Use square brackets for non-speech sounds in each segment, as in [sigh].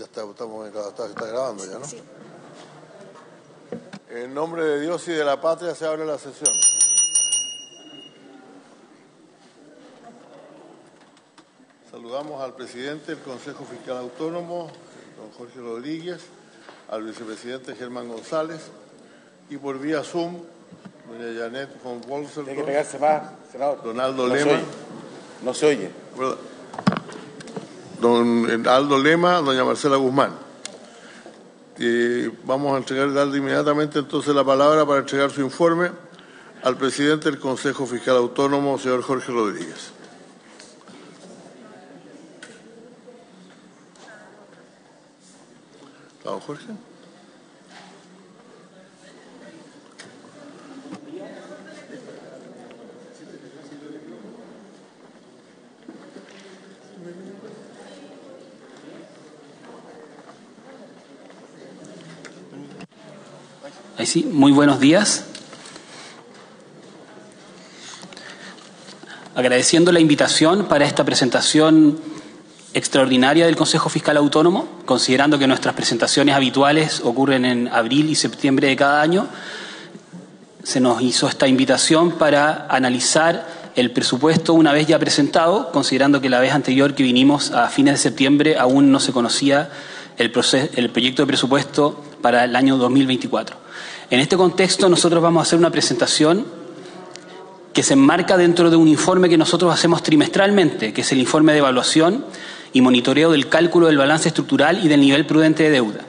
Ya está, estamos en, está, está grabando ya, ¿no? Sí. En nombre de Dios y de la patria se abre la sesión. Saludamos al presidente del Consejo Fiscal Autónomo, don Jorge Rodríguez, al vicepresidente Germán González y por vía Zoom, doña Janet von Wolselton, que más, senador. Donaldo no Lema. Se no se oye don Aldo Lema, doña Marcela Guzmán. vamos a entregar, darle inmediatamente entonces la palabra para entregar su informe al presidente del Consejo Fiscal Autónomo, señor Jorge Rodríguez. Don Jorge. sí, muy buenos días. Agradeciendo la invitación para esta presentación extraordinaria del Consejo Fiscal Autónomo, considerando que nuestras presentaciones habituales ocurren en abril y septiembre de cada año, se nos hizo esta invitación para analizar el presupuesto una vez ya presentado, considerando que la vez anterior que vinimos a fines de septiembre aún no se conocía el, el proyecto de presupuesto para el año 2024. En este contexto nosotros vamos a hacer una presentación que se enmarca dentro de un informe que nosotros hacemos trimestralmente, que es el informe de evaluación y monitoreo del cálculo del balance estructural y del nivel prudente de deuda.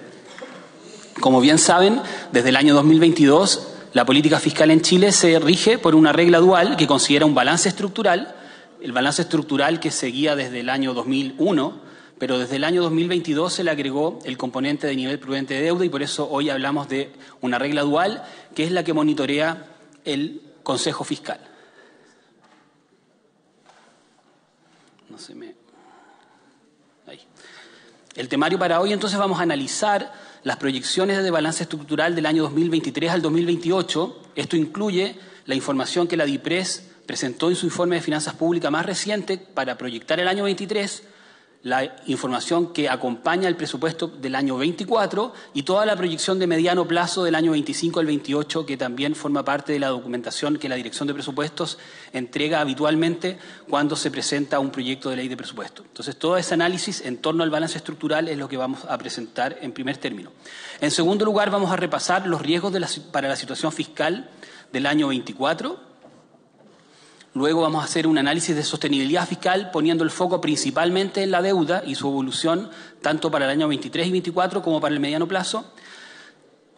Como bien saben, desde el año 2022 la política fiscal en Chile se rige por una regla dual que considera un balance estructural, el balance estructural que seguía desde el año 2001 pero desde el año 2022 se le agregó el componente de nivel prudente de deuda y por eso hoy hablamos de una regla dual, que es la que monitorea el Consejo Fiscal. El temario para hoy entonces vamos a analizar las proyecciones de balance estructural del año 2023 al 2028. Esto incluye la información que la DIPRES presentó en su informe de finanzas públicas más reciente para proyectar el año 23 la información que acompaña el presupuesto del año 24 y toda la proyección de mediano plazo del año 25 al 28, que también forma parte de la documentación que la Dirección de Presupuestos entrega habitualmente cuando se presenta un proyecto de ley de presupuesto. Entonces, todo ese análisis en torno al balance estructural es lo que vamos a presentar en primer término. En segundo lugar, vamos a repasar los riesgos para la situación fiscal del año 24 Luego vamos a hacer un análisis de sostenibilidad fiscal poniendo el foco principalmente en la deuda y su evolución tanto para el año 23 y 24 como para el mediano plazo.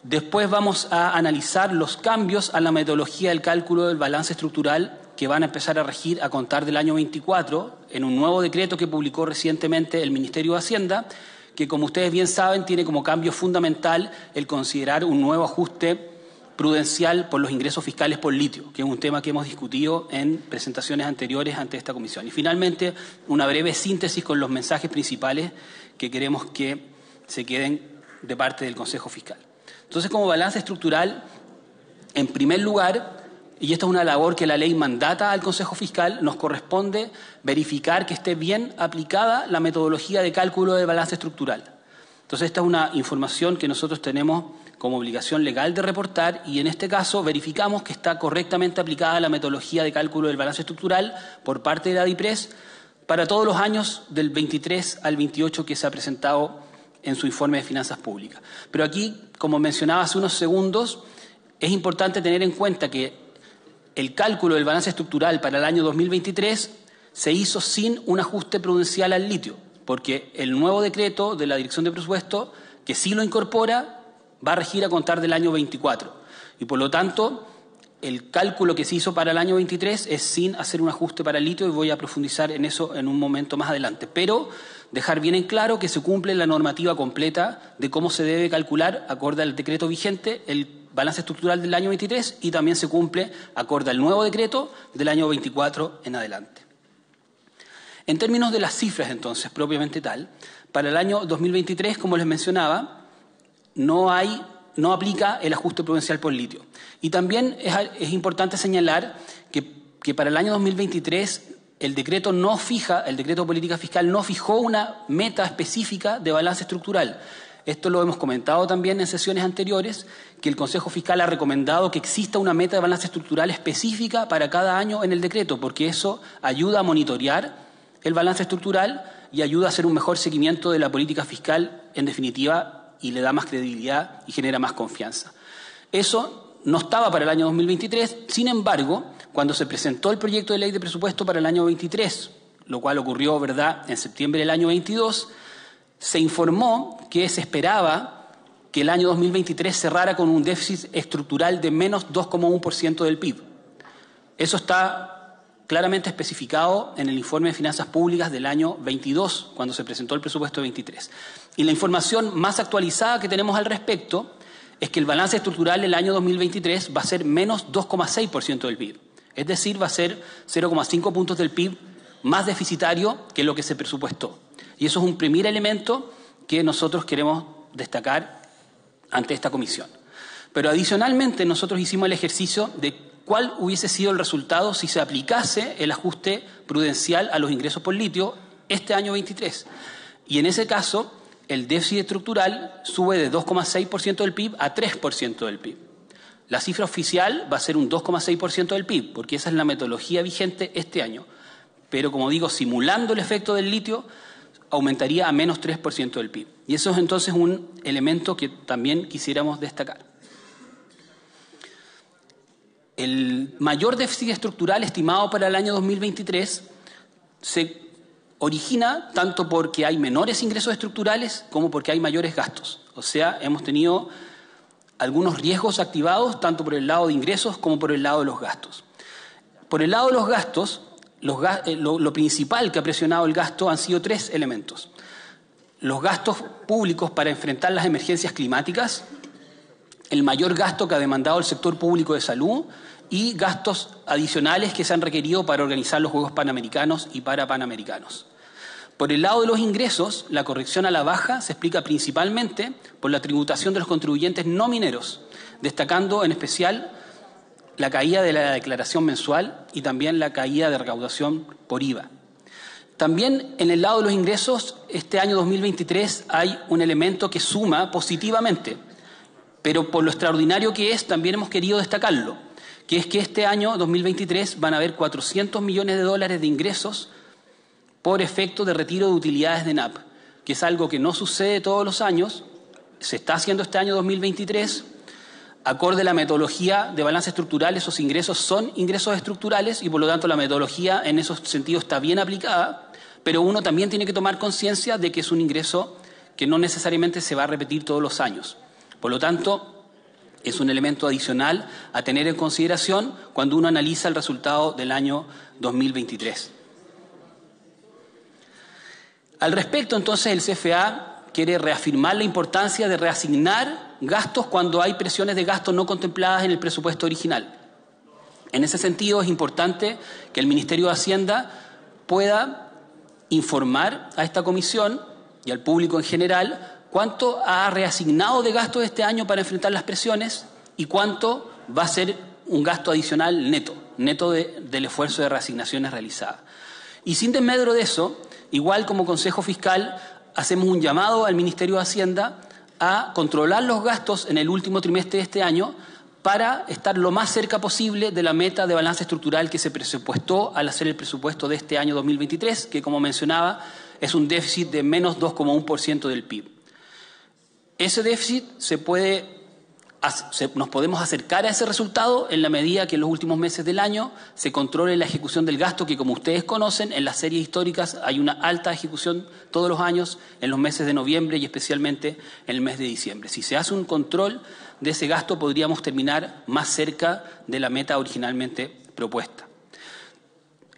Después vamos a analizar los cambios a la metodología del cálculo del balance estructural que van a empezar a regir a contar del año 24 en un nuevo decreto que publicó recientemente el Ministerio de Hacienda, que como ustedes bien saben tiene como cambio fundamental el considerar un nuevo ajuste prudencial por los ingresos fiscales por litio, que es un tema que hemos discutido en presentaciones anteriores ante esta comisión. Y finalmente, una breve síntesis con los mensajes principales que queremos que se queden de parte del Consejo Fiscal. Entonces, como balance estructural, en primer lugar, y esta es una labor que la ley mandata al Consejo Fiscal, nos corresponde verificar que esté bien aplicada la metodología de cálculo del balance estructural. Entonces, esta es una información que nosotros tenemos como obligación legal de reportar y en este caso verificamos que está correctamente aplicada la metodología de cálculo del balance estructural por parte de la DIPRES para todos los años del 23 al 28 que se ha presentado en su informe de finanzas públicas. Pero aquí, como mencionaba hace unos segundos, es importante tener en cuenta que el cálculo del balance estructural para el año 2023 se hizo sin un ajuste prudencial al litio, porque el nuevo decreto de la Dirección de Presupuesto, que sí lo incorpora, va a regir a contar del año 24. Y por lo tanto, el cálculo que se hizo para el año 23 es sin hacer un ajuste para el litio y voy a profundizar en eso en un momento más adelante. Pero dejar bien en claro que se cumple la normativa completa de cómo se debe calcular, acorde al decreto vigente, el balance estructural del año 23 y también se cumple, acorde al nuevo decreto del año 24 en adelante. En términos de las cifras, entonces, propiamente tal, para el año 2023, como les mencionaba, no hay no aplica el ajuste provincial por litio. Y también es, importante señalar que, para el año 2023 el decreto no fija, el decreto de política fiscal no fijó una meta específica de balance estructural. Esto lo hemos comentado también en sesiones anteriores, que el Consejo Fiscal ha recomendado que exista una meta de balance estructural específica para cada año en el decreto, porque eso ayuda a monitorear el balance estructural y ayuda a hacer un mejor seguimiento de la política fiscal, en definitiva, y le da más credibilidad y genera más confianza. Eso no estaba para el año 2023, sin embargo, cuando se presentó el proyecto de ley de presupuesto para el año 23, lo cual ocurrió, ¿verdad?, en septiembre del año 22, se informó que se esperaba que el año 2023 cerrara con un déficit estructural de menos 2,1% del PIB. Eso está claramente especificado en el informe de finanzas públicas del año 22, cuando se presentó el presupuesto 23. Y la información más actualizada que tenemos al respecto es que el balance estructural del año 2023 va a ser menos 2,6% del PIB. Es decir, va a ser 0,5 puntos del PIB más deficitario que lo que se presupuestó. Y eso es un primer elemento que nosotros queremos destacar ante esta comisión. Pero adicionalmente nosotros hicimos el ejercicio de cuál hubiese sido el resultado si se aplicase el ajuste prudencial a los ingresos por litio este año 23. Y en ese caso el déficit estructural sube de 2,6% del PIB a 3% del PIB. La cifra oficial va a ser un 2,6% del PIB, porque esa es la metodología vigente este año. Pero, como digo, simulando el efecto del litio, aumentaría a menos 3% del PIB. Y eso es entonces un elemento que también quisiéramos destacar. El mayor déficit estructural estimado para el año 2023 se origina tanto porque hay menores ingresos estructurales como porque hay mayores gastos. O sea, hemos tenido algunos riesgos activados tanto por el lado de ingresos como por el lado de los gastos. Por el lado de los gastos, eh, lo principal que ha presionado el gasto han sido tres elementos. Los gastos públicos para enfrentar las emergencias climáticas, el mayor gasto que ha demandado el sector público de salud y gastos adicionales que se han requerido para organizar los Juegos Panamericanos y para Panamericanos. Por el lado de los ingresos, la corrección a la baja se explica principalmente por la tributación de los contribuyentes no mineros, destacando en especial la caída de la declaración mensual y también la caída de recaudación por IVA. También en el lado de los ingresos, este año 2023 hay un elemento que suma positivamente, pero por lo extraordinario que es, también hemos querido destacarlo, que es que este año 2023 van a haber 400 millones de dólares de ingresos por efecto de retiro de utilidades de NAP, que es algo que no sucede todos los años, se está haciendo este año 2023, acorde a la metodología de balance estructural, esos ingresos son ingresos estructurales y por lo tanto la metodología en esos sentidos está bien aplicada, pero uno también tiene que tomar conciencia de que es un ingreso que no necesariamente se va a repetir todos los años. Por lo tanto, es un elemento adicional a tener en consideración cuando uno analiza el resultado del año 2023. Al respecto, entonces, el CFA quiere reafirmar la importancia de reasignar gastos cuando hay presiones de gastos no contempladas en el presupuesto original. En ese sentido, es importante que el Ministerio de Hacienda pueda informar a esta comisión y al público en general cuánto ha reasignado de gasto este año para enfrentar las presiones y cuánto va a ser un gasto adicional neto, neto del esfuerzo de reasignaciones realizadas. Y sin desmedro de eso, igual como Consejo Fiscal, hacemos un llamado al Ministerio de Hacienda a controlar los gastos en el último trimestre de este año para estar lo más cerca posible de la meta de balance estructural que se presupuestó al hacer el presupuesto de este año 2023, que como mencionaba es un déficit de menos 2,1% del PIB ese déficit se puede, nos podemos acercar a ese resultado en la medida que en los últimos meses del año se controle la ejecución del gasto, que como ustedes conocen, en las series históricas hay una alta ejecución todos los años en los meses de noviembre y especialmente en el mes de diciembre. Si se hace un control de ese gasto, podríamos terminar más cerca de la meta originalmente propuesta.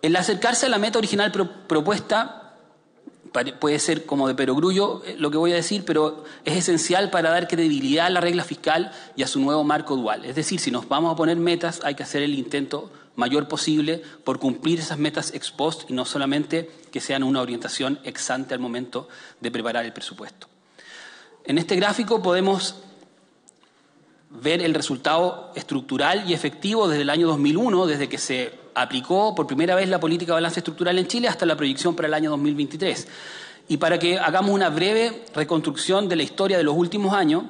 El acercarse a la meta original propuesta puede ser como de perogrullo eh, lo que voy a decir, pero es esencial para dar credibilidad a la regla fiscal y a su nuevo marco dual. Es decir, si nos vamos a poner metas, hay que hacer el intento mayor posible por cumplir esas metas ex post y no solamente que sean una orientación ex ante al momento de preparar el presupuesto. En este gráfico podemos ver el resultado estructural y efectivo desde el año 2001, desde que se aplicó por primera vez la política de balance estructural en Chile hasta la proyección para el año 2023. Y para que hagamos una breve reconstrucción de la historia de los últimos años,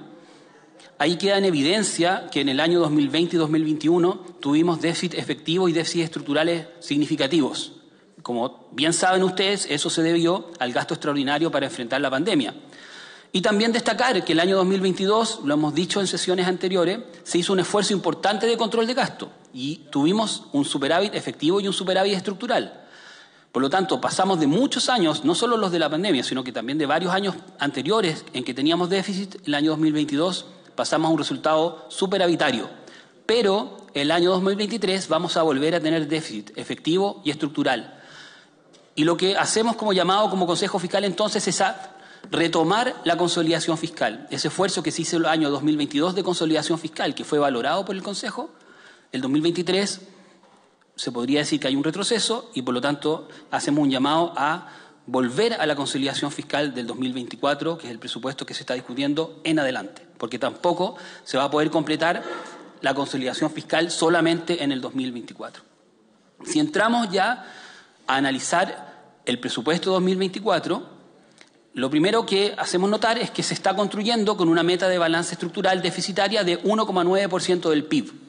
ahí queda en evidencia que en el año 2020 y 2021 tuvimos déficit efectivo y déficit estructurales significativos. Como bien saben ustedes, eso se debió al gasto extraordinario para enfrentar la pandemia. Y también destacar que el año 2022, lo hemos dicho en sesiones anteriores, se hizo un esfuerzo importante de control de gasto y tuvimos un superávit efectivo y un superávit estructural. Por lo tanto, pasamos de muchos años, no solo los de la pandemia, sino que también de varios años anteriores en que teníamos déficit, el año 2022 pasamos a un resultado superavitario. Pero el año 2023 vamos a volver a tener déficit efectivo y estructural. Y lo que hacemos como llamado, como Consejo Fiscal entonces, es retomar la consolidación fiscal, ese esfuerzo que se hizo el año 2022 de consolidación fiscal, que fue valorado por el Consejo, el 2023 se podría decir que hay un retroceso y por lo tanto hacemos un llamado a volver a la consolidación fiscal del 2024, que es el presupuesto que se está discutiendo en adelante, porque tampoco se va a poder completar la consolidación fiscal solamente en el 2024. Si entramos ya a analizar el presupuesto 2024, lo primero que hacemos notar es que se está construyendo con una meta de balance estructural deficitaria de 1,9% del PIB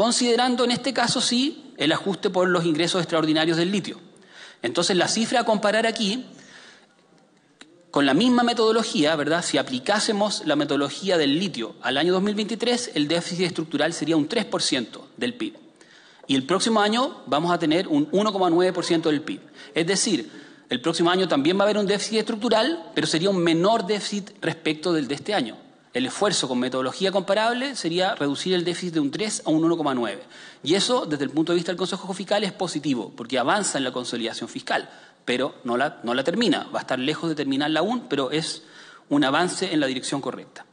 considerando en este caso sí el ajuste por los ingresos extraordinarios del litio. Entonces la cifra a comparar aquí, con la misma metodología, ¿verdad? Si aplicásemos la metodología del litio al año 2023, el déficit estructural sería un 3% del PIB. Y el próximo año vamos a tener un 1,9% del PIB. Es decir, el próximo año también va a haber un déficit estructural, pero sería un menor déficit respecto del de este año. El esfuerzo con metodología comparable sería reducir el déficit de un 3 a un 1,9. Y eso, desde el punto de vista del Consejo Fiscal, es positivo, porque avanza en la consolidación fiscal, pero no la, termina. Va a estar lejos de terminarla aún, pero es un avance en la dirección correcta.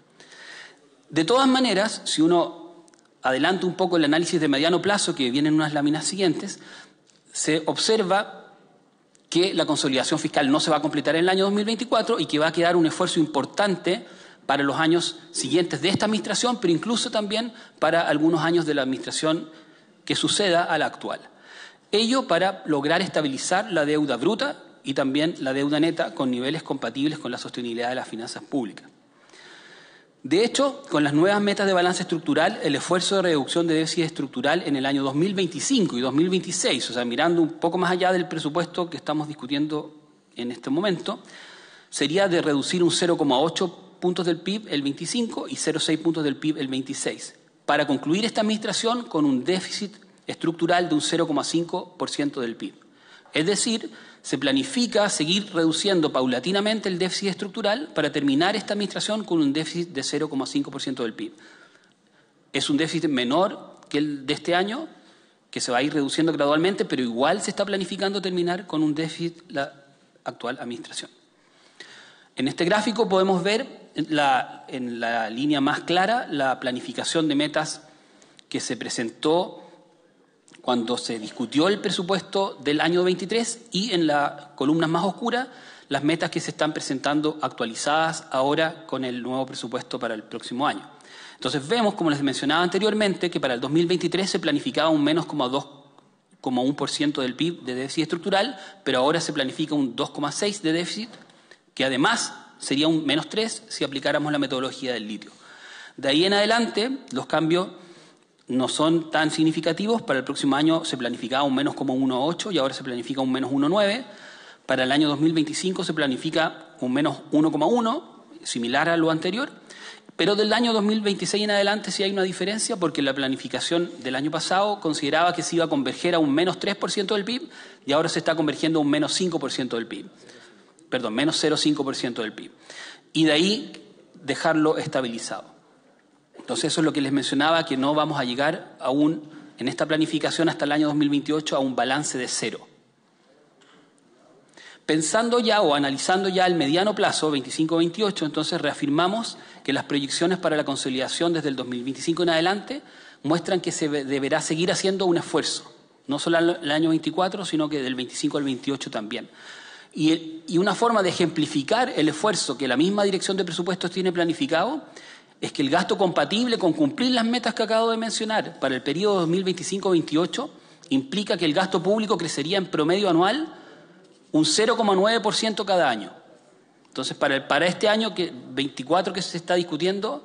De todas maneras, si uno adelanta un poco el análisis de mediano plazo, que vienen unas láminas siguientes, se observa que la consolidación fiscal no se va a completar en el año 2024 y que va a quedar un esfuerzo importante para los años siguientes de esta administración, pero incluso también para algunos años de la administración que suceda a la actual. Ello para lograr estabilizar la deuda bruta y también la deuda neta con niveles compatibles con la sostenibilidad de las finanzas públicas. De hecho, con las nuevas metas de balance estructural, el esfuerzo de reducción de déficit estructural en el año 2025 y 2026, o sea, mirando un poco más allá del presupuesto que estamos discutiendo en este momento, sería de reducir un 0,8 puntos del PIB el 25 y 0,6 puntos del PIB el 26, para concluir esta administración con un déficit estructural de un 0,5% del PIB. Es decir, se planifica seguir reduciendo paulatinamente el déficit estructural para terminar esta administración con un déficit de 0,5% del PIB. Es un déficit menor que el de este año, que se va a ir reduciendo gradualmente, pero igual se está planificando terminar con un déficit la actual administración. En este gráfico podemos ver en la línea más clara la planificación de metas que se presentó cuando se discutió el presupuesto del año 23 y en la columna más oscura las metas que se están presentando actualizadas ahora con el nuevo presupuesto para el próximo año. Entonces vemos, como les mencionaba anteriormente, que para el 2023 se planificaba un menos como 2,1% del PIB de déficit estructural, pero ahora se planifica un 2,6% de déficit, que además sería un menos 3 si aplicáramos la metodología del litio. De ahí en adelante, los cambios no son tan significativos. Para el próximo año se planificaba un menos 1,8 y ahora se planifica un menos 1,9. Para el año 2025 se planifica un menos 1,1, similar a lo anterior. Pero del año 2026 en adelante sí hay una diferencia porque la planificación del año pasado consideraba que se iba a converger a un menos 3% del PIB y ahora se está convergiendo a un menos 5% del PIB perdón, menos 0,5% del PIB. Y de ahí dejarlo estabilizado. Entonces eso es lo que les mencionaba, que no vamos a llegar aún en esta planificación hasta el año 2028 a un balance de cero. Pensando ya o analizando ya el mediano plazo, 25-28, entonces reafirmamos que las proyecciones para la consolidación desde el 2025 en adelante muestran que se deberá seguir haciendo un esfuerzo, no solo el año 24, sino que del 25 al 28 también, y, una forma de ejemplificar el esfuerzo que la misma Dirección de Presupuestos tiene planificado es que el gasto compatible con cumplir las metas que acabo de mencionar para el periodo 2025-28 implica que el gasto público crecería en promedio anual un 0,9% cada año. Entonces, para, para este año que 24 que se está discutiendo,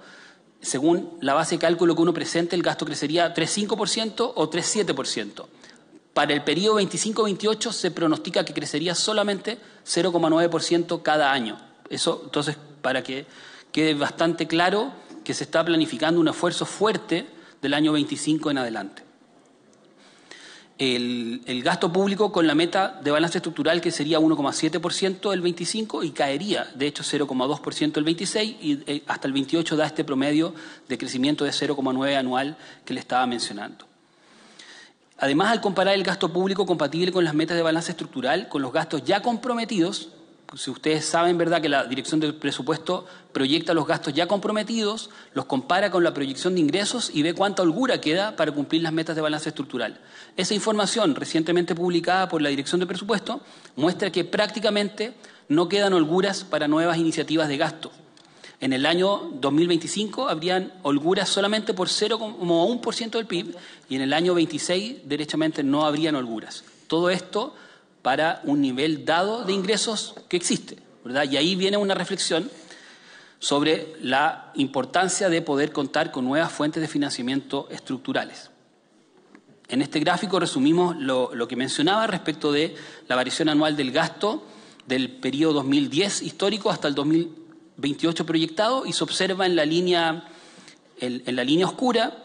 según la base de cálculo que uno presente, el gasto crecería 3,5% o 3,7%. Para el periodo 25-28 se pronostica que crecería solamente 0,9% cada año. Eso, entonces, para que quede bastante claro que se está planificando un esfuerzo fuerte del año 25 en adelante. El, gasto público con la meta de balance estructural que sería 1,7% el 25 y caería, de hecho, 0,2% el 26 y eh, hasta el 28 da este promedio de crecimiento de 0,9 anual que le estaba mencionando. Además, al comparar el gasto público compatible con las metas de balance estructural con los gastos ya comprometidos, si ustedes saben, ¿verdad?, que la Dirección de Presupuesto proyecta los gastos ya comprometidos, los compara con la proyección de ingresos y ve cuánta holgura queda para cumplir las metas de balance estructural. Esa información, recientemente publicada por la Dirección de Presupuesto, muestra que prácticamente no quedan holguras para nuevas iniciativas de gasto en el año 2025 habrían holguras solamente por 0,1% del PIB y en el año 26 derechamente no habrían holguras. Todo esto para un nivel dado de ingresos que existe. ¿verdad? Y ahí viene una reflexión sobre la importancia de poder contar con nuevas fuentes de financiamiento estructurales. En este gráfico resumimos lo, que mencionaba respecto de la variación anual del gasto del periodo 2010 histórico hasta el 2020. 28 proyectado y se observa en la línea, oscura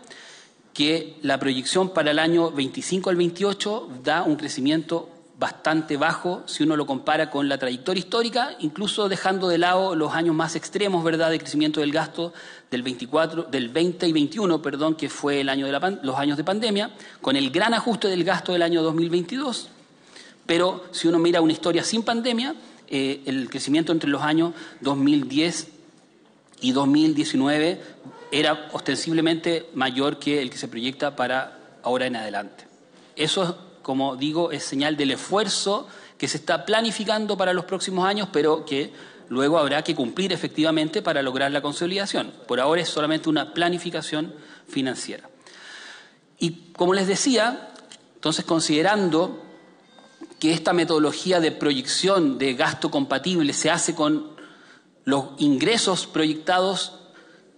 que la proyección para el año 25 al 28 da un crecimiento bastante bajo si uno lo compara con la trayectoria histórica, incluso dejando de lado los años más extremos, ¿verdad?, de crecimiento del gasto del 24 del 20 y 21, perdón, que fue el año de los años de pandemia, con el gran ajuste del gasto del año 2022. Pero si uno mira una historia sin pandemia, eh, el crecimiento entre los años 2010 y 2019 era ostensiblemente mayor que el que se proyecta para ahora en adelante. Eso, como digo, es señal del esfuerzo que se está planificando para los próximos años, pero que luego habrá que cumplir efectivamente para lograr la consolidación. Por ahora es solamente una planificación financiera. Y como les decía, entonces considerando que esta metodología de proyección de gasto compatible se hace con los ingresos proyectados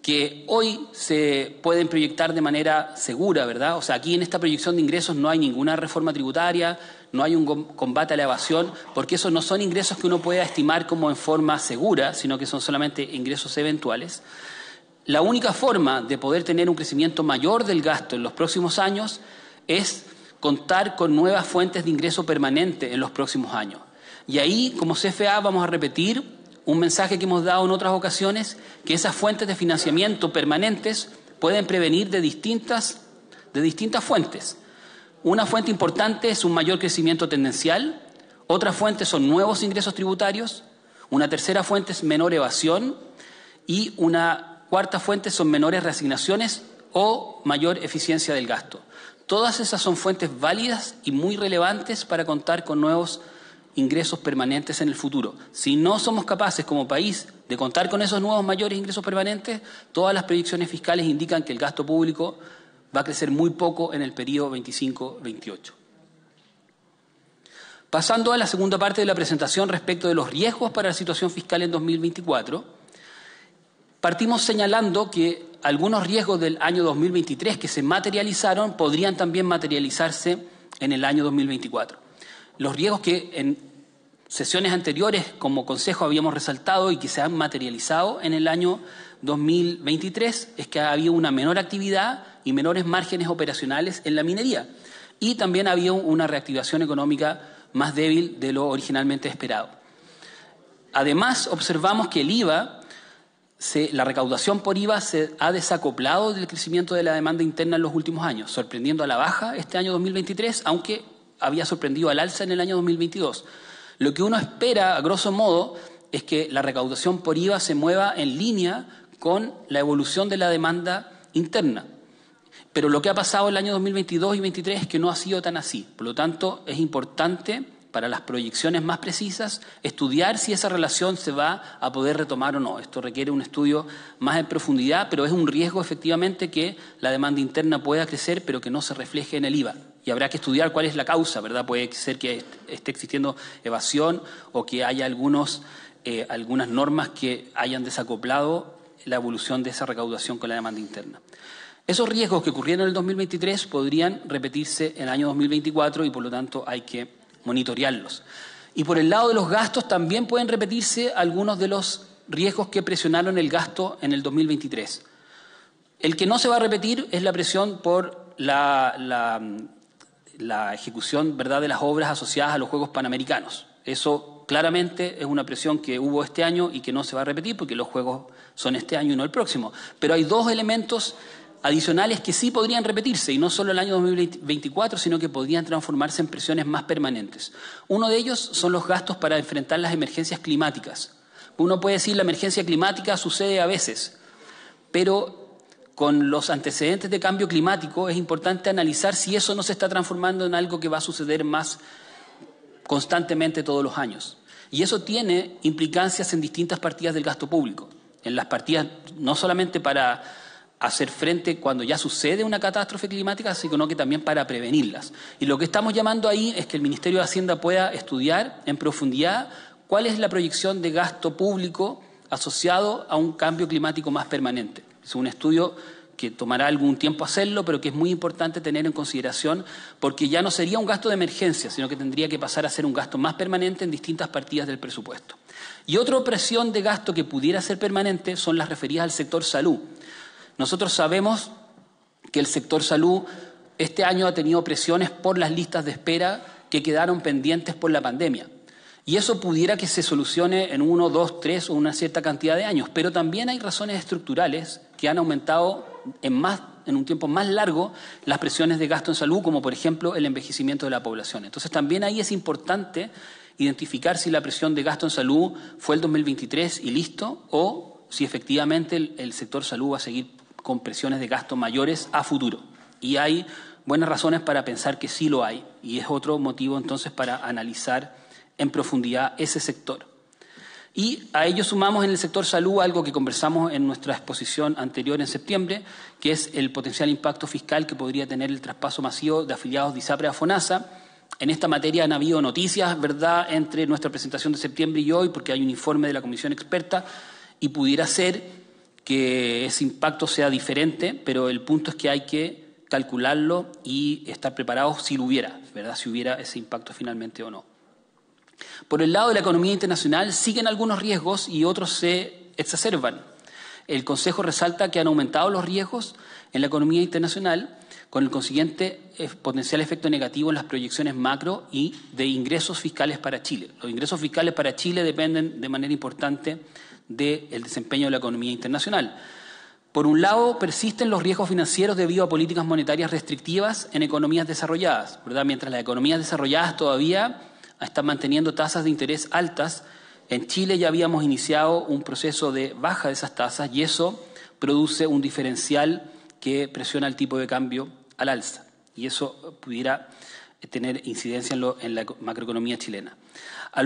que hoy se pueden proyectar de manera segura, ¿verdad? O sea, aquí en esta proyección de ingresos no hay ninguna reforma tributaria, no hay un combate a la evasión, porque esos no son ingresos que uno pueda estimar como en forma segura, sino que son solamente ingresos eventuales. La única forma de poder tener un crecimiento mayor del gasto en los próximos años es contar con nuevas fuentes de ingreso permanente en los próximos años. Y ahí, como CFA, vamos a repetir un mensaje que hemos dado en otras ocasiones, que esas fuentes de financiamiento permanentes pueden prevenir de distintas, de distintas fuentes. Una fuente importante es un mayor crecimiento tendencial, otra fuente son nuevos ingresos tributarios, una tercera fuente es menor evasión y una cuarta fuente son menores reasignaciones o mayor eficiencia del gasto. Todas esas son fuentes válidas y muy relevantes para contar con nuevos ingresos permanentes en el futuro. Si no somos capaces como país de contar con esos nuevos mayores ingresos permanentes, todas las predicciones fiscales indican que el gasto público va a crecer muy poco en el periodo 25-28. Pasando a la segunda parte de la presentación respecto de los riesgos para la situación fiscal en 2024, partimos señalando que algunos riesgos del año 2023 que se materializaron podrían también materializarse en el año 2024. Los riesgos que en sesiones anteriores como Consejo habíamos resaltado y que se han materializado en el año 2023 es que ha habido una menor actividad y menores márgenes operacionales en la minería y también había una reactivación económica más débil de lo originalmente esperado. Además, observamos que el IVA la recaudación por IVA se ha desacoplado del crecimiento de la demanda interna en los últimos años, sorprendiendo a la baja este año 2023, aunque había sorprendido al alza en el año 2022. Lo que uno espera, a grosso modo, es que la recaudación por IVA se mueva en línea con la evolución de la demanda interna. Pero lo que ha pasado en el año 2022 y 2023 es que no ha sido tan así. Por lo tanto, es importante para las proyecciones más precisas, estudiar si esa relación se va a poder retomar o no. Esto requiere un estudio más en profundidad, pero es un riesgo efectivamente que la demanda interna pueda crecer, pero que no se refleje en el IVA. Y habrá que estudiar cuál es la causa, ¿verdad? Puede ser que esté existiendo evasión o que haya algunos, eh, algunas normas que hayan desacoplado la evolución de esa recaudación con la demanda interna. Esos riesgos que ocurrieron en el 2023 podrían repetirse en el año 2024 y por lo tanto hay que monitorearlos. Y por el lado de los gastos también pueden repetirse algunos de los riesgos que presionaron el gasto en el 2023. El que no se va a repetir es la presión por la, ejecución ¿verdad? de las obras asociadas a los Juegos Panamericanos. Eso claramente es una presión que hubo este año y que no se va a repetir porque los Juegos son este año y no el próximo. Pero hay dos elementos adicionales que sí podrían repetirse, y no solo el año 2024, sino que podrían transformarse en presiones más permanentes. Uno de ellos son los gastos para enfrentar las emergencias climáticas. Uno puede decir la emergencia climática sucede a veces, pero con los antecedentes de cambio climático es importante analizar si eso no se está transformando en algo que va a suceder más constantemente todos los años. Y eso tiene implicancias en distintas partidas del gasto público, en las partidas no solamente para hacer frente cuando ya sucede una catástrofe climática, sino que también para prevenirlas. Y lo que estamos llamando ahí es que el Ministerio de Hacienda pueda estudiar en profundidad cuál es la proyección de gasto público asociado a un cambio climático más permanente. Es un estudio que tomará algún tiempo hacerlo, pero que es muy importante tener en consideración, porque ya no sería un gasto de emergencia, sino que tendría que pasar a ser un gasto más permanente en distintas partidas del presupuesto. Y otra presión de gasto que pudiera ser permanente son las referidas al sector salud. Nosotros sabemos que el sector salud este año ha tenido presiones por las listas de espera que quedaron pendientes por la pandemia. Y eso pudiera que se solucione en uno, dos, tres o una cierta cantidad de años. Pero también hay razones estructurales que han aumentado en, más, en un tiempo más largo las presiones de gasto en salud, como por ejemplo el envejecimiento de la población. Entonces también ahí es importante identificar si la presión de gasto en salud fue el 2023 y listo, o si efectivamente el, el sector salud va a seguir con presiones de gasto mayores a futuro. Y hay buenas razones para pensar que sí lo hay, y es otro motivo entonces para analizar en profundidad ese sector. Y a ello sumamos en el sector salud algo que conversamos en nuestra exposición anterior en septiembre, que es el potencial impacto fiscal que podría tener el traspaso masivo de afiliados de ISAPRE a FONASA. En esta materia han habido noticias, ¿verdad?, entre nuestra presentación de septiembre y hoy, porque hay un informe de la comisión experta y pudiera ser que ese impacto sea diferente, pero el punto es que hay que calcularlo y estar preparados si lo hubiera, ¿verdad? Si hubiera ese impacto finalmente o no. Por el lado de la economía internacional siguen algunos riesgos y otros se exacerban. El Consejo resalta que han aumentado los riesgos en la economía internacional con el consiguiente eh, potencial efecto negativo en las proyecciones macro y de ingresos fiscales para Chile. Los ingresos fiscales para Chile dependen de manera importante del desempeño de la economía internacional. Por un lado, persisten los riesgos financieros debido a políticas monetarias restrictivas en economías desarrolladas, ¿verdad? mientras las economías desarrolladas todavía están manteniendo tasas de interés altas. En Chile ya habíamos iniciado un proceso de baja de esas tasas y eso produce un diferencial que presiona el tipo de cambio al alza. Y eso pudiera tener incidencia en la macroeconomía chilena. A,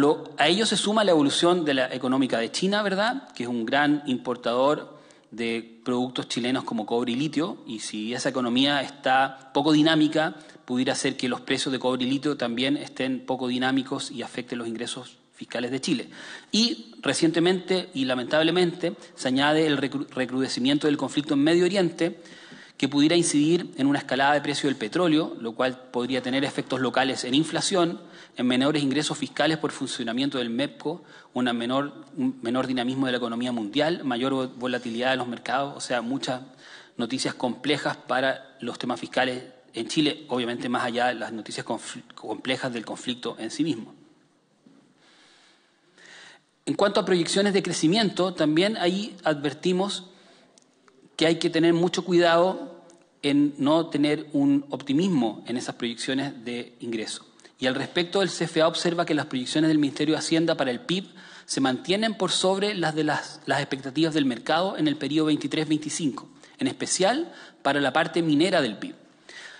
ello se suma la evolución de la económica de China, ¿verdad? Que es un gran importador de productos chilenos como cobre y litio, y si esa economía está poco dinámica, pudiera ser que los precios de cobre y litio también estén poco dinámicos y afecten los ingresos fiscales de Chile. Y recientemente y lamentablemente se añade el recrudecimiento del conflicto en Medio Oriente, que pudiera incidir en una escalada de precio del petróleo, lo cual podría tener efectos locales en inflación, en menores ingresos fiscales por funcionamiento del MEPCO, una menor, un menor dinamismo de la economía mundial, mayor volatilidad de los mercados, o sea, muchas noticias complejas para los temas fiscales en Chile, obviamente más allá de las noticias complejas del conflicto en sí mismo. En cuanto a proyecciones de crecimiento, también ahí advertimos que hay que tener mucho cuidado en no tener un optimismo en esas proyecciones de ingreso. Y al respecto, el CFA observa que las proyecciones del Ministerio de Hacienda para el PIB se mantienen por sobre las de las, expectativas del mercado en el periodo 23-25, en especial para la parte minera del PIB.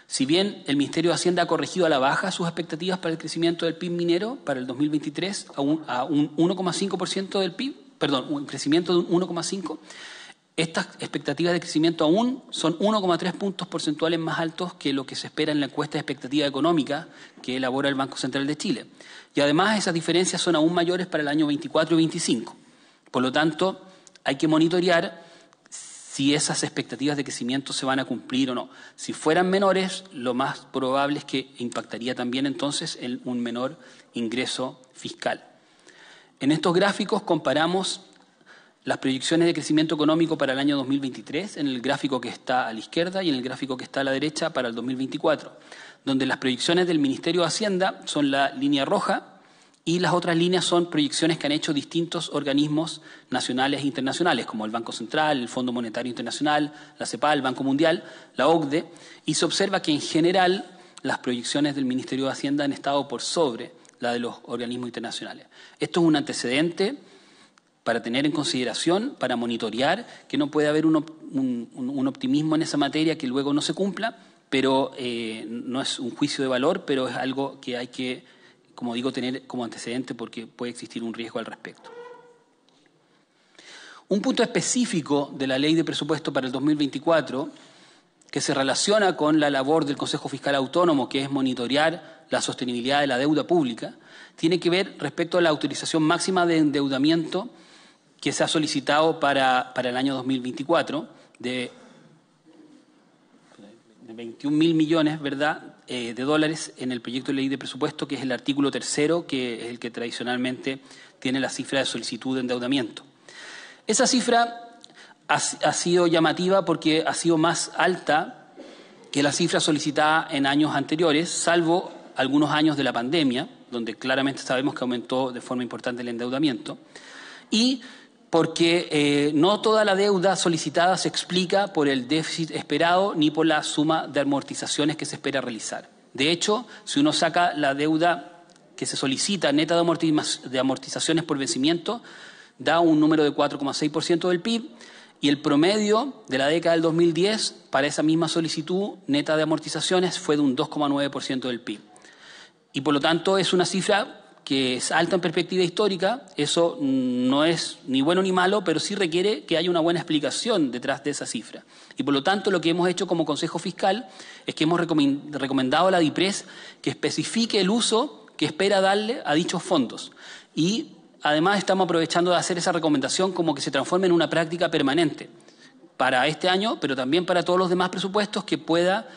Si bien el Ministerio de Hacienda ha corregido a la baja sus expectativas para el crecimiento del PIB minero para el 2023 a un 1,5% del PIB, perdón, un crecimiento de un 1,5%, estas expectativas de crecimiento aún son 1,3 puntos porcentuales más altos que lo que se espera en la encuesta de expectativa económica que elabora el Banco Central de Chile. Y además esas diferencias son aún mayores para el año 24 y 25. Por lo tanto, hay que monitorear si esas expectativas de crecimiento se van a cumplir o no. Si fueran menores, lo más probable es que impactaría también entonces en un menor ingreso fiscal. En estos gráficos comparamos las proyecciones de crecimiento económico para el año 2023 en el gráfico que está a la izquierda y en el gráfico que está a la derecha para el 2024, donde las proyecciones del Ministerio de Hacienda son la línea roja y las otras líneas son proyecciones que han hecho distintos organismos nacionales e internacionales, como el Banco Central, el Fondo Monetario Internacional, la CEPAL, el Banco Mundial, la OCDE, y se observa que en general las proyecciones del Ministerio de Hacienda han estado por sobre la de los organismos internacionales. Esto es un antecedente para tener en consideración, para monitorear, que no puede haber un, optimismo en esa materia que luego no se cumpla, pero eh, no es un juicio de valor, pero es algo que hay que, como digo, tener como antecedente porque puede existir un riesgo al respecto. Un punto específico de la ley de presupuesto para el 2024 que se relaciona con la labor del Consejo Fiscal Autónomo, que es monitorear la sostenibilidad de la deuda pública, tiene que ver respecto a la autorización máxima de endeudamiento que se ha solicitado para, el año 2024 de, de 21 mil millones, ¿verdad?, eh, de dólares en el proyecto de ley de presupuesto, que es el artículo tercero, que es el que tradicionalmente tiene la cifra de solicitud de endeudamiento. Esa cifra ha, ha sido llamativa porque ha sido más alta que la cifra solicitada en años anteriores, salvo algunos años de la pandemia, donde claramente sabemos que aumentó de forma importante el endeudamiento. Y porque eh, no toda la deuda solicitada se explica por el déficit esperado ni por la suma de amortizaciones que se espera realizar. De hecho, si uno saca la deuda que se solicita neta de amortizaciones por vencimiento, da un número de 4,6% del PIB y el promedio de la década del 2010 para esa misma solicitud neta de amortizaciones fue de un 2,9% del PIB. Y por lo tanto es una cifra que es alto en perspectiva histórica, eso no es ni bueno ni malo, pero sí requiere que haya una buena explicación detrás de esa cifra. Y por lo tanto, lo que hemos hecho como Consejo Fiscal es que hemos recomendado a la DIPRES que especifique el uso que espera darle a dichos fondos. Y además estamos aprovechando de hacer esa recomendación como que se transforme en una práctica permanente para este año, pero también para todos los demás presupuestos que pueda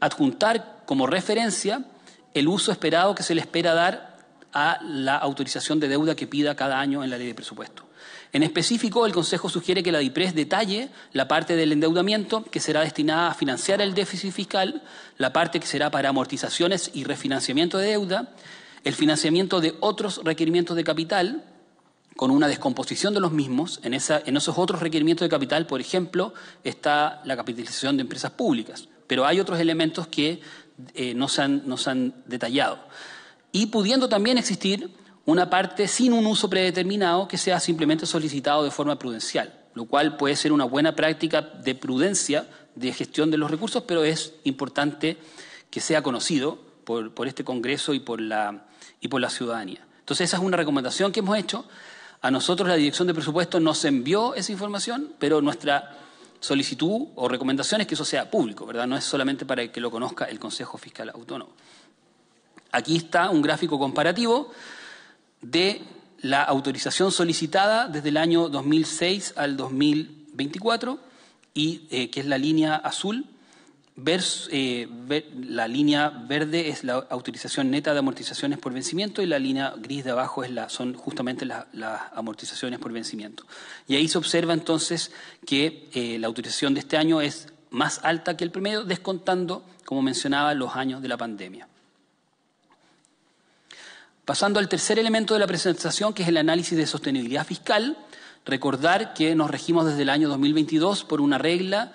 adjuntar como referencia el uso esperado que se le espera dar a la autorización de deuda que pida cada año en la ley de presupuesto. En específico, el Consejo sugiere que la DIPRES detalle la parte del endeudamiento que será destinada a financiar el déficit fiscal, la parte que será para amortizaciones y refinanciamiento de deuda, el financiamiento de otros requerimientos de capital, con una descomposición de los mismos. En, esos otros requerimientos de capital, por ejemplo, está la capitalización de empresas públicas, pero hay otros elementos que eh, no se han detallado y pudiendo también existir una parte sin un uso predeterminado que sea simplemente solicitado de forma prudencial, lo cual puede ser una buena práctica de prudencia de gestión de los recursos, pero es importante que sea conocido por, este Congreso y por, la, y por la ciudadanía. Entonces, esa es una recomendación que hemos hecho. A nosotros la Dirección de Presupuestos nos envió esa información, pero nuestra solicitud o recomendación es que eso sea público, ¿verdad? No es solamente para que lo conozca el Consejo Fiscal Autónomo. Aquí está un gráfico comparativo de la autorización solicitada desde el año 2006 al 2024, y, eh, que es la línea azul, eh, la línea verde es la autorización neta de amortizaciones por vencimiento y la línea gris de abajo es la, son justamente las amortizaciones por vencimiento. Y ahí se observa entonces que eh, la autorización de este año es más alta que el primero, descontando, como mencionaba, los años de la pandemia. Pasando al tercer elemento de la presentación, que es el análisis de sostenibilidad fiscal, recordar que nos regimos desde el año 2022 por una regla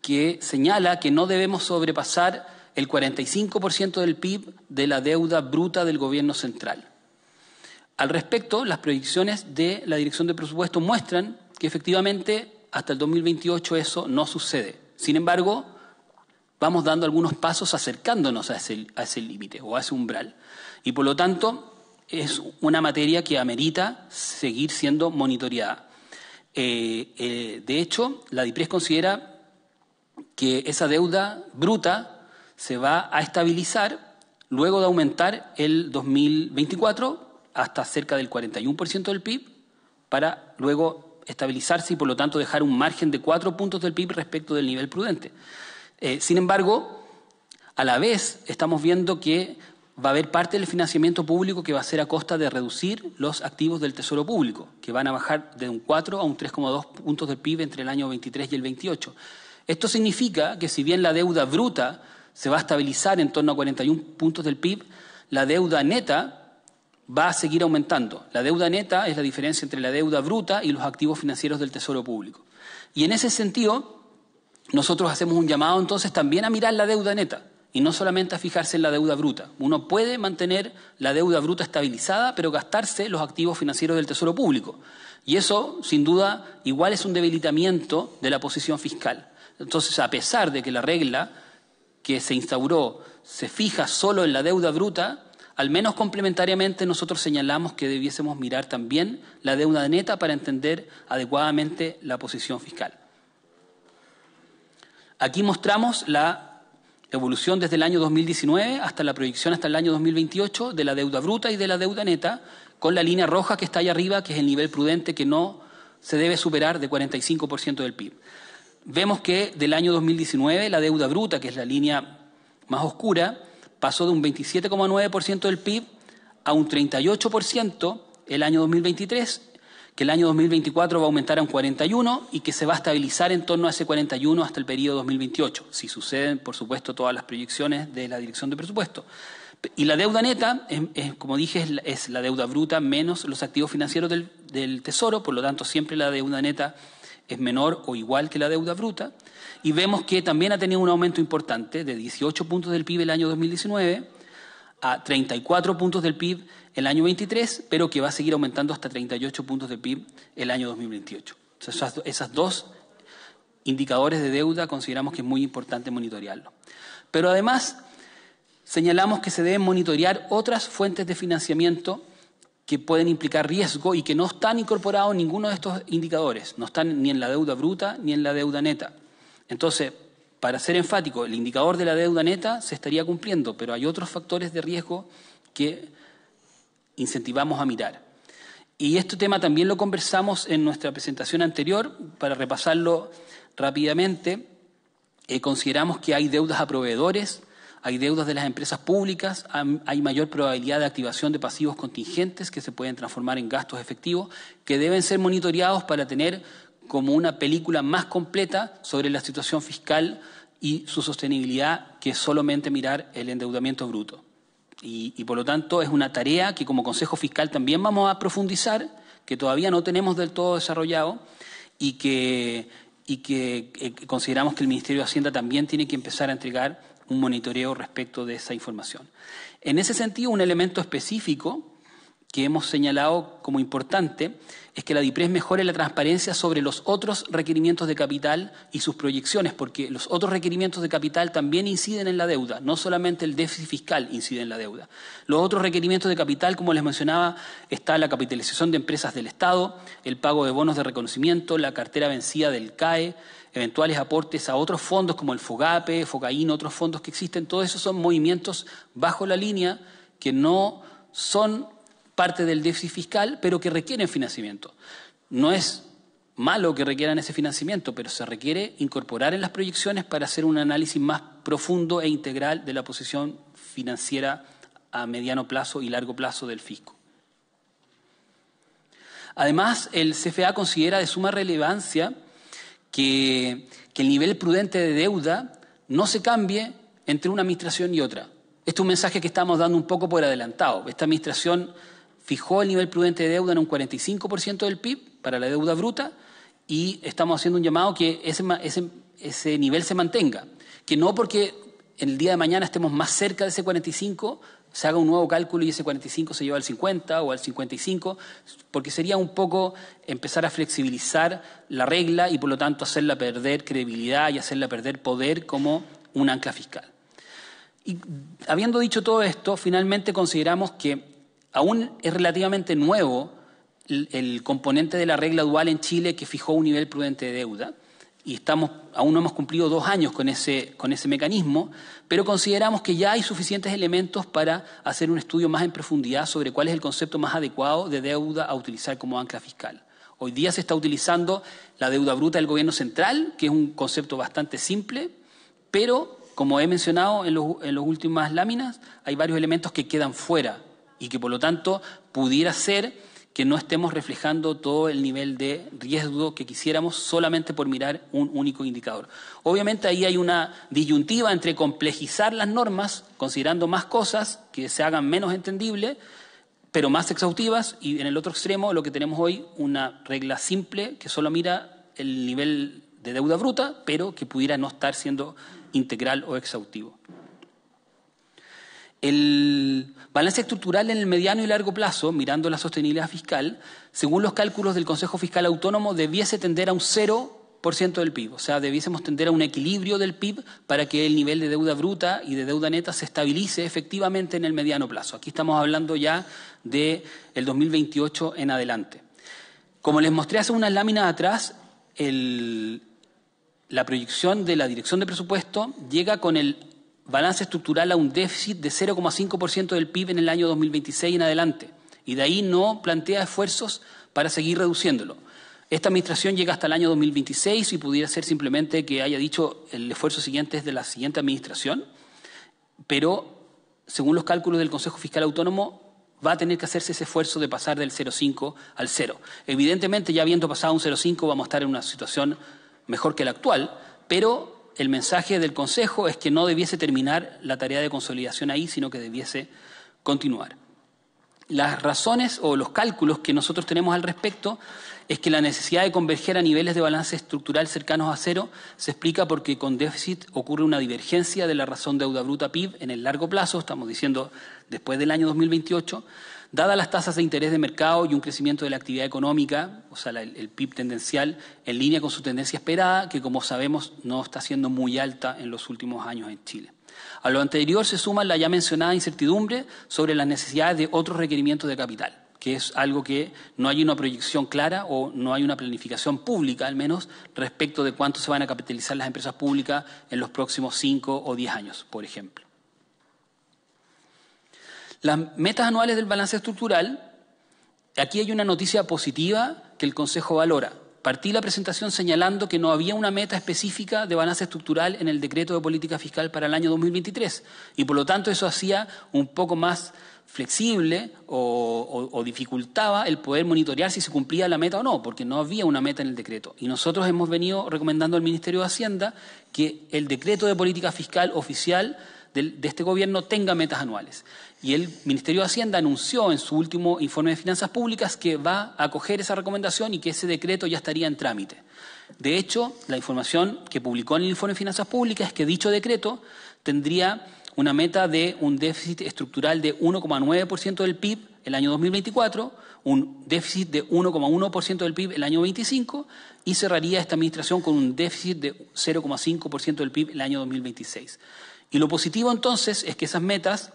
que señala que no debemos sobrepasar el 45% del PIB de la deuda bruta del gobierno central. Al respecto, las proyecciones de la Dirección de Presupuesto muestran que efectivamente hasta el 2028 eso no sucede. Sin embargo, vamos dando algunos pasos acercándonos a ese, límite o a ese umbral. Y por lo tanto, es una materia que amerita seguir siendo monitoreada. Eh, eh, de hecho, la DIPRES considera que esa deuda bruta se va a estabilizar luego de aumentar el 2024 hasta cerca del 41% del PIB para luego estabilizarse y por lo tanto dejar un margen de cuatro puntos del PIB respecto del nivel prudente. Eh, sin embargo, a la vez estamos viendo que va a haber parte del financiamiento público que va a ser a costa de reducir los activos del Tesoro Público, que van a bajar de un 4 a un 3,2 puntos del PIB entre el año 23 y el 28. Esto significa que si bien la deuda bruta se va a estabilizar en torno a 41 puntos del PIB, la deuda neta va a seguir aumentando. La deuda neta es la diferencia entre la deuda bruta y los activos financieros del Tesoro Público. Y en ese sentido, nosotros hacemos un llamado entonces también a mirar la deuda neta y no solamente a fijarse en la deuda bruta. Uno puede mantener la deuda bruta estabilizada, pero gastarse los activos financieros del Tesoro Público. Y eso, sin duda, igual es un debilitamiento de la posición fiscal. Entonces, a pesar de que la regla que se instauró se fija solo en la deuda bruta, al menos complementariamente nosotros señalamos que debiésemos mirar también la deuda neta para entender adecuadamente la posición fiscal. Aquí mostramos la evolución desde el año 2019 hasta la proyección hasta el año 2028 de la deuda bruta y de la deuda neta, con la línea roja que está allá arriba, que es el nivel prudente que no se debe superar de 45% del PIB. Vemos que del año 2019 la deuda bruta, que es la línea más oscura, pasó de un 27,9% del PIB a un 38% el año 2023 que el año 2024 va a aumentar a un 41 y que se va a estabilizar en torno a ese 41 hasta el periodo 2028, si suceden, por supuesto, todas las proyecciones de la Dirección de Presupuesto. Y la deuda neta, como dije, es la, deuda bruta menos los activos financieros del, del Tesoro, por lo tanto, siempre la deuda neta es menor o igual que la deuda bruta. Y vemos que también ha tenido un aumento importante de 18 puntos del PIB el año 2019 a 34 puntos del PIB el año 23, pero que va a seguir aumentando hasta 38 puntos de PIB el año 2028. Esos esas, dos indicadores de deuda consideramos que es muy importante monitorearlo. Pero además, señalamos que se deben monitorear otras fuentes de financiamiento que pueden implicar riesgo y que no están incorporados en ninguno de estos indicadores, no están ni en la deuda bruta ni en la deuda neta. Entonces, para ser enfático, el indicador de la deuda neta se estaría cumpliendo, pero hay otros factores de riesgo que incentivamos a mirar. Y este tema también lo conversamos en nuestra presentación anterior, para repasarlo rápidamente. Eh, consideramos que hay deudas a proveedores, hay deudas de las empresas públicas, hay mayor probabilidad de activación de pasivos contingentes que se pueden transformar en gastos efectivos, que deben ser monitoreados para tener como una película más completa sobre la situación fiscal y su sostenibilidad que solamente mirar el endeudamiento bruto. Y, por lo tanto es una tarea que como Consejo Fiscal también vamos a profundizar, que todavía no tenemos del todo desarrollado y que, eh, consideramos que el Ministerio de Hacienda también tiene que empezar a entregar un monitoreo respecto de esa información. En ese sentido, un elemento específico que hemos señalado como importante es que la DIPRES mejore la transparencia sobre los otros requerimientos de capital y sus proyecciones, porque los otros requerimientos de capital también inciden en la deuda, no solamente el déficit fiscal incide en la deuda. Los otros requerimientos de capital, como les mencionaba, está la capitalización de empresas del Estado, el pago de bonos de reconocimiento, la cartera vencida del CAE, eventuales aportes a otros fondos como el FOGAPE, FOCAIN, otros fondos que existen. Todos esos son movimientos bajo la línea que no son parte del déficit fiscal, pero que requieren financiamiento. No es malo que requieran ese financiamiento, pero se requiere incorporar en las proyecciones para hacer un análisis más profundo e integral de la posición financiera a mediano plazo y largo plazo del fisco. Además, el CFA considera de suma relevancia que, el nivel prudente de deuda no se cambie entre una administración y otra. Este es un mensaje que estamos dando un poco por adelantado. Esta administración fijó el nivel prudente de deuda en un 45% del PIB para la deuda bruta y estamos haciendo un llamado que ese, ese nivel se mantenga. Que no porque el día de mañana estemos más cerca de ese 45, se haga un nuevo cálculo y ese 45 se lleva al 50 o al 55, porque sería un poco empezar a flexibilizar la regla y por lo tanto hacerla perder credibilidad y hacerla perder poder como un ancla fiscal. Y habiendo dicho todo esto, finalmente consideramos que aún es relativamente nuevo el, componente de la regla dual en Chile que fijó un nivel prudente de deuda y estamos, aún no hemos cumplido dos años con ese, con ese mecanismo, pero consideramos que ya hay suficientes elementos para hacer un estudio más en profundidad sobre cuál es el concepto más adecuado de deuda a utilizar como ancla fiscal. Hoy día se está utilizando la deuda bruta del gobierno central, que es un concepto bastante simple, pero como he mencionado en, en las últimas láminas, hay varios elementos que quedan fuera y que por lo tanto pudiera ser que no estemos reflejando todo el nivel de riesgo que quisiéramos solamente por mirar un único indicador. Obviamente ahí hay una disyuntiva entre complejizar las normas, considerando más cosas que se hagan menos entendibles, pero más exhaustivas, y en el otro extremo lo que tenemos hoy, una regla simple que solo mira el nivel de deuda bruta, pero que pudiera no estar siendo integral o exhaustivo. El balance estructural en el mediano y largo plazo, mirando la sostenibilidad fiscal, según los cálculos del Consejo Fiscal Autónomo, debiese tender a un 0% del PIB. O sea, debiésemos tender a un equilibrio del PIB para que el nivel de deuda bruta y de deuda neta se estabilice efectivamente en el mediano plazo. Aquí estamos hablando ya del 2028 en adelante. Como les mostré hace unas láminas atrás, la proyección de la Dirección de Presupuesto llega con el balance estructural a un déficit de 0,5% del PIB en el año 2026 en adelante, y de ahí no plantea esfuerzos para seguir reduciéndolo. Esta administración llega hasta el año 2026 y pudiera ser simplemente que haya dicho el esfuerzo siguiente es de la siguiente administración, pero según los cálculos del Consejo Fiscal Autónomo va a tener que hacerse ese esfuerzo de pasar del 0,5 al 0. Evidentemente, ya habiendo pasado un 0,5 vamos a estar en una situación mejor que la actual, pero el mensaje del Consejo es que no debiese terminar la tarea de consolidación ahí, sino que debiese continuar. Las razones o los cálculos que nosotros tenemos al respecto es que la necesidad de converger a niveles de balance estructural cercanos a cero se explica porque con déficit ocurre una divergencia de la razón deuda bruta PIB en el largo plazo, estamos diciendo después del año 2028, Dadas las tasas de interés de mercado y un crecimiento de la actividad económica, o sea, el, PIB tendencial, en línea con su tendencia esperada, que como sabemos no está siendo muy alta en los últimos años en Chile. A lo anterior se suma la ya mencionada incertidumbre sobre las necesidades de otros requerimientos de capital, que es algo que no hay una proyección clara o no hay una planificación pública, al menos, respecto de cuánto se van a capitalizar las empresas públicas en los próximos cinco o diez años, por ejemplo. Las metas anuales del balance estructural, aquí hay una noticia positiva que el Consejo valora. Partí la presentación señalando que no había una meta específica de balance estructural en el decreto de política fiscal para el año 2023 y por lo tanto eso hacía un poco más flexible o, dificultaba el poder monitorear si se cumplía la meta o no, porque no había una meta en el decreto. Y nosotros hemos venido recomendando al Ministerio de Hacienda que el decreto de política fiscal oficial de este gobierno tenga metas anuales. Y el Ministerio de Hacienda anunció en su último informe de finanzas públicas que va a acoger esa recomendación y que ese decreto ya estaría en trámite. De hecho, la información que publicó en el informe de finanzas públicas es que dicho decreto tendría una meta de un déficit estructural de 1,9% del PIB el año 2024, un déficit de 1,1% del PIB el año 25 y cerraría esta administración con un déficit de 0,5% del PIB el año 2026. Y lo positivo entonces es que esas metas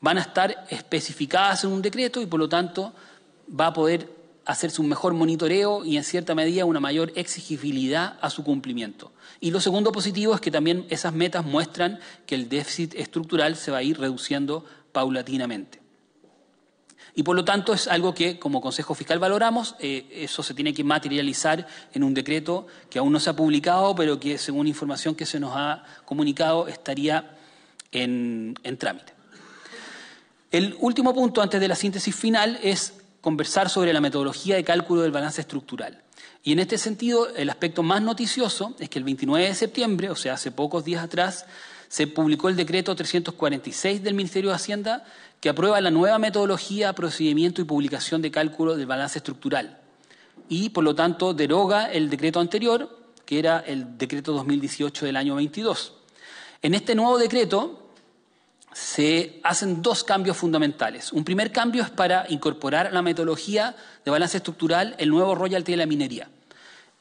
van a estar especificadas en un decreto y por lo tanto va a poder hacerse un mejor monitoreo y en cierta medida una mayor exigibilidad a su cumplimiento. Y lo segundo positivo es que también esas metas muestran que el déficit estructural se va a ir reduciendo paulatinamente. Y por lo tanto es algo que como Consejo Fiscal valoramos, eh, eso se tiene que materializar en un decreto que aún no se ha publicado, pero que según información que se nos ha comunicado estaría en trámite. El último punto antes de la síntesis final es conversar sobre la metodología de cálculo del balance estructural. Y en este sentido, el aspecto más noticioso es que el 29 de septiembre, o sea, hace pocos días atrás, se publicó el decreto 346 del Ministerio de Hacienda que aprueba la nueva metodología, procedimiento y publicación de cálculo del balance estructural. Y, por lo tanto, deroga el decreto anterior, que era el decreto 2018 del año 22. En este nuevo decreto, se hacen dos cambios fundamentales. Un primer cambio es para incorporar a la metodología de balance estructural el nuevo royalty de la minería.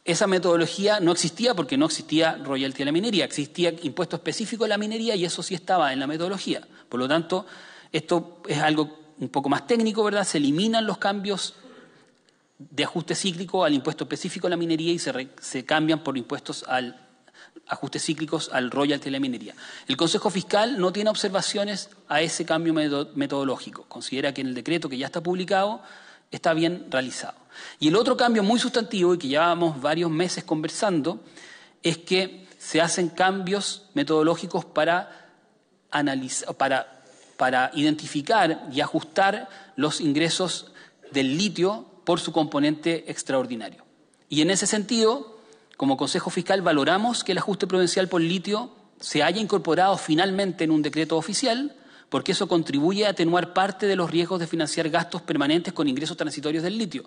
Esa metodología no existía porque no existía royalty de la minería, existía impuesto específico de la minería y eso sí estaba en la metodología. Por lo tanto, esto es algo un poco más técnico, ¿verdad? Se eliminan los cambios de ajuste cíclico al impuesto específico de la minería y se, se cambian por impuestos al ajustes cíclicos al Royal de la El Consejo Fiscal no tiene observaciones a ese cambio metodológico. Considera que en el decreto que ya está publicado está bien realizado. Y el otro cambio muy sustantivo y que llevábamos varios meses conversando es que se hacen cambios metodológicos para, analizar, para, para identificar y ajustar los ingresos del litio por su componente extraordinario. Y en ese sentido, como Consejo Fiscal valoramos que el ajuste provincial por litio se haya incorporado finalmente en un decreto oficial, porque eso contribuye a atenuar parte de los riesgos de financiar gastos permanentes con ingresos transitorios del litio.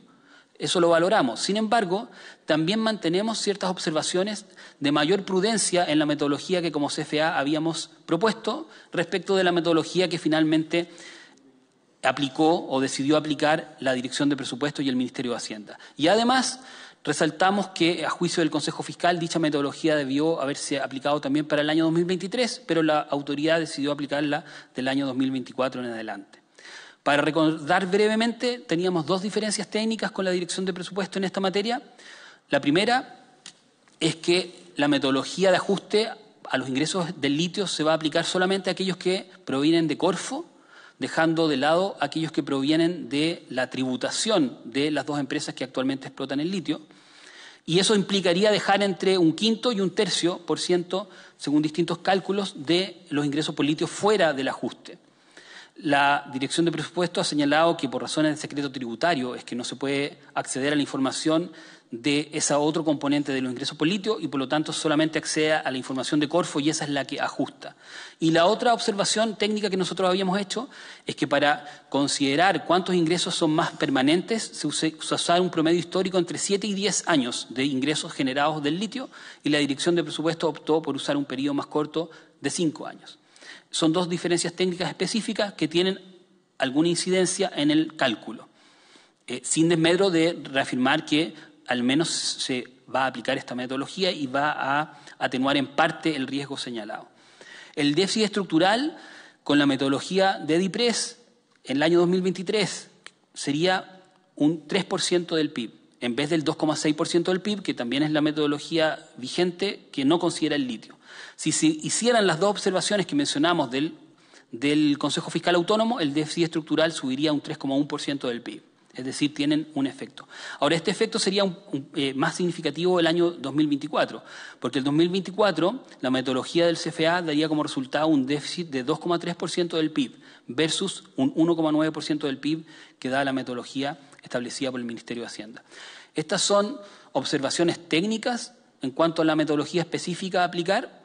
Eso lo valoramos. Sin embargo, también mantenemos ciertas observaciones de mayor prudencia en la metodología que como CFA habíamos propuesto respecto de la metodología que finalmente aplicó o decidió aplicar la Dirección de Presupuestos y el Ministerio de Hacienda. Y además, Resaltamos que, a juicio del Consejo Fiscal, dicha metodología debió haberse aplicado también para el año 2023, pero la autoridad decidió aplicarla del año 2024 en adelante. Para recordar brevemente, teníamos dos diferencias técnicas con la Dirección de Presupuesto en esta materia. La primera es que la metodología de ajuste a los ingresos del litio se va a aplicar solamente a aquellos que provienen de Corfo dejando de lado aquellos que provienen de la tributación de las dos empresas que actualmente explotan el litio. Y eso implicaría dejar entre un quinto y un tercio por ciento, según distintos cálculos, de los ingresos por litio fuera del ajuste. La Dirección de Presupuesto ha señalado que por razones de secreto tributario es que no se puede acceder a la información de esa otro componente de los ingresos por litio y por lo tanto solamente accede a la información de Corfo y esa es la que ajusta. Y la otra observación técnica que nosotros habíamos hecho es que para considerar cuántos ingresos son más permanentes, se usa un promedio histórico entre 7 y 10 años de ingresos generados del litio y la Dirección de Presupuesto optó por usar un periodo más corto de 5 años. Son dos diferencias técnicas específicas que tienen alguna incidencia en el cálculo, eh, sin desmedro de reafirmar que al menos se va a aplicar esta metodología y va a atenuar en parte el riesgo señalado el déficit estructural con la metodología de DIPRES en el año 2023 sería un 3% del PIB, en vez del 2,6% del PIB, que también es la metodología vigente que no considera el litio. Si se hicieran las dos observaciones que mencionamos del, del Consejo Fiscal Autónomo, el déficit estructural subiría un 3,1% del PIB. Es decir, tienen un efecto. Ahora, este efecto sería eh, más significativo el año 2024, porque el 2024 la metodología del CFA daría como resultado un déficit de 2,3% del PIB versus un 1,9% del PIB que da la metodología establecida por el Ministerio de Hacienda. Estas son observaciones técnicas en cuanto a la metodología específica a aplicar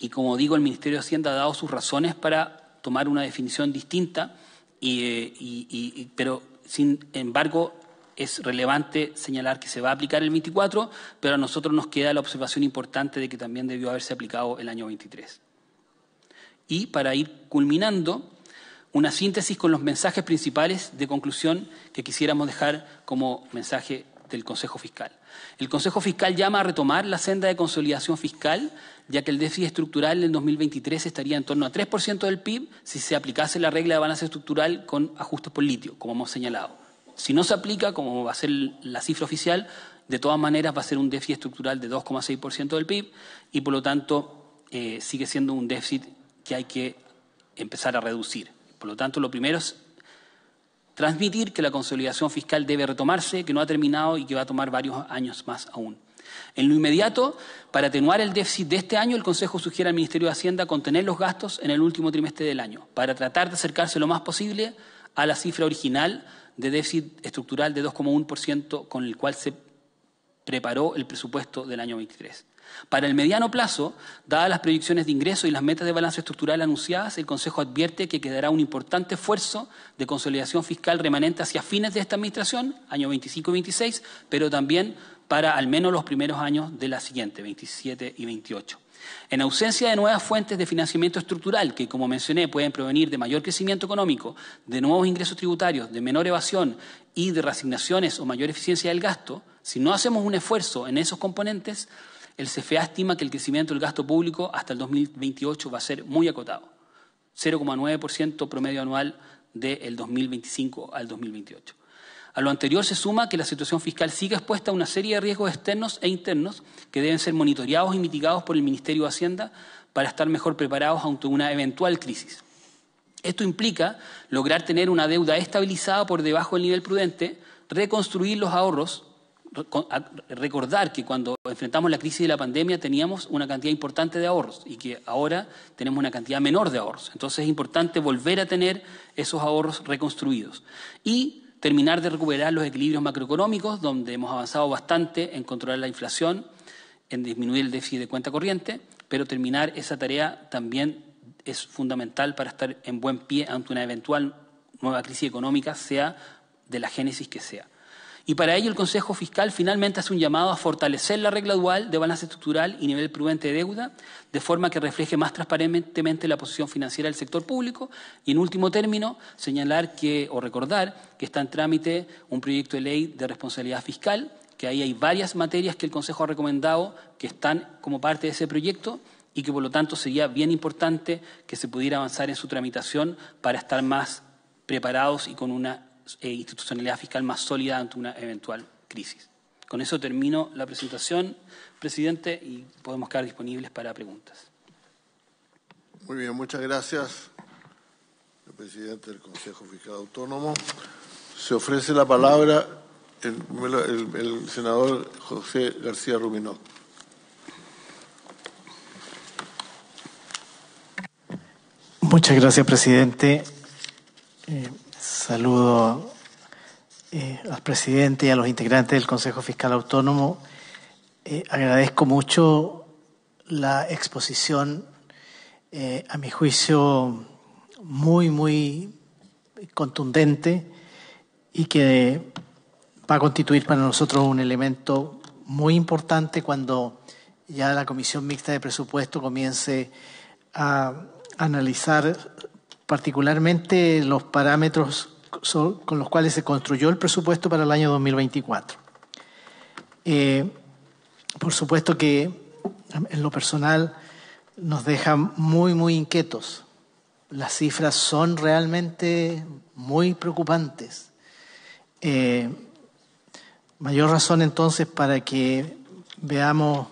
y, como digo, el Ministerio de Hacienda ha dado sus razones para tomar una definición distinta, y, eh, pero sin embargo, es relevante señalar que se va a aplicar el 24, pero a nosotros nos queda la observación importante de que también debió haberse aplicado el año 23. Y para ir culminando, una síntesis con los mensajes principales de conclusión que quisiéramos dejar como mensaje del Consejo Fiscal. El Consejo Fiscal llama a retomar la senda de consolidación fiscal, ya que el déficit estructural en 2023 estaría en torno a 3% del PIB si se aplicase la regla de balance estructural con ajustes por litio, como hemos señalado. Si no se aplica, como va a ser la cifra oficial, de todas maneras va a ser un déficit estructural de 2,6% del PIB y por lo tanto eh, sigue siendo un déficit que hay que empezar a reducir. Por lo tanto, lo primero es transmitir que la consolidación fiscal debe retomarse, que no ha terminado y que va a tomar varios años más aún. En lo inmediato, para atenuar el déficit de este año, el Consejo sugiere al Ministerio de Hacienda contener los gastos en el último trimestre del año, para tratar de acercarse lo más posible a la cifra original de déficit estructural de 2,1% con el cual se preparó el presupuesto del año 2023. Para el mediano plazo, dadas las proyecciones de ingreso y las metas de balance estructural anunciadas, el Consejo advierte que quedará un importante esfuerzo de consolidación fiscal remanente hacia fines de esta administración, año 25 y 26, pero también para al menos los primeros años de la siguiente, 27 y 28. En ausencia de nuevas fuentes de financiamiento estructural, que como mencioné pueden provenir de mayor crecimiento económico, de nuevos ingresos tributarios, de menor evasión y de reasignaciones o mayor eficiencia del gasto, si no hacemos un esfuerzo en esos componentes, el CFA e estima que el crecimiento del gasto público hasta el 2028 va a ser muy acotado, 0,9% promedio anual del 2025 al 2028. A lo anterior se suma que la situación fiscal sigue expuesta a una serie de riesgos externos e internos que deben ser monitoreados y mitigados por el Ministerio de Hacienda para estar mejor preparados ante una eventual crisis. Esto implica lograr tener una deuda estabilizada por debajo del nivel prudente, reconstruir los ahorros, recordar que cuando enfrentamos la crisis de la pandemia teníamos una cantidad importante de ahorros y que ahora tenemos una cantidad menor de ahorros. Entonces es importante volver a tener esos ahorros reconstruidos y terminar de recuperar los equilibrios macroeconómicos, donde hemos avanzado bastante en controlar la inflación, en disminuir el déficit de cuenta corriente, pero terminar esa tarea también es fundamental para estar en buen pie ante una eventual nueva crisis económica, sea de la génesis que sea. Y para ello el Consejo Fiscal finalmente hace un llamado a fortalecer la regla dual de balance estructural y nivel prudente de deuda, de forma que refleje más transparentemente la posición financiera del sector público. Y en último término, señalar que, o recordar que está en trámite un proyecto de ley de responsabilidad fiscal, que ahí hay varias materias que el Consejo ha recomendado que están como parte de ese proyecto y que por lo tanto sería bien importante que se pudiera avanzar en su tramitación para estar más preparados y con una e institucionalidad fiscal más sólida ante una eventual crisis. Con eso termino la presentación, presidente, y podemos quedar disponibles para preguntas. Muy bien, muchas gracias, el presidente del Consejo Fiscal Autónomo. Se ofrece la palabra el, senador José García Ruminó. Muchas gracias, presidente. Eh, Saludo eh, al presidente y a los integrantes del Consejo Fiscal Autónomo. Eh, agradezco mucho la exposición, eh, a mi juicio, muy, muy contundente y que va a constituir para nosotros un elemento muy importante cuando ya la Comisión Mixta de Presupuesto comience a analizar particularmente los parámetros con los cuales se construyó el presupuesto para el año 2024. Eh, por supuesto que en lo personal nos deja muy, muy inquietos. Las cifras son realmente muy preocupantes. Eh, mayor razón entonces para que veamos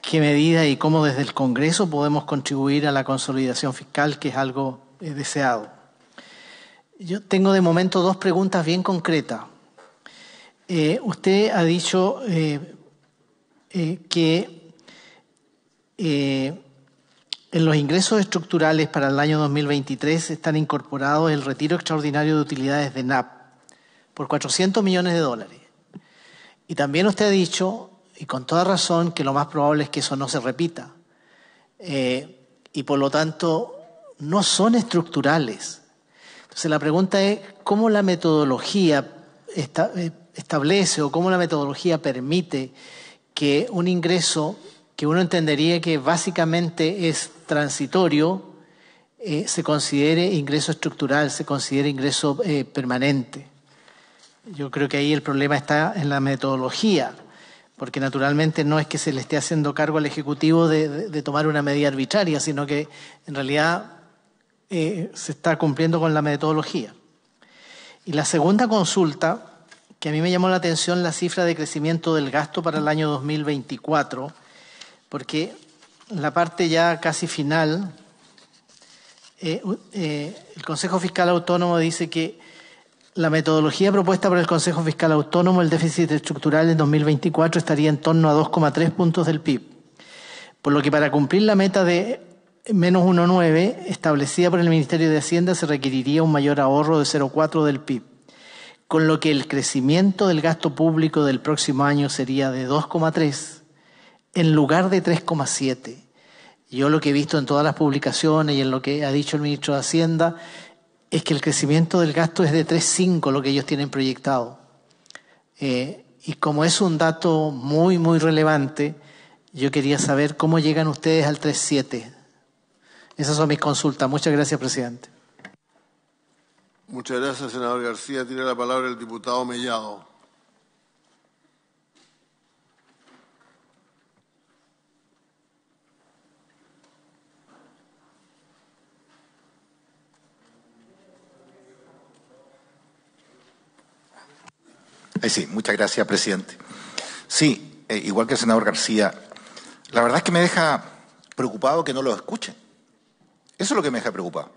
qué medida y cómo desde el Congreso podemos contribuir a la consolidación fiscal, que es algo eh, deseado. Yo tengo de momento dos preguntas bien concretas. Eh, usted ha dicho eh, eh, que en los ingresos estructurales para el año 2023 están incorporados el retiro extraordinario de utilidades de NAP por 400 millones de dólares. Y también usted ha dicho, y con toda razón, que lo más probable es que eso no se repita. y por lo tanto, no son estructurales entonces la pregunta es cómo la metodología eh, establece o cómo la metodología permite que un ingreso que uno entendería que básicamente es transitorio, eh, se considere ingreso estructural, se considere ingreso eh, permanente. Yo creo que ahí el problema está en la metodología, porque naturalmente no es que se le esté haciendo cargo al Ejecutivo de tomar una medida arbitraria, sino que en realidad eh, se está cumpliendo con la metodología. Y la segunda consulta, que a mí me llamó la atención la cifra de crecimiento del gasto para el año 2024, porque la parte ya casi final, eh, eh, el Consejo Fiscal Autónomo dice que la metodología propuesta por el Consejo Fiscal Autónomo, el déficit estructural en 2024 estaría en torno a 2,3 puntos del PIB, por lo que para cumplir la meta de menos 1,9 establecida por el Ministerio de Hacienda se requeriría un mayor ahorro de 0,4 del PIB, con lo que el crecimiento del gasto público del próximo año sería de 2,3 en lugar de 3,7. Yo lo que he visto en todas las publicaciones y en lo que ha dicho el ministro de Hacienda es que el crecimiento del gasto es de 3,5 lo que ellos tienen proyectado. Eh, y como es un dato muy, muy relevante, yo quería saber cómo llegan ustedes al 3,7. Esas son mis consultas. Muchas gracias, presidente. Muchas gracias, senador García. Tiene la palabra el diputado Mellado. sí, muchas gracias, presidente. Sí, eh, igual que el senador García, la verdad es que me deja preocupado que no lo escuchen. Eso es lo que me deja preocupado.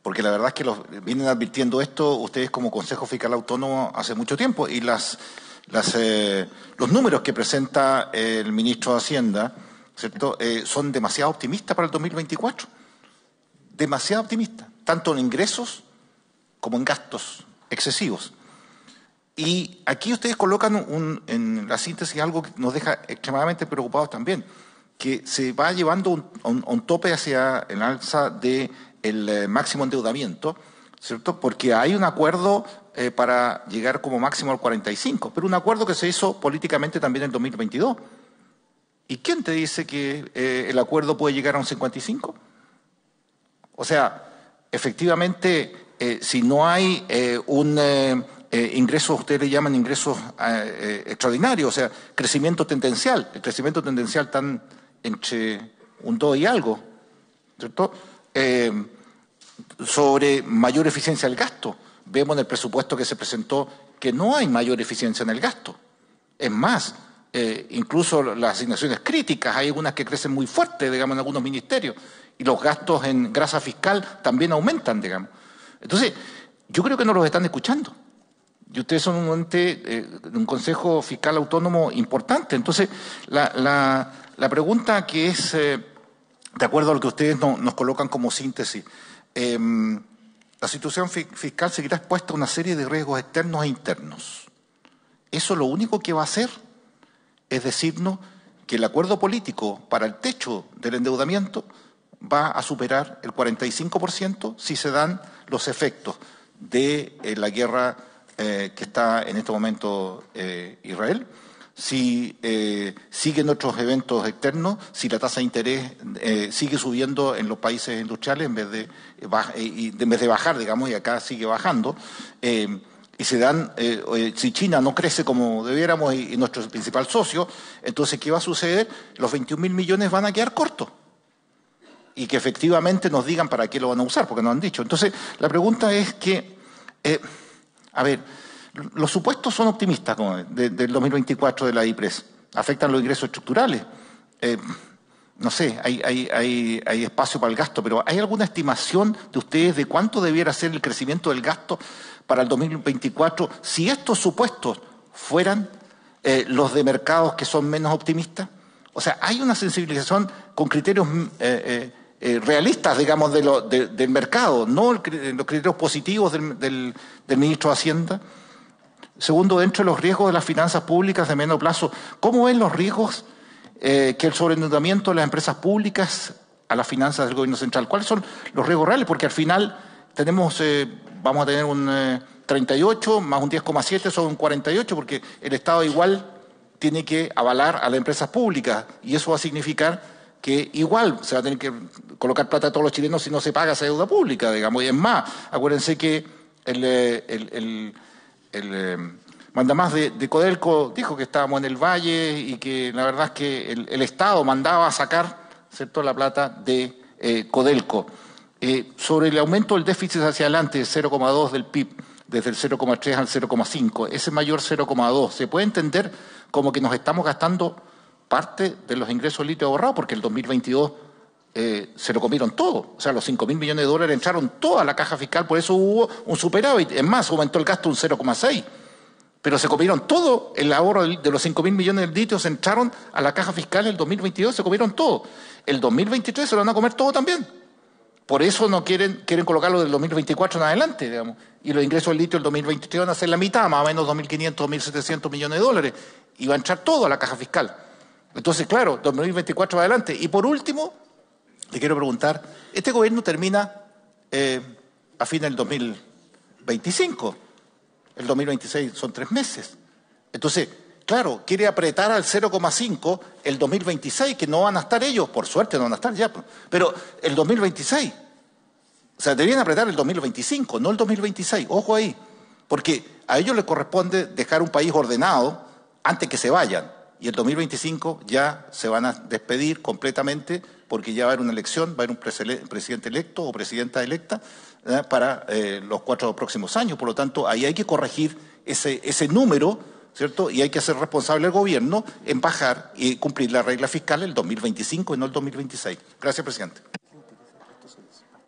Porque la verdad es que vienen advirtiendo esto ustedes como Consejo Fiscal Autónomo hace mucho tiempo y eh, los números que presenta el ministro de Hacienda ¿cierto? Eh, son demasiado optimistas para el 2024. Demasiado optimistas, tanto en ingresos como en gastos excesivos. Y aquí ustedes colocan un, en la síntesis algo que nos deja extremadamente preocupados también que se va llevando un, tope hacia el alza del eh, máximo endeudamiento, ¿cierto? Porque hay un acuerdo eh, para llegar como máximo al 45, pero un acuerdo que se hizo políticamente también en 2022. ¿Y quién te dice que eh, el acuerdo puede llegar a un 55? O sea, efectivamente, si no hay un ingreso, ustedes le llaman ingresos extraordinarios, o sea, crecimiento tendencial, el crecimiento tendencial tan entre un 2 y algo, ¿cierto? Eh, sobre mayor eficiencia del gasto. Vemos en el presupuesto que se presentó que no hay mayor eficiencia en el gasto. Es más, eh, incluso las asignaciones críticas, hay algunas que crecen muy fuerte, digamos, en algunos ministerios, y los gastos en grasa fiscal también aumentan, digamos. Entonces, yo creo que no los están escuchando. Y ustedes son un ente, eh, un consejo fiscal autónomo importante. Entonces, la, la pregunta que es, eh, de acuerdo a lo que ustedes nos colocan como síntesis, em, la situación fiscal seguirá expuesta a una serie de riesgos externos e internos. Eso lo único que va a hacer es decirnos que el acuerdo político para el techo del endeudamiento va a superar el 45% si se dan los efectos de eh, la guerra eh, que está en este momento Israel si eh, siguen otros eventos externos, si la tasa de interés eh, sigue subiendo en los países industriales en vez eh, de, en vez de bajar, digamos, y acá sigue bajando. y se dan, si China no crece como debiéramos y, nuestro principal socio, entonces, ¿qué va a suceder? Los 21 mil millones van a quedar cortos. Y que efectivamente nos digan para qué lo van a usar, porque no han dicho. Entonces, la pregunta es que, a ver, los supuestos son optimistas como del 2024 de la IPRES. Afectan los ingresos estructurales. Eh, no sé, hay, espacio para el gasto, pero ¿hay alguna estimación de ustedes de cuánto debiera ser el crecimiento del gasto para el 2024 si estos supuestos fueran eh, los de mercados que son menos optimistas? O sea, hay una sensibilización con criterios mm, eh, realistas, digamos, del mercado, no los criterios positivos del ministro de Hacienda. Segundo, dentro de los riesgos de las finanzas públicas de medio plazo, ¿cómo ven los riesgos eh, que el sobreendeudamiento de las empresas públicas a las finanzas del gobierno central? ¿Cuáles son los riesgos reales? Porque al final tenemos, eh, vamos a tener un 38 eh, más un 10,7 son un 48, porque el Estado igual tiene que avalar a las empresas públicas y eso va a significar que igual se va a tener que colocar plata a todos los chilenos si no se paga esa deuda pública, digamos, y es más, acuérdense que el el em, mandamás de, Codelco dijo que estábamos en el valle y que la verdad es que el, Estado mandaba a sacar ¿cierto? la plata de eh, Codelco. Eh, sobre el aumento del déficit hacia adelante de 0,2 del PIB, desde el 0,3 al 0,5, ese mayor 0,2, se puede entender como que nos estamos gastando parte de los ingresos litio ahorrados, porque el 2022 eh, se lo comieron todo. O sea, los 5 mil millones de dólares entraron toda la caja fiscal, por eso hubo un superávit. Es más, aumentó el gasto un 0,6. Pero se comieron todo el ahorro de los 5.000 mil millones de se entraron a la caja fiscal en el 2022, se comieron todo. El 2023 se lo van a comer todo también. Por eso no quieren, quieren colocarlo del 2024 en adelante, digamos. Y los ingresos del litio el 2023 van a ser la mitad, más o menos 2.500, 2.700 millones de dólares. Y va a entrar todo a la caja fiscal. Entonces, claro, 2024 adelante. Y por último, te quiero preguntar, este gobierno termina eh, a fin del 2025, el 2026 son tres meses. Entonces, claro, quiere apretar al 0,5 el 2026, que no van a estar ellos, por suerte no van a estar ya, pero el 2026. O sea, deberían apretar el 2025, no el 2026, ojo ahí, porque a ellos les corresponde dejar un país ordenado antes que se vayan y el 2025 ya se van a despedir completamente porque ya va a haber una elección, va a haber un presidente electo o presidenta electa ¿eh? para eh, los cuatro próximos años. Por lo tanto, ahí hay que corregir ese, número, ¿cierto? Y hay que hacer responsable al gobierno en bajar y cumplir la regla fiscal el 2025 y no el 2026. Gracias, presidente.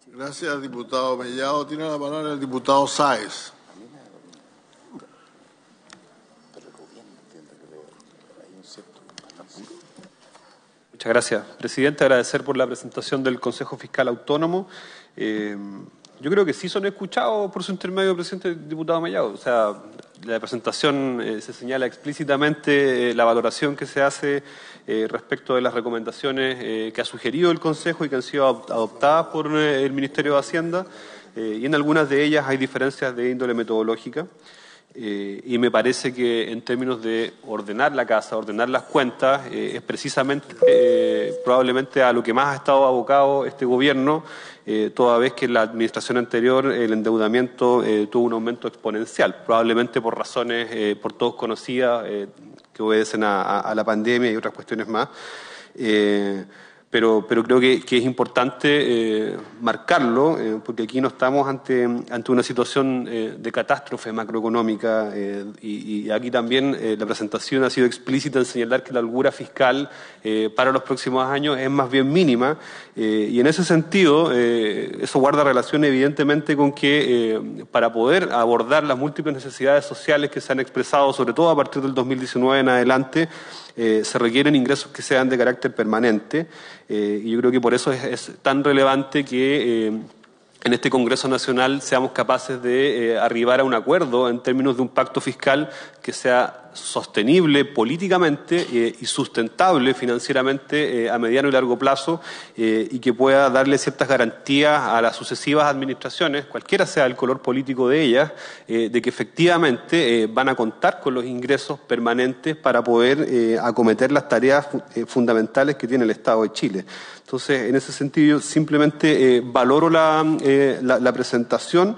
Gracias, diputado Mellado. Tiene la palabra el diputado Sáez. Muchas gracias, presidente. Agradecer por la presentación del Consejo Fiscal Autónomo. Eh, yo creo que sí son escuchados por su intermedio, presidente diputado Mayado. O sea, la presentación eh, se señala explícitamente eh, la valoración que se hace respecto de las recomendaciones que ha sugerido el Consejo y que han sido adoptadas por el Ministerio de Hacienda, y en algunas de ellas hay diferencias de índole metodológica. Eh, y me parece que en términos de ordenar la casa, ordenar las cuentas, eh, es precisamente eh, probablemente a lo que más ha estado abocado este gobierno, toda vez que en la administración anterior el endeudamiento tuvo un aumento exponencial, probablemente por razones por todos conocidas que obedecen a, la pandemia y otras cuestiones más pero, creo que, es importante eh, marcarlo, eh, porque aquí no estamos ante, una situación eh, de catástrofe macroeconómica y, aquí también la presentación ha sido explícita en señalar que la holgura fiscal para los próximos años es más bien mínima y en ese sentido eso guarda relación evidentemente con que para poder abordar las múltiples necesidades sociales que se han expresado, sobre todo a partir del 2019 en adelante, eh, se requieren ingresos que sean de carácter permanente. Eh, y yo creo que por eso es, tan relevante que eh, en este Congreso Nacional seamos capaces de arribar a un acuerdo en términos de un pacto fiscal que sea sostenible políticamente eh, y sustentable financieramente eh, a mediano y largo plazo eh, y que pueda darle ciertas garantías a las sucesivas administraciones, cualquiera sea el color político de ellas, de que efectivamente van a contar con los ingresos permanentes para poder acometer las tareas fundamentales que tiene el Estado de Chile. Entonces, en ese sentido, simplemente valoro la presentación.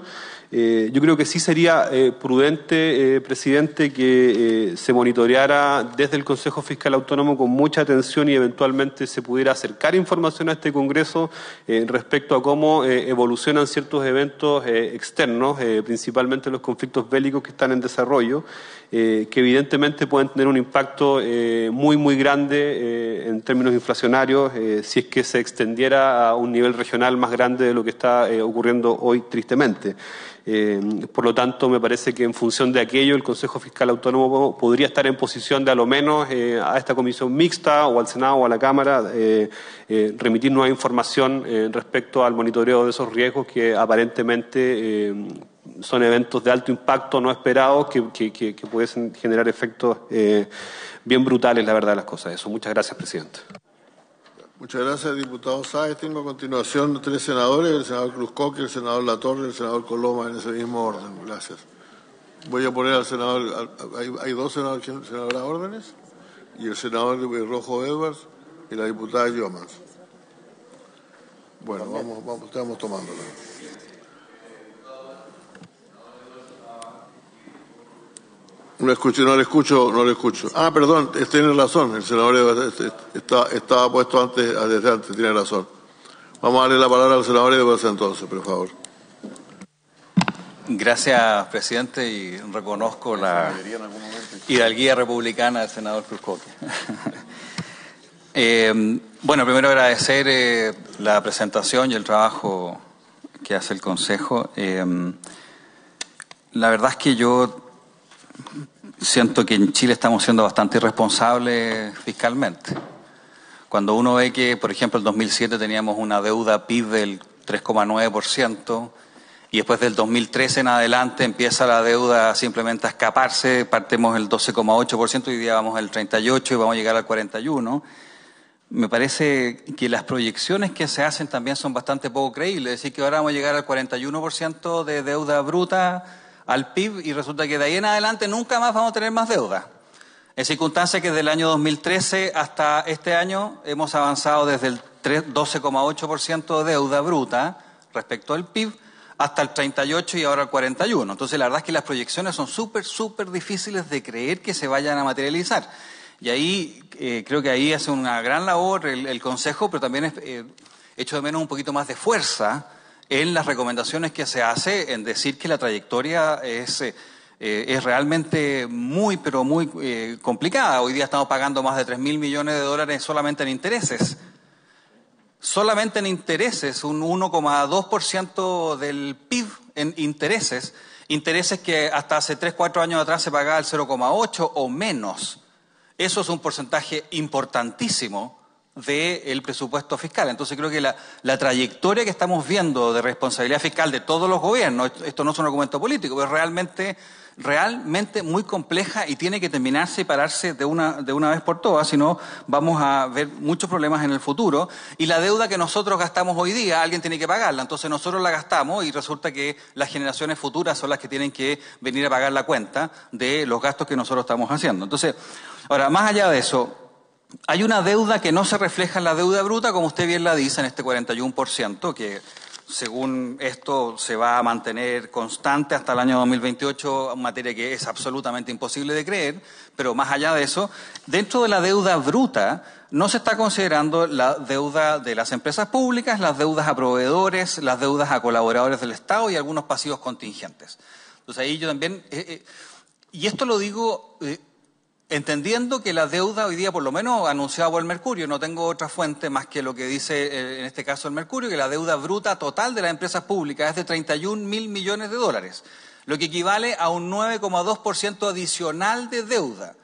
Eh, yo creo que sí sería eh, prudente, eh, presidente, que se monitoreara desde el Consejo Fiscal Autónomo con mucha atención y eventualmente se pudiera acercar información a este Congreso respecto a cómo evolucionan ciertos eventos externos, principalmente los conflictos bélicos que están en desarrollo. Eh, que evidentemente pueden tener un impacto eh, muy, muy grande eh, en términos inflacionarios si es que se extendiera a un nivel regional más grande de lo que está ocurriendo hoy, tristemente. por lo tanto, me parece que en función de aquello, el Consejo Fiscal Autónomo podría estar en posición de, a lo menos, a esta comisión mixta o al Senado o a la Cámara, remitir nueva información respecto al monitoreo de esos riesgos que aparentemente son eventos de alto impacto, no esperados, que, que, pudiesen generar efectos eh, bien brutales, la verdad, las cosas. Eso. Muchas gracias, presidente. Muchas gracias, diputado Sáez. Tengo a continuación tres senadores, el senador Cruzcoque, el senador Latorre, el senador Coloma, en ese mismo orden. Gracias. Voy a poner al senador, hay, dos senadores, que las órdenes, y el senador Rojo Edwards y la diputada Yomans. Bueno, vamos, vamos, estamos tomándolo. No escucho, no le escucho, no le escucho. Ah, perdón, eh, tiene razón, el senador eh, eh, está, estaba puesto antes, ah, antes, tiene razón. Vamos a darle la palabra al senador Edwards entonces, por favor. Gracias, presidente, y reconozco la hidalguía republicana del senador Cruzcoque. [laughs] Em, bueno, primero agradecer la presentación y el trabajo que hace el Consejo. Em, la verdad es que yo siento que en Chile estamos siendo bastante irresponsables fiscalmente. Cuando uno ve que, por ejemplo, el 2007 teníamos una deuda PIB del 3,9%, y después del 2013 en adelante empieza la deuda simplemente a escaparse, partimos el 12,8% y hoy día vamos al 38 y vamos a llegar al 41. Me parece que las proyecciones que se hacen también son bastante poco creíbles, es decir, que ahora vamos a llegar al 41% de deuda bruta al PIB y resulta que de ahí en adelante nunca más vamos a tener más deuda. En circunstancia que desde el año 2013 hasta este año hemos avanzado desde el 12,8% de deuda bruta respecto al PIB hasta el 38 y ahora el 41. Entonces la verdad es que las proyecciones son súper, súper difíciles de creer que se vayan a materializar. Y ahí eh, creo que ahí hace una gran labor el, Consejo, pero también es, eh, hecho de menos un poquito más de fuerza en las recomendaciones que se hace, en decir que la trayectoria es... Eh, eh, es realmente muy, pero muy eh, complicada. Hoy día estamos pagando más de 3 mil millones de dólares solamente en intereses. Solamente en intereses, un 1,2% del PIB en intereses, intereses que hasta hace 3, 4 años atrás se pagaba el 0,8 o menos. Eso es un porcentaje importantísimo del el presupuesto fiscal. Entonces creo que la, trayectoria que estamos viendo de responsabilidad fiscal de todos los gobiernos, esto no es un argumento político, es realmente, realmente muy compleja y tiene que terminarse y pararse de una, de una vez por todas, si no vamos a ver muchos problemas en el futuro. Y la deuda que nosotros gastamos hoy día, alguien tiene que pagarla, entonces nosotros la gastamos y resulta que las generaciones futuras son las que tienen que venir a pagar la cuenta de los gastos que nosotros estamos haciendo. Entonces, ahora, más allá de eso, hay una deuda que no se refleja en la deuda bruta, como usted bien la dice, en este 41%, que según esto se va a mantener constante hasta el año 2028, materia que es absolutamente imposible de creer, pero más allá de eso, dentro de la deuda bruta no se está considerando la deuda de las empresas públicas, las deudas a proveedores, las deudas a colaboradores del Estado y algunos pasivos contingentes. Entonces ahí yo también, eh, eh, y esto lo digo... Eh, Entendiendo que la deuda hoy día, por lo menos anunciaba por el Mercurio, no tengo otra fuente más que lo que dice eh, en este caso el Mercurio, que la deuda bruta total de las empresas públicas es de 31 mil millones de dólares, lo que equivale a un 9,2% adicional de deuda.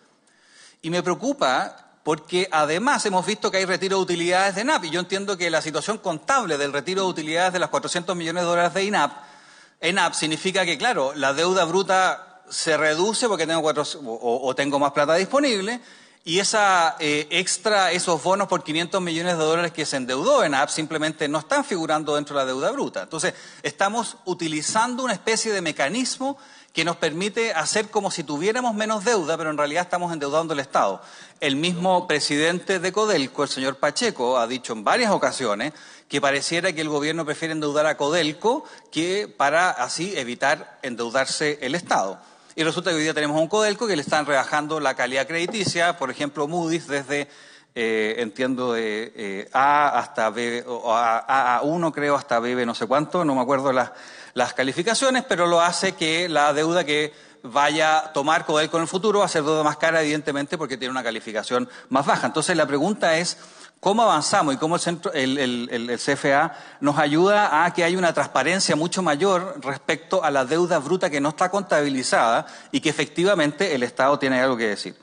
Y me preocupa porque además hemos visto que hay retiro de utilidades de INAP y yo entiendo que la situación contable del retiro de utilidades de las 400 millones de dólares de INAP, ENAP significa que, claro, la deuda bruta se reduce porque tengo cuatro, o, tengo más plata disponible y esa eh, extra, esos bonos por 500 millones de dólares que se endeudó en app simplemente no están figurando dentro de la deuda bruta. Entonces, estamos utilizando una especie de mecanismo que nos permite hacer como si tuviéramos menos deuda, pero en realidad estamos endeudando el Estado. El mismo presidente de Codelco, el señor Pacheco, ha dicho en varias ocasiones que pareciera que el gobierno prefiere endeudar a Codelco que para así evitar endeudarse el Estado. Y resulta que hoy día tenemos un Codelco que le están rebajando la calidad crediticia, por ejemplo, Moody's desde, eh, entiendo, de eh, A hasta B, a, 1 creo, hasta B, no sé cuánto, no me acuerdo las, las calificaciones, pero lo hace que la deuda que vaya a tomar Codelco en el futuro va a ser deuda más cara, evidentemente, porque tiene una calificación más baja. Entonces la pregunta es ¿Cómo avanzamos y cómo el, centro, el, CFA nos ayuda a que haya una transparencia mucho mayor respecto a la deuda bruta que no está contabilizada y que efectivamente el Estado tiene algo que decir?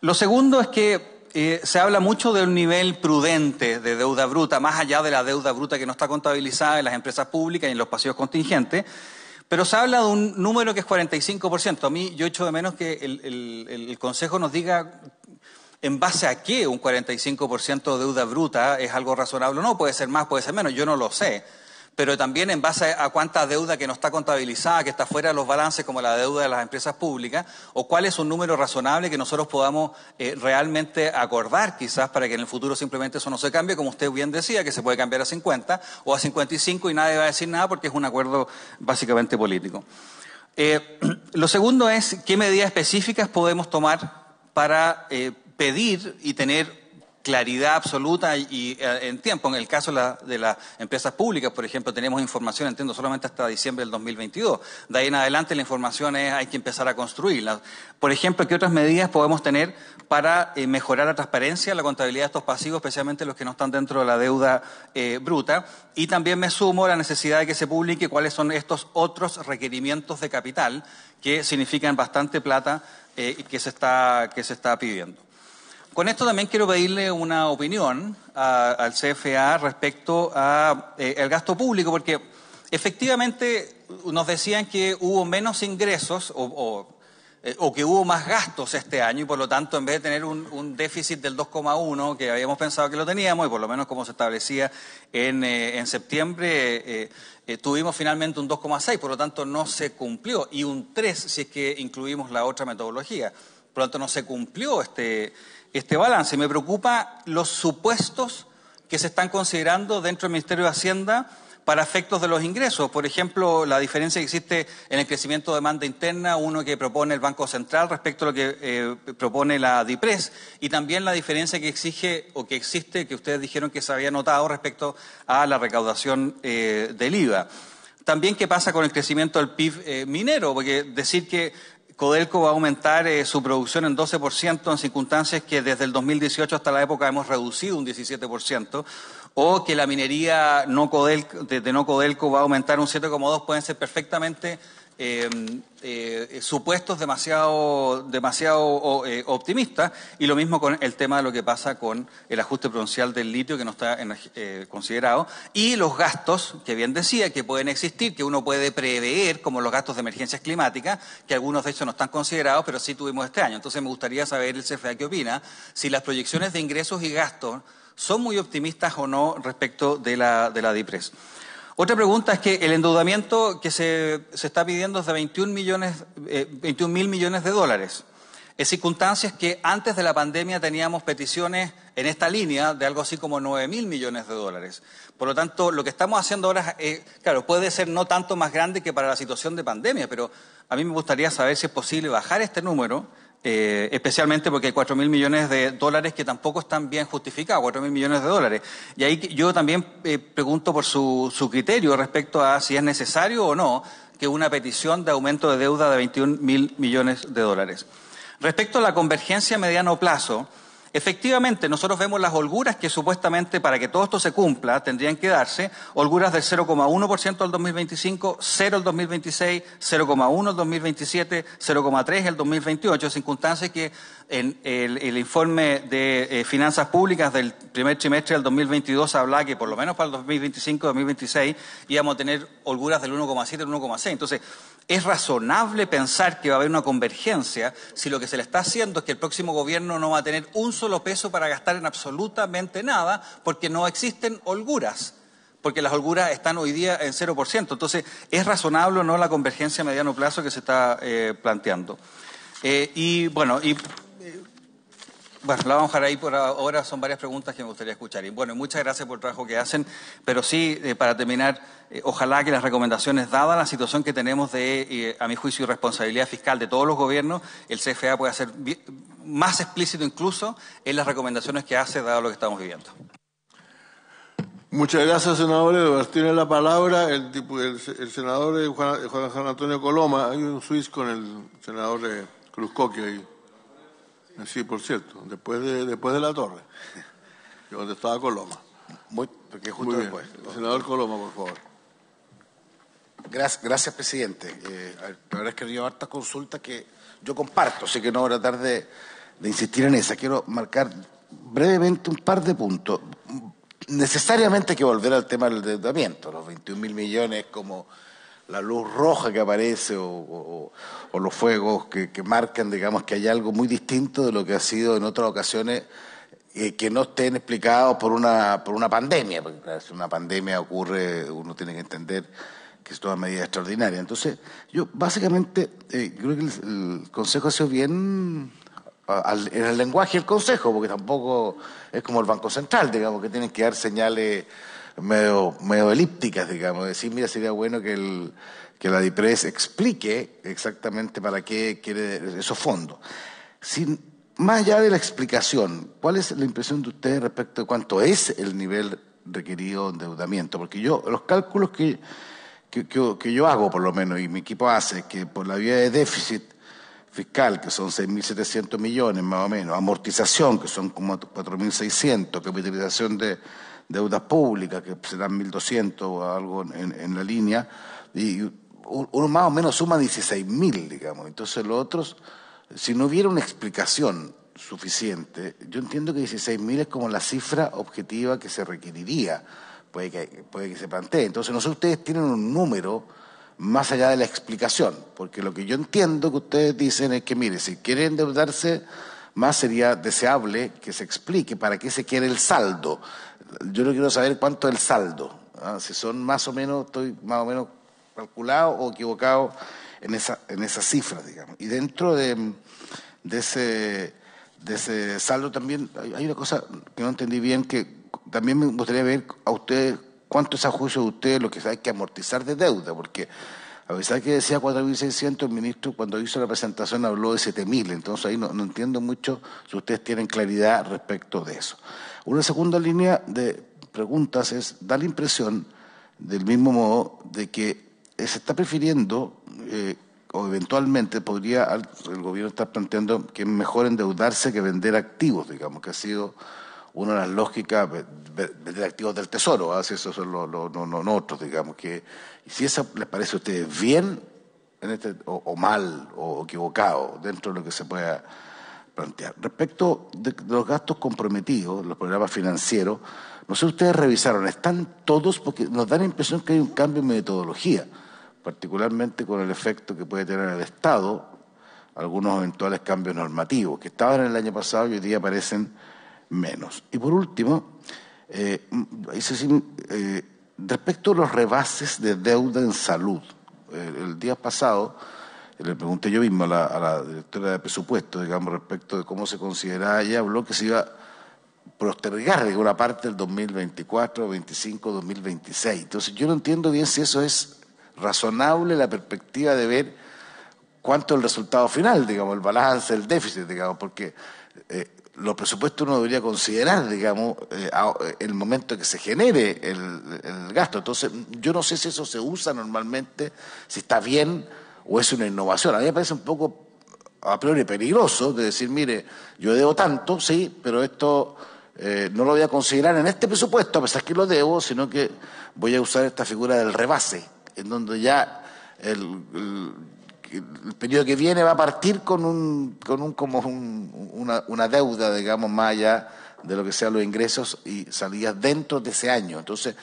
Lo segundo es que eh, se habla mucho del nivel prudente de deuda bruta, más allá de la deuda bruta que no está contabilizada en las empresas públicas y en los pasivos contingentes. Pero se habla de un número que es 45%. A mí yo echo de menos que el, el Consejo nos diga en base a qué un 45% de deuda bruta es algo razonable o no, puede ser más, puede ser menos, yo no lo sé, pero también en base a cuánta deuda que no está contabilizada, que está fuera de los balances, como la deuda de las empresas públicas, o cuál es un número razonable que nosotros podamos eh, realmente acordar, quizás, para que en el futuro simplemente eso no se cambie, como usted bien decía, que se puede cambiar a 50 o a 55 y nadie va a decir nada porque es un acuerdo básicamente político. Eh, [clears throat] lo segundo es qué medidas específicas podemos tomar para eh, pedir y tener claridad absoluta y eh, en tiempo. En el caso de, las empresas públicas, por ejemplo, tenemos información, entiendo, solamente hasta diciembre del 2022. De ahí en adelante la información es, hay que empezar a construirla. Por ejemplo, ¿qué otras medidas podemos tener para eh, mejorar la transparencia, la contabilidad de estos pasivos, especialmente los que no están dentro de la deuda eh, bruta? Y también me sumo a la necesidad de que se publique cuáles son estos otros requerimientos de capital que significan bastante plata que se está pidiendo. Con esto también quiero pedirle una opinión al CFA respecto al eh, gasto público, porque efectivamente nos decían que hubo menos ingresos eh, o, que hubo más gastos este año y por lo tanto en vez de tener un, déficit del 2,1 que habíamos pensado que lo teníamos y por lo menos como se establecía en, eh, en septiembre, tuvimos finalmente un 2,6, por lo tanto no se cumplió y un 3 si es que incluimos la otra metodología. Por lo tanto no se cumplió este este balance. Me preocupa los supuestos que se están considerando dentro del Ministerio de Hacienda para efectos de los ingresos. Por ejemplo, la diferencia que existe en el crecimiento de demanda interna, uno que propone el Banco Central respecto a lo que eh, propone la DIPRES, y también la diferencia que exige o que existe, que ustedes dijeron que se había notado respecto a la recaudación eh, del IVA. También qué pasa con el crecimiento del PIB eh, minero, porque decir que Codelco va a aumentar eh, su producción en 12% en circunstancias que desde el 2018 hasta la época hemos reducido un 17%, o que la minería no Codelco, de, no Codelco va a aumentar un 7,2%, pueden ser perfectamente Em, eh, supuestos demasiado, demasiado eh, optimistas y lo mismo con el tema de lo que pasa con el ajuste provincial del litio que no está eh, considerado y los gastos que bien decía que pueden existir, que uno puede prever como los gastos de emergencias climáticas que algunos de hecho no están considerados pero sí tuvimos este año. Entonces me gustaría saber el CFA qué opina si las proyecciones de ingresos y gastos son muy optimistas o no respecto de la, de la DIPRES. Otra pregunta es que el endeudamiento que se, está pidiendo es de 21 millones, eh, mil millones de dólares. En circunstancias que antes de la pandemia teníamos peticiones en esta línea de algo así como 9 mil millones de dólares. Por lo tanto, lo que estamos haciendo ahora, eh, claro, puede ser no tanto más grande que para la situación de pandemia, pero a mí me gustaría saber si es posible bajar este número eh, especialmente porque hay cuatro mil millones de dólares que tampoco están bien justificados, cuatro mil millones de dólares. Y ahí yo también eh, pregunto por su, su criterio respecto a si es necesario o no que una petición de aumento de deuda de 21 mil millones de dólares. Respecto a la convergencia a mediano plazo, Efectivamente, nosotros vemos las holguras que supuestamente para que todo esto se cumpla tendrían que darse, holguras del 0,1% al 2025, 0 al 2026, 0,1 al 2027, 0,3 el 2028, circunstancias que en el, informe de eh, finanzas públicas del primer trimestre del 2022 hablaba que por lo menos para el 2025, 2026 íbamos a tener holguras del 1,7 al 1,6. Entonces, es razonable pensar que va a haber una convergencia si lo que se le está haciendo es que el próximo gobierno no va a tener un lo peso para gastar en absolutamente nada, porque no existen holguras, porque las holguras están hoy día en 0%. Entonces, ¿es razonable o no la convergencia a mediano plazo que se está eh, planteando? Eh, y bueno, y eh, bueno, la vamos a dejar ahí por ahora. Son varias preguntas que me gustaría escuchar. Y bueno, muchas gracias por el trabajo que hacen. Pero sí, para terminar, ojalá que las recomendaciones, dadas la situación que tenemos de, a mi juicio, responsabilidad fiscal de todos los gobiernos, el CFA pueda hacer más explícito incluso en las recomendaciones que hace dado lo que estamos viviendo. Muchas gracias, senador Edwards. Tiene la palabra el, el senador Juan, Antonio Coloma. Hay un suiz con el senador Cruzcoque ahí. Sí, por cierto, después de, después de la torre, [laughs] donde estaba Coloma. Muy, porque después. senador Coloma, por favor. Gracias, presidente. Eh, la verdad es que dio hartas consultas que yo comparto, así que no voy a tratar de, de insistir en esa, quiero marcar brevemente un par de puntos. Necesariamente hay que volver al tema del endeudamiento, los 21.000 mil millones como la luz roja que aparece o, los fuegos que, marcan, digamos, que hay algo muy distinto de lo que ha sido en otras ocasiones eh, que no estén explicados por una, por una pandemia, porque si una pandemia ocurre, uno tiene que entender que es toda medida extraordinaria. Entonces, yo básicamente eh, creo que el, consejo ha sido bien en el lenguaje del Consejo, porque tampoco es como el Banco Central, digamos, que tienen que dar señales medio, medio elípticas, digamos, decir, mira, sería bueno que, el, que la DIPRES explique exactamente para qué quiere esos fondos. Sin, más allá de la explicación, ¿cuál es la impresión de ustedes respecto de cuánto es el nivel requerido de endeudamiento? Porque yo, los cálculos que, que yo hago, por lo menos, y mi equipo hace, que por la vía de déficit, fiscal, que son 6.700 millones más o menos, amortización, que son como 4.600, capitalización de deudas públicas, que serán 1.200 o algo en, en la línea, y uno más o menos suma 16.000, digamos. Entonces los otros, si no hubiera una explicación suficiente, yo entiendo que 16.000 es como la cifra objetiva que se requeriría, puede que, puede que se plantee. Entonces no sé, ustedes tienen un número más allá de la explicación, porque lo que yo entiendo que ustedes dicen es que, mire, si quieren endeudarse más sería deseable que se explique para qué se quiere el saldo. Yo no quiero saber cuánto es el saldo, ¿ah? si son más o menos, estoy más o menos calculado o equivocado en esa, en esas cifras, digamos. Y dentro de, de ese de ese saldo también hay una cosa que no entendí bien que también me gustaría ver a ustedes ¿Cuánto es a juicio de ustedes lo que hay que amortizar de deuda? Porque a pesar de que decía 4.600, el ministro cuando hizo la presentación habló de 7.000, entonces ahí no, entiendo mucho si ustedes tienen claridad respecto de eso. Una segunda línea de preguntas es, da la impresión, del mismo modo, de que se está prefiriendo, eh, o eventualmente podría el gobierno estar planteando que es mejor endeudarse que vender activos, digamos, que ha sido una de las lógicas de activos del tesoro, ¿ah? si esos son los, nuestros digamos, que si eso les parece a ustedes bien este, o, mal o equivocado dentro de lo que se pueda plantear. Respecto de, los gastos comprometidos, los programas financieros, no sé, si ustedes revisaron, están todos, porque nos dan la impresión que hay un cambio en metodología, particularmente con el efecto que puede tener el Estado algunos eventuales cambios normativos que estaban en el año pasado y hoy día aparecen menos. Y por último, eh, eh, respecto a los rebases de deuda en salud, eh, el, día pasado le pregunté yo mismo a la, directora de presupuesto, digamos, respecto de cómo se consideraba, ella habló que se iba a postergar de una parte del 2024, 2025, 2026. Entonces yo no entiendo bien si eso es razonable la perspectiva de ver cuánto el resultado final, digamos, el balance, el déficit, digamos, porque eh, los presupuestos uno debería considerar, digamos, eh, eh, el momento en que se genere el, gasto. Entonces, yo no sé si eso se usa normalmente, si está bien o es una innovación. A mí me parece un poco a priori peligroso de decir, mire, yo debo tanto, sí, pero esto eh, no lo voy a considerar en este presupuesto, a pesar que lo debo, sino que voy a usar esta figura del rebase, en donde ya el, el periodo que viene va a partir con, un, con un, como una, una, deuda, digamos, más allá de lo que sean los ingresos y salidas dentro de ese año. Entonces,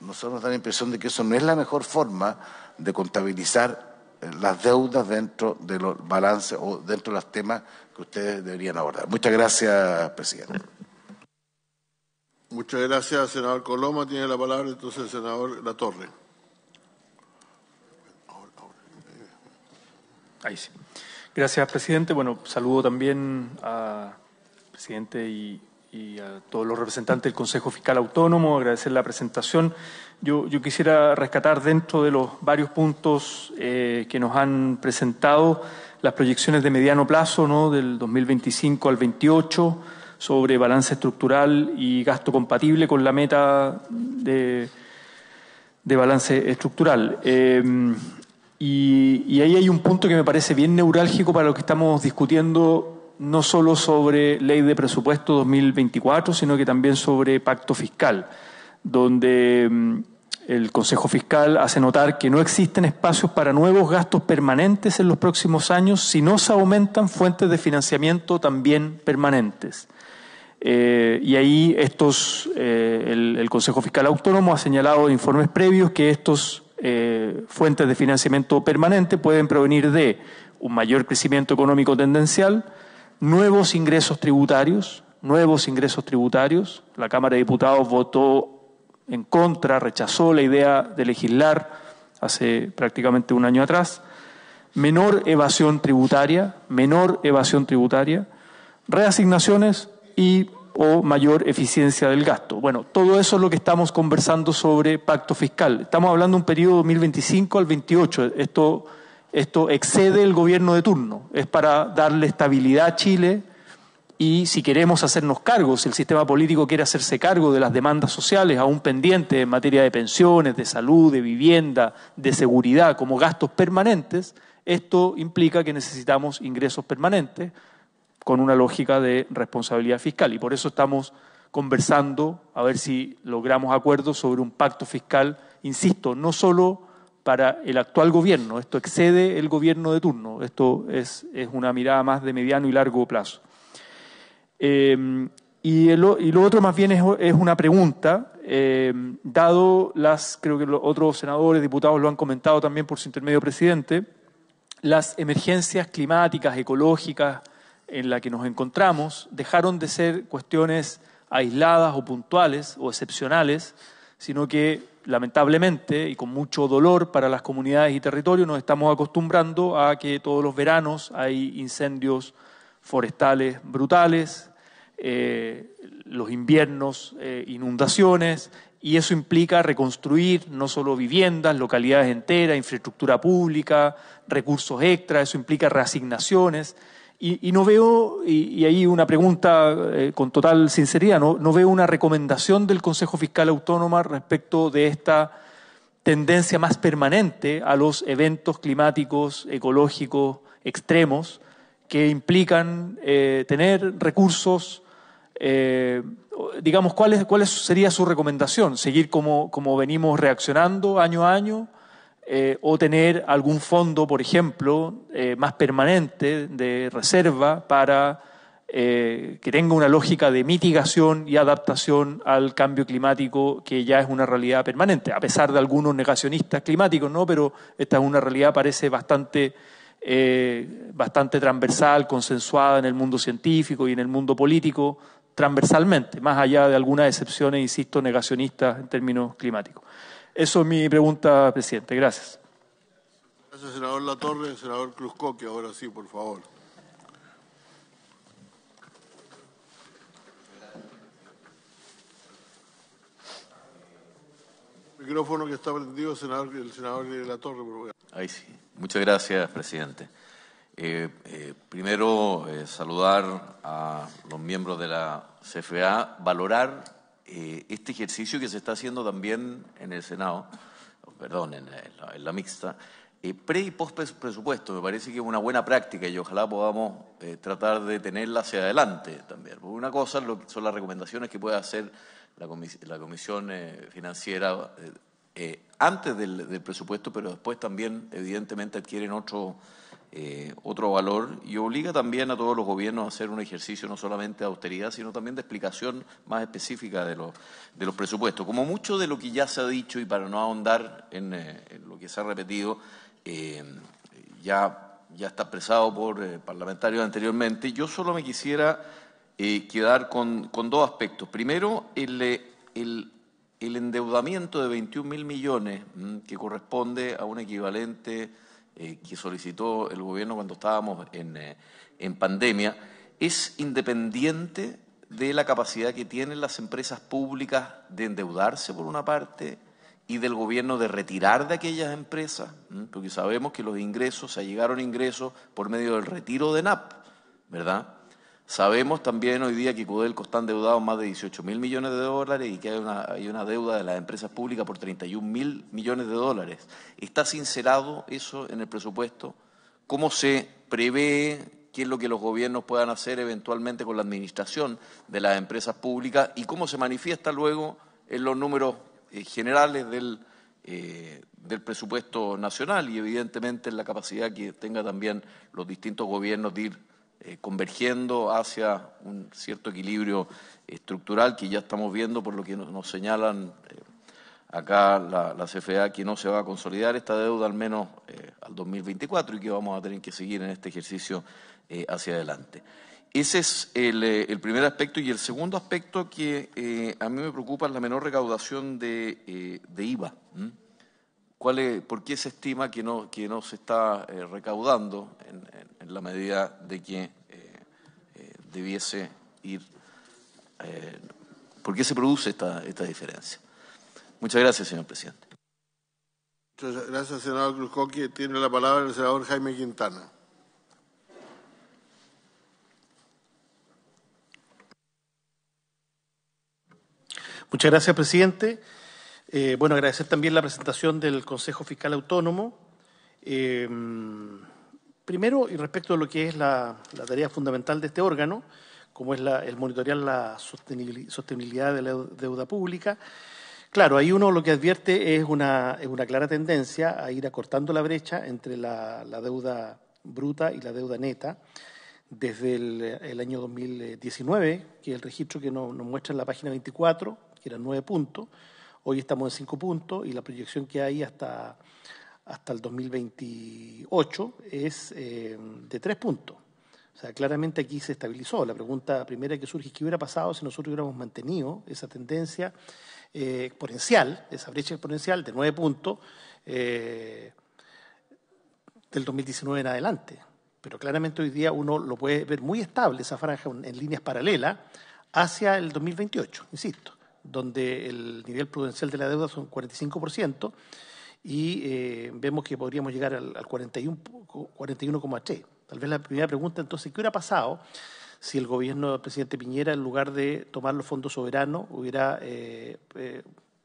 nosotros nos da la impresión de que eso no es la mejor forma de contabilizar eh, las deudas dentro de los balances o dentro de los temas que ustedes deberían abordar. Muchas gracias, presidente. Muchas gracias, senador Coloma. Tiene la palabra entonces el senador La Torre. Gracias, presidente. Bueno, saludo también al presidente y, a todos los representantes del Consejo Fiscal Autónomo, agradecer la presentación. Yo, quisiera rescatar dentro de los varios puntos eh, que nos han presentado las proyecciones de mediano plazo, ¿no? del 2025 al 28, sobre balance estructural y gasto compatible con la meta de, balance estructural. Eh, y, ahí hay un punto que me parece bien neurálgico para lo que estamos discutiendo, no solo sobre ley de presupuesto 2024, sino que también sobre pacto fiscal, donde mm, el Consejo Fiscal hace notar que no existen espacios para nuevos gastos permanentes en los próximos años si no se aumentan fuentes de financiamiento también permanentes. Eh, y ahí estos, eh, el, el Consejo Fiscal Autónomo ha señalado en informes previos que estos eh, fuentes de financiamiento permanente pueden provenir de un mayor crecimiento económico tendencial, nuevos ingresos tributarios, nuevos ingresos tributarios. La Cámara de Diputados votó en contra, rechazó la idea de legislar hace prácticamente un año atrás. Menor evasión tributaria, menor evasión tributaria, reasignaciones y o mayor eficiencia del gasto. Bueno, todo eso es lo que estamos conversando sobre pacto fiscal. Estamos hablando de un periodo 2025 al 28. Esto, esto excede el gobierno de turno. Es para darle estabilidad a Chile y si queremos hacernos cargo, si el sistema político quiere hacerse cargo de las demandas sociales aún pendientes en materia de pensiones, de salud, de vivienda, de seguridad, como gastos permanentes, esto implica que necesitamos ingresos permanentes con una lógica de responsabilidad fiscal. Y por eso estamos conversando a ver si logramos acuerdos sobre un pacto fiscal, insisto, no solo para el actual gobierno, esto excede el gobierno de turno, esto es, es una mirada más de mediano y largo plazo. Em, y, lo otro más bien es, una pregunta, em, dado las, creo que los otros senadores, diputados lo han comentado también por su intermedio presidente, las emergencias climáticas, ecológicas, en la que nos encontramos dejaron de ser cuestiones aisladas o puntuales o excepcionales, sino que lamentablemente y con mucho dolor para las comunidades y territorios nos estamos acostumbrando a que todos los veranos hay incendios forestales brutales, eh, los inviernos eh, inundaciones, y eso implica reconstruir no solo viviendas, localidades enteras, infraestructura pública, recursos extra, eso implica reasignaciones, y, no veo, y, ahí una pregunta eh, con total sinceridad, ¿no? veo una recomendación del Consejo Fiscal Autónoma respecto de esta tendencia más permanente a los eventos climáticos, ecológicos, extremos, que implican eh, tener recursos, eh, digamos, ¿cuál, sería su recomendación? ¿Seguir como venimos reaccionando año a año? Eh, o tener algún fondo, por ejemplo, eh, más permanente de reserva para eh, que tenga una lógica de mitigación y adaptación al cambio climático que ya es una realidad permanente, a pesar de algunos negacionistas climáticos, ¿no? Pero esta es una realidad, parece bastante, bastante transversal, consensuada en el mundo científico y en el mundo político transversalmente, más allá de algunas excepciones, insisto, negacionistas en términos climáticos. Eso es mi pregunta, presidente. Gracias. Gracias, senador Latorre. Senador Cruzcoque, ahora sí, por favor. micrófono que está prendido, el senador Latorre. Muchas gracias, presidente. Eh, eh, primero, eh, saludar a los miembros de la CFA, valorar eh, este ejercicio que se está haciendo también en el Senado, perdón, en, la, mixta, eh, pre y post presupuesto, me parece que es una buena práctica y ojalá podamos eh, tratar de tenerla hacia adelante también. Porque una cosa son las recomendaciones que puede hacer la, Comisión Financiera antes del, presupuesto, pero después también evidentemente adquieren otro eh, otro valor y obliga también a todos los gobiernos a hacer un ejercicio no solamente de austeridad, sino también de explicación más específica de, los, de los presupuestos. Como mucho de lo que ya se ha dicho y para no ahondar en, eh, lo que se ha repetido, eh, ya, está expresado por parlamentarios anteriormente, yo solo me quisiera quedar con, con, dos aspectos. Primero, el, el el endeudamiento de 21 mil millones, mm, que corresponde a un equivalente eh, que solicitó el gobierno cuando estábamos en, eh, en pandemia, es independiente de la capacidad que tienen las empresas públicas de endeudarse, por una parte, y del gobierno de retirar de aquellas empresas, porque sabemos que los ingresos, se llegaron ingresos por medio del retiro de NAP, ¿verdad? Sabemos también hoy día que Cudelco está endeudado más de 18 mil millones de dólares y que hay una, deuda de las empresas públicas por 31 mil millones de dólares. ¿Está sincerado eso en el presupuesto? ¿Cómo se prevé qué es lo que los gobiernos puedan hacer eventualmente con la administración de las empresas públicas y cómo se manifiesta luego en los números eh, generales del, eh, del presupuesto nacional y evidentemente en la capacidad que tenga también los distintos gobiernos de ir eh, convergiendo hacia un cierto equilibrio estructural que ya estamos viendo por lo que nos, señalan eh, acá la, la, CFA, que no se va a consolidar esta deuda al menos eh, al 2024 y que vamos a tener que seguir en este ejercicio hacia adelante. Ese es el, primer aspecto y el segundo aspecto que a mí me preocupa es la menor recaudación de, IVA. ¿Por qué se estima que no, se está eh, recaudando en, la medida de que eh, eh, debiese ir? ¿Por qué se produce esta, esta diferencia? Muchas gracias, señor presidente. Muchas gracias, senador Cruzcoque. Tiene la palabra el senador Jaime Quintana. Muchas gracias, presidente. Eh, bueno, agradecer también la presentación del Consejo Fiscal Autónomo. Em, primero, y respecto a lo que es la, tarea fundamental de este órgano, como es el monitorear la sostenibilidad de la deuda pública, claro, ahí uno lo que advierte es una, clara tendencia a ir acortando la brecha entre la, deuda bruta y la deuda neta desde el, año 2019, que es el registro que nos, nos muestra en la página 24, que era nueve puntos Hoy estamos en 5 puntos y la proyección que hay hasta, hasta el 2028 es eh, de 3 puntos. O sea, claramente aquí se estabilizó. La pregunta primera que surge es qué hubiera pasado si nosotros hubiéramos mantenido esa tendencia eh, exponencial, esa brecha exponencial de 9 puntos eh, del 2019 en adelante. Pero claramente hoy día uno lo puede ver muy estable, esa franja en líneas paralelas, hacia el 2028, insisto donde el nivel prudencial de la deuda son 45%, y eh, vemos que podríamos llegar al, al 41,3%. Tal vez la primera pregunta, entonces, ¿qué hubiera pasado si el gobierno del presidente Piñera, en lugar de tomar los fondos soberanos, hubiera eh, eh,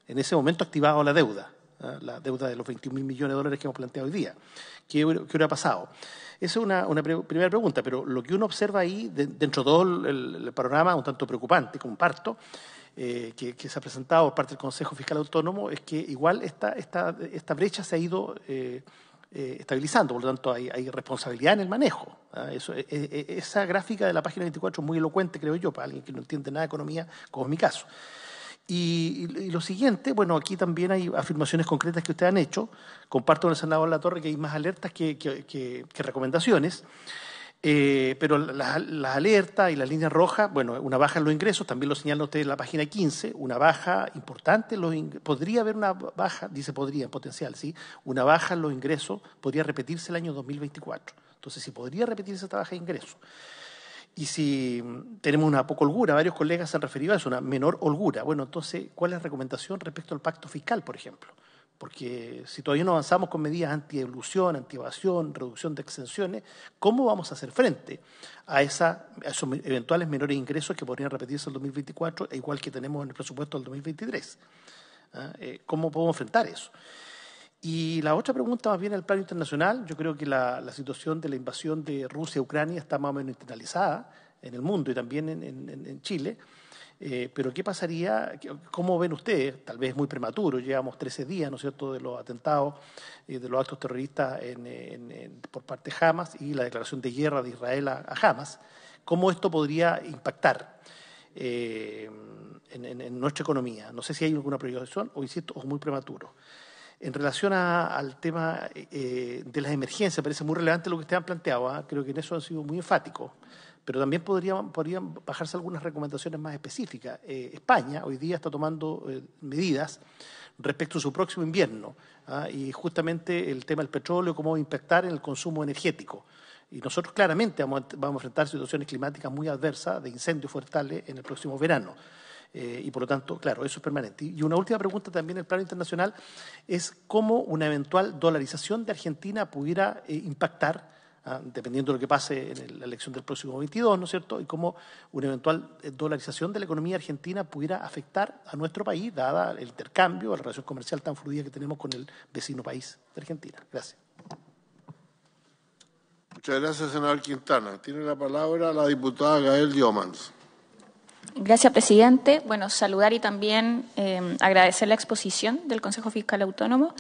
en ese momento activado la deuda? ¿ah? la deuda de los 21 mil millones de dólares que hemos planteado hoy día. ¿Qué, hubiera pasado? Esa es una, primera pregunta, pero lo que uno observa ahí, dentro de todo el, el, panorama, un tanto preocupante, comparto, eh, que, se ha presentado por parte del Consejo Fiscal Autónomo es que igual esta, esta, esta brecha se ha ido eh, eh, estabilizando, por lo tanto hay, responsabilidad en el manejo. ¿ah? esa gráfica de la página 24 es muy elocuente, creo yo, para alguien que no entiende nada de economía, como es mi caso. Y, lo siguiente, bueno, aquí también hay afirmaciones concretas que ustedes han hecho. Comparto con el senador La Torre que hay más alertas que recomendaciones. Eh, pero las, alertas y las líneas rojas, bueno, una baja en los ingresos, también lo señala usted en la página 15, una baja importante, podría haber una baja, dice podría en potencial, ¿sí? Una baja en los ingresos podría repetirse el año 2024. Entonces, si podría repetirse esta baja de ingresos. Y si tenemos una poco holgura, varios colegas se han referido a eso, una menor holgura. Bueno, entonces, ¿cuál es la recomendación respecto al pacto fiscal, por ejemplo? Porque si todavía no avanzamos con medidas anti-evolución, anti-evasión, reducción de exenciones, ¿cómo vamos a hacer frente a, esos eventuales menores ingresos que podrían repetirse en el 2024, e igual que tenemos en el presupuesto del 2023? ¿Ah? Eh, ¿Cómo podemos enfrentar eso? Y la otra pregunta más bien el plano internacional, yo creo que la, situación de la invasión de Rusia a Ucrania está más o menos internalizada en el mundo y también en Chile. Eh, pero ¿qué pasaría? ¿Cómo ven ustedes? Tal vez muy prematuro, llevamos 13 días, ¿no es cierto?, de los atentados, y eh, de los actos terroristas por parte de Hamas y la declaración de guerra de Israel a, Hamas. ¿Cómo esto podría impactar eh, en, nuestra economía? No sé si hay alguna proyección, o insisto, o muy prematuro. En relación al tema de las emergencias, parece muy relevante lo que usted han planteado, ¿ah? creo que en eso han sido muy enfáticos. Pero también podrían, bajarse algunas recomendaciones más específicas. Eh, España hoy día está tomando eh, medidas respecto a su próximo invierno ¿ah? y justamente el tema del petróleo, cómo va a impactar en el consumo energético. Y nosotros claramente vamos a, enfrentar situaciones climáticas muy adversas de incendios forestales en el próximo verano. Eh, y por lo tanto, claro, eso es permanente. Y una última pregunta también en el plano internacional es cómo una eventual dolarización de Argentina pudiera impactar ¿ah? dependiendo de lo que pase en la elección del próximo 22, ¿no es cierto? Y cómo una eventual eh, dolarización de la economía argentina pudiera afectar a nuestro país, dada el intercambio, la relación comercial tan fluida que tenemos con el vecino país de Argentina. Gracias. Muchas gracias, senador Quintana. Tiene la palabra la diputada Gael Diomans. Gracias, presidente. Bueno, saludar y también eh, agradecer la exposición del Consejo Fiscal Autónomo.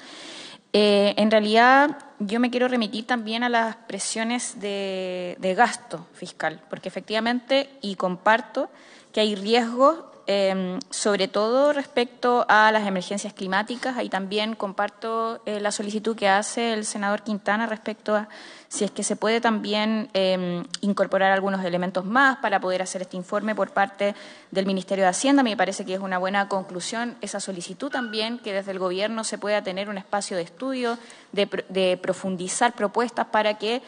Eh, en realidad, yo me quiero remitir también a las presiones de gasto fiscal, porque efectivamente, y comparto, que hay riesgos Em, sobre todo respecto a las emergencias climáticas. Ahí también comparto eh, la solicitud que hace el senador Quintana respecto a si es que se puede también em, incorporar algunos elementos más para poder hacer este informe por parte del Ministerio de Hacienda. Me parece que es una buena conclusión esa solicitud también, que desde el Gobierno se pueda tener un espacio de estudio, de profundizar propuestas para que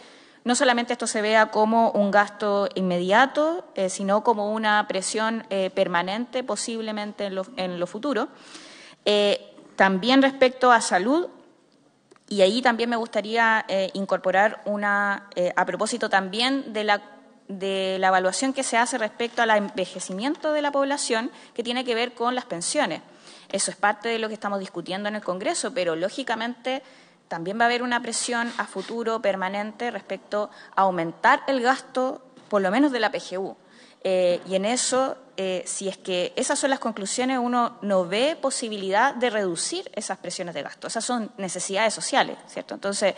no solamente esto se vea como un gasto inmediato, eh, sino como una presión eh, permanente posiblemente en lo, en futuro. Eh, también respecto a salud, y ahí también me gustaría incorporar una, a propósito también de la evaluación que se hace respecto al envejecimiento de la población, que tiene que ver con las pensiones. Eso es parte de lo que estamos discutiendo en el Congreso, pero lógicamente también va a haber una presión a futuro permanente respecto a aumentar el gasto, por lo menos de la PGU. Eh, y en eso, eh, si es que esas son las conclusiones, uno no ve posibilidad de reducir esas presiones de gasto. Esas son necesidades sociales, ¿cierto? Entonces,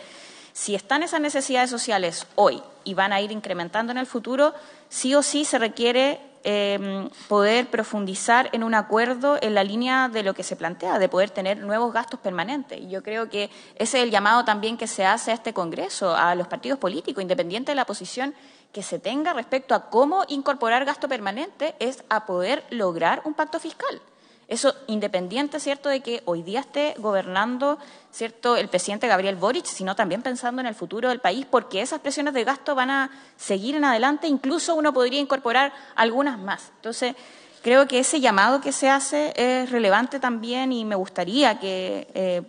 si están esas necesidades sociales hoy y van a ir incrementando en el futuro, sí o sí se requiere Em, poder profundizar en un acuerdo en la línea de lo que se plantea, de poder tener nuevos gastos permanentes. Y yo creo que ese es el llamado también que se hace a este Congreso, a los partidos políticos, independiente de la posición que se tenga respecto a cómo incorporar gasto permanente, es a poder lograr un pacto fiscal. Eso independiente, ¿cierto?, de que hoy día esté gobernando, ¿cierto?, el presidente Gabriel Boric, sino también pensando en el futuro del país, porque esas presiones de gasto van a seguir en adelante, incluso uno podría incorporar algunas más. Entonces, creo que ese llamado que se hace es relevante también y me gustaría que eh,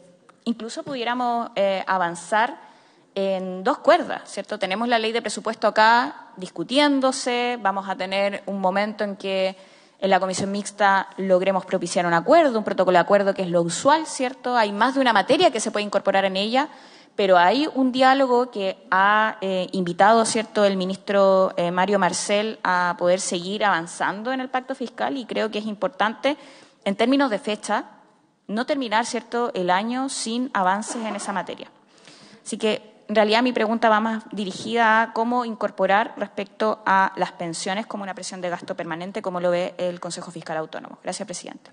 incluso pudiéramos eh, avanzar en dos cuerdas, ¿cierto? Tenemos la ley de presupuesto acá discutiéndose, vamos a tener un momento en que en la comisión mixta logremos propiciar un acuerdo, un protocolo de acuerdo que es lo usual, ¿cierto? Hay más de una materia que se puede incorporar en ella, pero hay un diálogo que ha eh, invitado, ¿cierto?, el ministro eh, Mario Marcel a poder seguir avanzando en el pacto fiscal y creo que es importante, en términos de fecha, no terminar, ¿cierto?, el año sin avances en esa materia. Así que en realidad mi pregunta va más dirigida a cómo incorporar respecto a las pensiones como una presión de gasto permanente, como lo ve el Consejo Fiscal Autónomo. Gracias, presidente.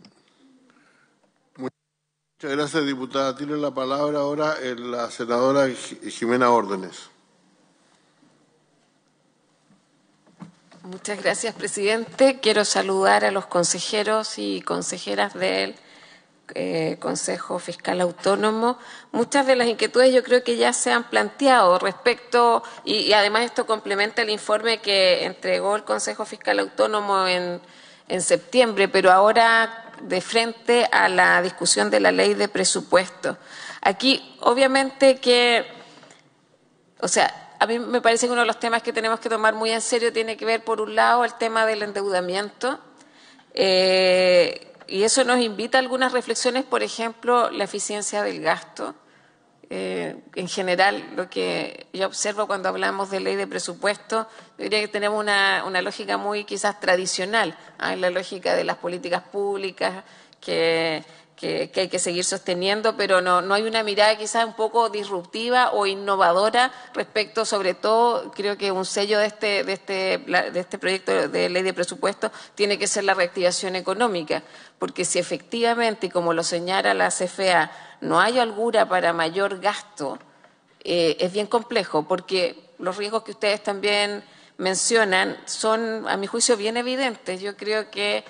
Muchas gracias, diputada. Tiene la palabra ahora eh, la senadora Jimena Órdenes. Muchas gracias, presidente. Quiero saludar a los consejeros y consejeras del eh, Consejo Fiscal Autónomo, muchas de las inquietudes yo creo que ya se han planteado respecto, y, además esto complementa el informe que entregó el Consejo Fiscal Autónomo en, septiembre, pero ahora de frente a la discusión de la ley de presupuesto. Aquí, obviamente que, o sea, a mí me parece que uno de los temas que tenemos que tomar muy en serio tiene que ver, por un lado, el tema del endeudamiento. Eh, y eso nos invita a algunas reflexiones, por ejemplo, la eficiencia del gasto. Eh, en general, lo que yo observo cuando hablamos de ley de presupuesto, diría que tenemos una, una lógica muy quizás tradicional, en ¿ah? la lógica de las políticas públicas que que, hay que seguir sosteniendo, pero no, no hay una mirada quizás un poco disruptiva o innovadora respecto, sobre todo, creo que un sello de este, de este, de este proyecto de ley de presupuesto tiene que ser la reactivación económica, porque si efectivamente, como lo señala la CFA, no hay holgura para mayor gasto, eh, es bien complejo, porque los riesgos que ustedes también mencionan son, a mi juicio, bien evidentes. Yo creo que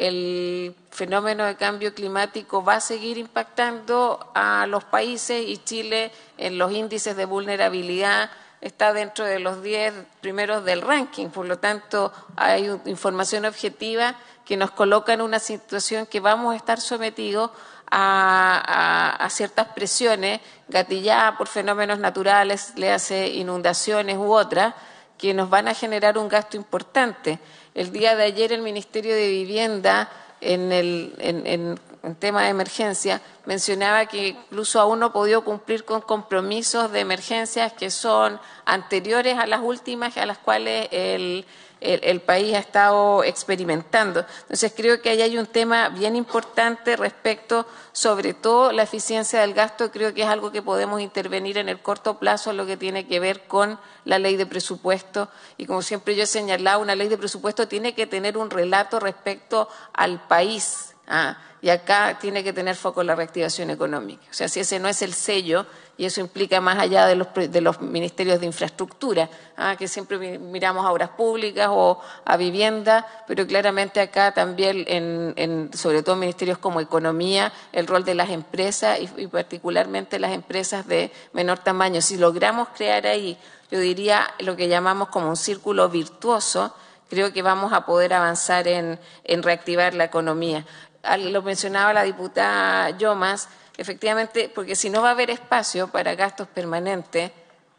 el fenómeno de cambio climático va a seguir impactando a los países y Chile en los índices de vulnerabilidad está dentro de los 10 primeros del ranking. Por lo tanto, hay información objetiva que nos coloca en una situación que vamos a estar sometidos a, ciertas presiones gatilladas por fenómenos naturales, le hace inundaciones u otras, que nos van a generar un gasto importante. El día de ayer el Ministerio de Vivienda, en el tema de emergencia, mencionaba que incluso aún no pudo cumplir con compromisos de emergencias que son anteriores a las últimas a las cuales el el, país ha estado experimentando. Entonces creo que ahí hay un tema bien importante respecto, sobre todo, la eficiencia del gasto. Creo que es algo que podemos intervenir en el corto plazo, lo que tiene que ver con la ley de presupuesto. Y como siempre yo he señalado, una ley de presupuesto tiene que tener un relato respecto al país Ah, y acá tiene que tener foco la reactivación económica. O sea, si ese no es el sello, y eso implica más allá de los, ministerios de infraestructura, ah, que siempre miramos a obras públicas o a vivienda, pero claramente acá también, sobre todo en ministerios como economía, el rol de las empresas y, particularmente las empresas de menor tamaño. Si logramos crear ahí, yo diría, lo que llamamos como un círculo virtuoso, creo que vamos a poder avanzar en, reactivar la economía lo mencionaba la diputada Yomas, efectivamente, porque si no va a haber espacio para gastos permanentes,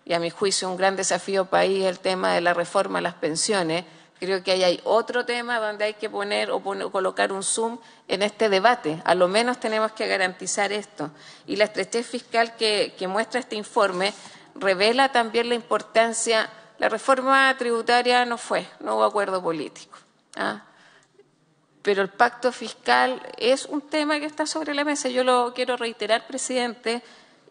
y a mi juicio un gran desafío para país el tema de la reforma a las pensiones, creo que ahí hay otro tema donde hay que poner o colocar un zoom en este debate. A lo menos tenemos que garantizar esto. Y la estrechez fiscal que, muestra este informe revela también la importancia. La reforma tributaria no fue, no hubo acuerdo político. ¿ah? Pero el pacto fiscal es un tema que está sobre la mesa. Yo lo quiero reiterar, presidente,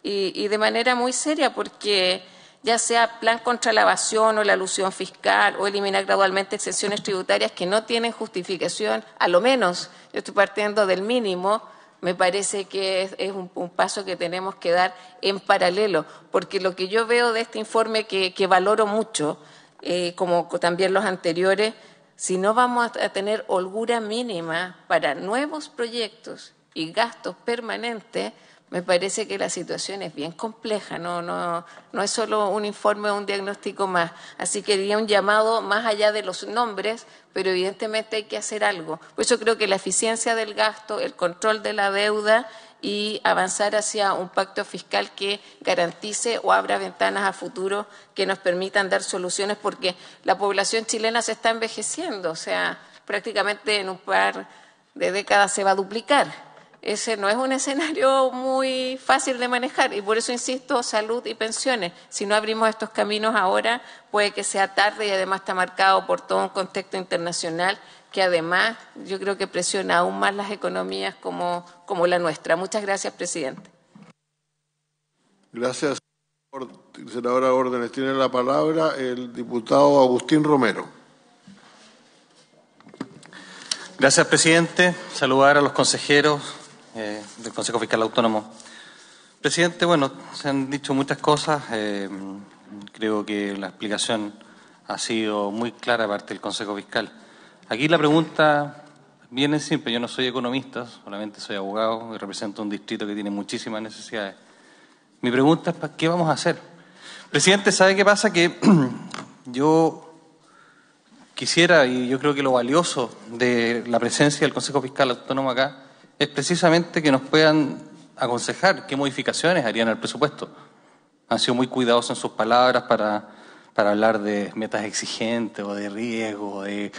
y, de manera muy seria, porque ya sea plan contra la evasión o la alusión fiscal o eliminar gradualmente excepciones tributarias que no tienen justificación, a lo menos, yo estoy partiendo del mínimo, me parece que es, un, paso que tenemos que dar en paralelo, porque lo que yo veo de este informe que, valoro mucho, eh, como también los anteriores, si no vamos a tener holgura mínima para nuevos proyectos y gastos permanentes, me parece que la situación es bien compleja, no, no, no es solo un informe o un diagnóstico más. Así que diría un llamado más allá de los nombres, pero evidentemente hay que hacer algo. Por eso creo que la eficiencia del gasto, el control de la deuda y avanzar hacia un pacto fiscal que garantice o abra ventanas a futuro que nos permitan dar soluciones porque la población chilena se está envejeciendo, o sea, prácticamente en un par de décadas se va a duplicar. Ese no es un escenario muy fácil de manejar y por eso insisto, salud y pensiones. Si no abrimos estos caminos ahora, puede que sea tarde y además está marcado por todo un contexto internacional que además yo creo que presiona aún más las economías como, la nuestra. Muchas gracias, presidente. Gracias, senadora Órdenes. Tiene la palabra el diputado Agustín Romero. Gracias, presidente. Saludar a los consejeros eh, del Consejo Fiscal Autónomo. Presidente, bueno, se han dicho muchas cosas. Eh, creo que la explicación ha sido muy clara parte del Consejo Fiscal. Aquí la pregunta viene simple. Yo no soy economista, solamente soy abogado y represento un distrito que tiene muchísimas necesidades. Mi pregunta es, ¿qué vamos a hacer? Presidente, ¿sabe qué pasa? Que [clears throat] yo quisiera, y yo creo que lo valioso de la presencia del Consejo Fiscal Autónomo acá, es precisamente que nos puedan aconsejar qué modificaciones harían al presupuesto. Han sido muy cuidadosos en sus palabras para, para hablar de metas exigentes o de riesgo, de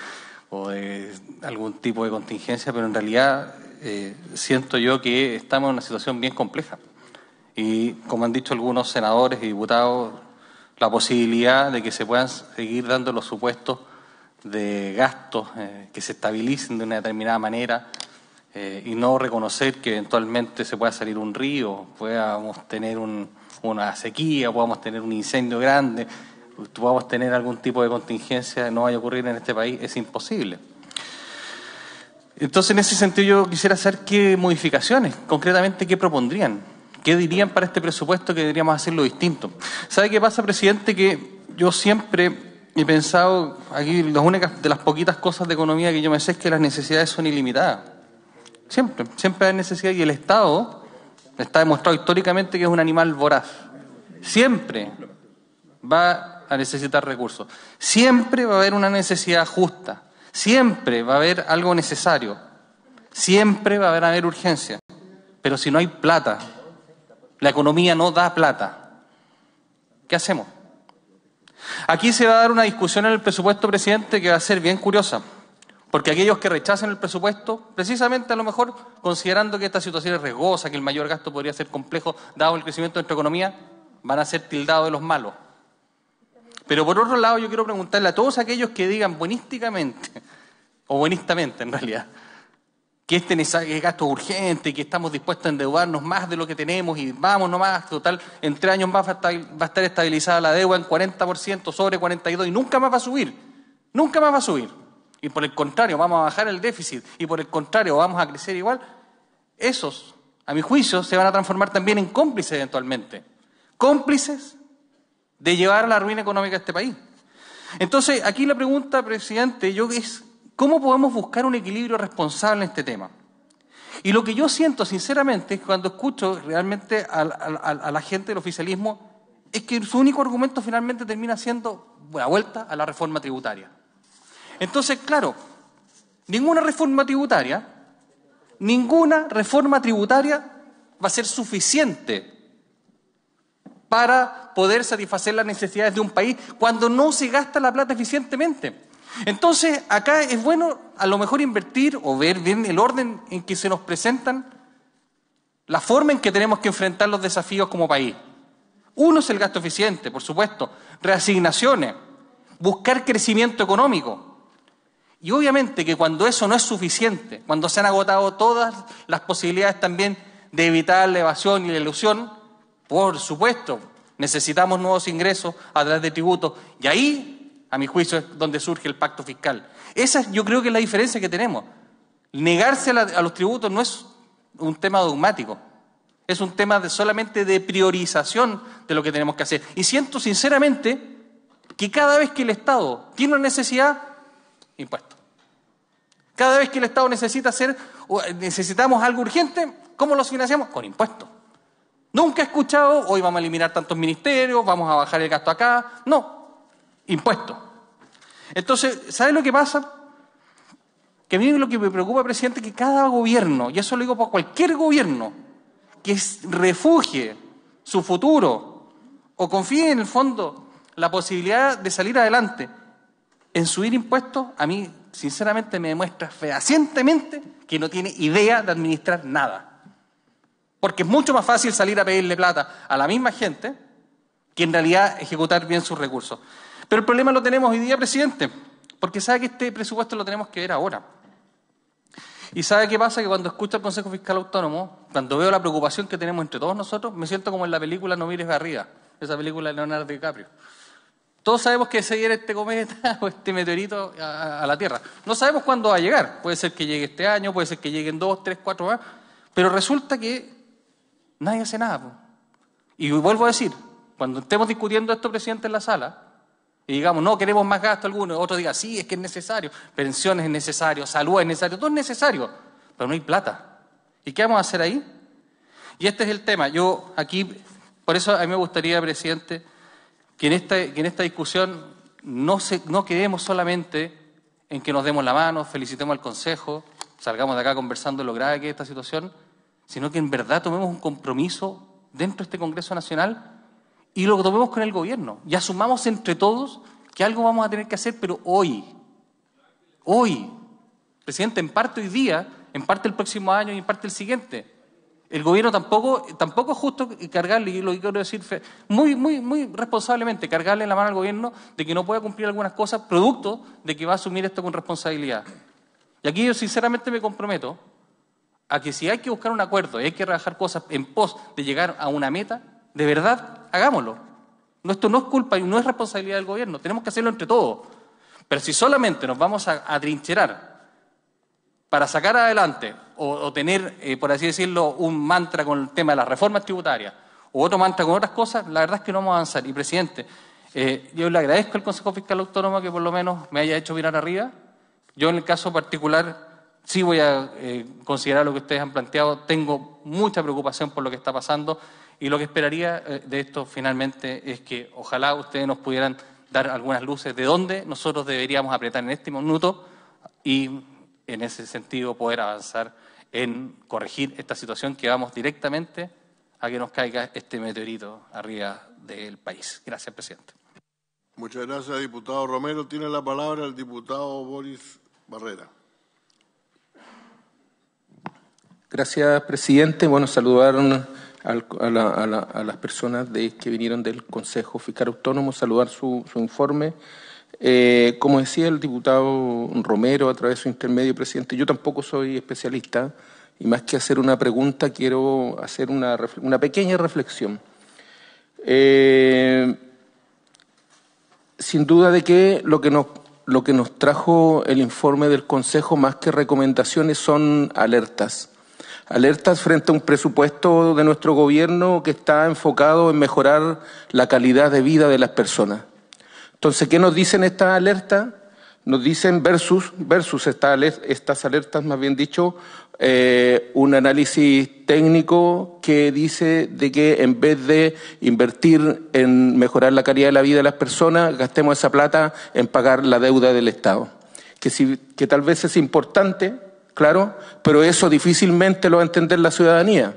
o de algún tipo de contingencia, pero en realidad eh, siento yo que estamos en una situación bien compleja. Y como han dicho algunos senadores y diputados, la posibilidad de que se puedan seguir dando los supuestos de gastos eh, que se estabilicen de una determinada manera eh, y no reconocer que eventualmente se pueda salir un río, podamos tener una sequía, podamos tener un incendio grande, a tener algún tipo de contingencia no vaya a ocurrir en este país es imposible. Entonces, en ese sentido, yo quisiera saber qué modificaciones, concretamente, qué propondrían, qué dirían para este presupuesto que deberíamos hacerlo distinto. ¿Sabe qué pasa, presidente? Que yo siempre he pensado, aquí, las únicas de las poquitas cosas de economía que yo me sé es que las necesidades son ilimitadas. Siempre, siempre hay necesidad y el Estado está demostrado históricamente que es un animal voraz. Siempre va a necesitar recursos. Siempre va a haber una necesidad justa, siempre va a haber algo necesario, siempre va a haber urgencia. Pero si no hay plata, la economía no da plata, ¿qué hacemos? Aquí se va a dar una discusión en el presupuesto, presidente, que va a ser bien curiosa. Porque aquellos que rechacen el presupuesto, precisamente a lo mejor considerando que esta situación es riesgosa, que el mayor gasto podría ser complejo, dado el crecimiento de nuestra economía, van a ser tildados de los malos. Pero por otro lado, yo quiero preguntarle a todos aquellos que digan buenísticamente, [laughs] o buenistamente en realidad, que este gasto urgente, que estamos dispuestos a endeudarnos más de lo que tenemos y vamos nomás, total, en tres años más va a estar estabilizada la deuda en 40%, sobre 42% y nunca más va a subir, nunca más va a subir. Y por el contrario, vamos a bajar el déficit y por el contrario, vamos a crecer igual. Esos, a mi juicio, se van a transformar también en cómplices eventualmente. Cómplices de llevar a la ruina económica a este país. Entonces, aquí la pregunta, presidente, yo es cómo podemos buscar un equilibrio responsable en este tema. Y lo que yo siento, sinceramente, cuando escucho realmente a la gente del oficialismo, es que su único argumento finalmente termina siendo la vuelta a la reforma tributaria. Entonces, claro, ninguna reforma tributaria, ninguna reforma tributaria va a ser suficiente para poder satisfacer las necesidades de un país cuando no se gasta la plata eficientemente. Entonces, acá es bueno a lo mejor invertir o ver bien el orden en que se nos presentan la forma en que tenemos que enfrentar los desafíos como país. Uno es el gasto eficiente, por supuesto, reasignaciones, buscar crecimiento económico. Y obviamente que cuando eso no es suficiente, cuando se han agotado todas las posibilidades también de evitar la evasión y la ilusión, por supuesto, necesitamos nuevos ingresos a través de tributos. Y ahí, a mi juicio, es donde surge el pacto fiscal. Esa yo creo que es la diferencia que tenemos. Negarse a los tributos no es un tema dogmático. Es un tema de solamente de priorización de lo que tenemos que hacer. Y siento sinceramente que cada vez que el Estado tiene una necesidad, impuesto. Cada vez que el Estado necesita hacer, necesitamos algo urgente, ¿cómo lo financiamos? Con impuestos. Nunca he escuchado, hoy vamos a eliminar tantos ministerios, vamos a bajar el gasto acá. No, impuesto. Entonces, ¿sabes lo que pasa? Que a mí lo que me preocupa, presidente, es que cada gobierno, y eso lo digo para cualquier gobierno, que refugie su futuro o confíe en el fondo la posibilidad de salir adelante en subir impuestos, a mí sinceramente me demuestra fehacientemente que no tiene idea de administrar nada. Porque es mucho más fácil salir a pedirle plata a la misma gente que en realidad ejecutar bien sus recursos. Pero el problema lo tenemos hoy día, presidente, porque sabe que este presupuesto lo tenemos que ver ahora. Y sabe qué pasa, que cuando escucho al Consejo Fiscal Autónomo, cuando veo la preocupación que tenemos entre todos nosotros, me siento como en la película No mires arriba, esa película de Leonardo DiCaprio. Todos sabemos que se este cometa [laughs] o este meteorito a, la Tierra. No sabemos cuándo va a llegar. Puede ser que llegue este año, puede ser que lleguen dos, tres, cuatro más. Pero resulta que Nadie hace nada. Y vuelvo a decir, cuando estemos discutiendo esto, presidente, en la sala, y digamos, no queremos más gasto alguno, otro diga, sí, es que es necesario, pensiones es necesario, salud es necesario, todo es necesario, pero no hay plata. ¿Y qué vamos a hacer ahí? Y este es el tema. Yo aquí, por eso a mí me gustaría, presidente, que en esta, en esta discusión no, se, no quedemos solamente en que nos demos la mano, felicitemos al Consejo, salgamos de acá conversando lo grave que esta situación, sino que en verdad tomemos un compromiso dentro de este Congreso Nacional y lo tomemos con el gobierno y asumamos entre todos que algo vamos a tener que hacer, pero hoy, hoy, presidente, en parte hoy día, en parte el próximo año y en parte el siguiente. El gobierno tampoco, tampoco es justo cargarle, y lo quiero decir muy, muy, muy responsablemente, cargarle la mano al gobierno de que no pueda cumplir algunas cosas, producto de que va a asumir esto con responsabilidad. Y aquí yo sinceramente me comprometo, a que si hay que buscar un acuerdo y hay que relajar cosas en pos de llegar a una meta, de verdad, hagámoslo. esto no es culpa y no es responsabilidad del gobierno, tenemos que hacerlo entre todos. Pero si solamente nos vamos a, trincherar para sacar adelante o, tener, eh, por así decirlo, un mantra con el tema de las reformas tributarias o otro mantra con otras cosas, la verdad es que no vamos a avanzar. Y, presidente, eh, yo le agradezco al Consejo Fiscal Autónomo que por lo menos me haya hecho mirar arriba. Yo en el caso particular sí voy a eh, considerar lo que ustedes han planteado. Tengo mucha preocupación por lo que está pasando y lo que esperaría eh, de esto finalmente es que ojalá ustedes nos pudieran dar algunas luces de dónde nosotros deberíamos apretar en este minuto y en ese sentido poder avanzar en corregir esta situación que vamos directamente a que nos caiga este meteorito arriba del país. Gracias, presidente. Muchas gracias, diputado Romero. Tiene la palabra el diputado Boris Barrera. Gracias, presidente. Bueno, saludar a, las personas que vinieron del Consejo Fiscal Autónomo, saludar su, informe. Eh, como decía el diputado Romero a través de su intermedio, presidente, yo tampoco soy especialista y más que hacer una pregunta, quiero hacer una, pequeña reflexión. Eh, sin duda de que lo que nos trajo el informe del Consejo, más que recomendaciones, son alertas alertas frente a un presupuesto de nuestro gobierno que está enfocado en mejorar la calidad de vida de las personas. Entonces, ¿qué nos dicen estas alertas? Nos dicen versus, versus estas alertas, más bien dicho, eh, un análisis técnico que dice de que en vez de invertir en mejorar la calidad de la vida de las personas, gastemos esa plata en pagar la deuda del Estado. que tal vez es importante, claro, pero eso difícilmente lo va a entender la ciudadanía.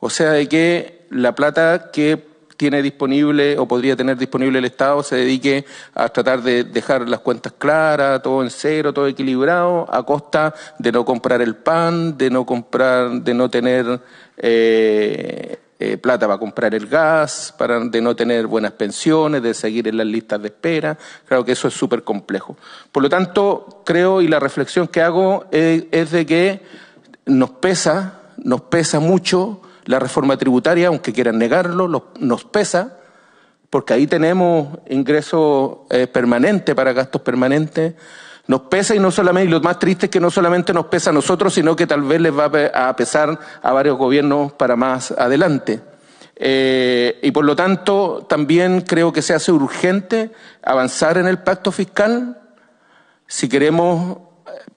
O sea, de que la plata que tiene disponible o podría tener disponible el Estado se dedique a tratar de dejar las cuentas claras, todo en cero, todo equilibrado, a costa de no comprar el pan, de no comprar, de no tener eh, eh, plata para comprar el gas, para de no tener buenas pensiones, de seguir en las listas de espera. Claro que eso es súper complejo. Por lo tanto, creo y la reflexión que hago es, de que nos pesa, nos pesa mucho la reforma tributaria, aunque quieran negarlo, nos pesa, porque ahí tenemos ingresos eh, permanentes para gastos permanentes nos pesa y no solamente, y lo más triste es que no solamente nos pesa a nosotros, sino que tal vez les va a pesar a varios gobiernos para más adelante. Eh, y por lo tanto, también creo que se hace urgente avanzar en el pacto fiscal. Si queremos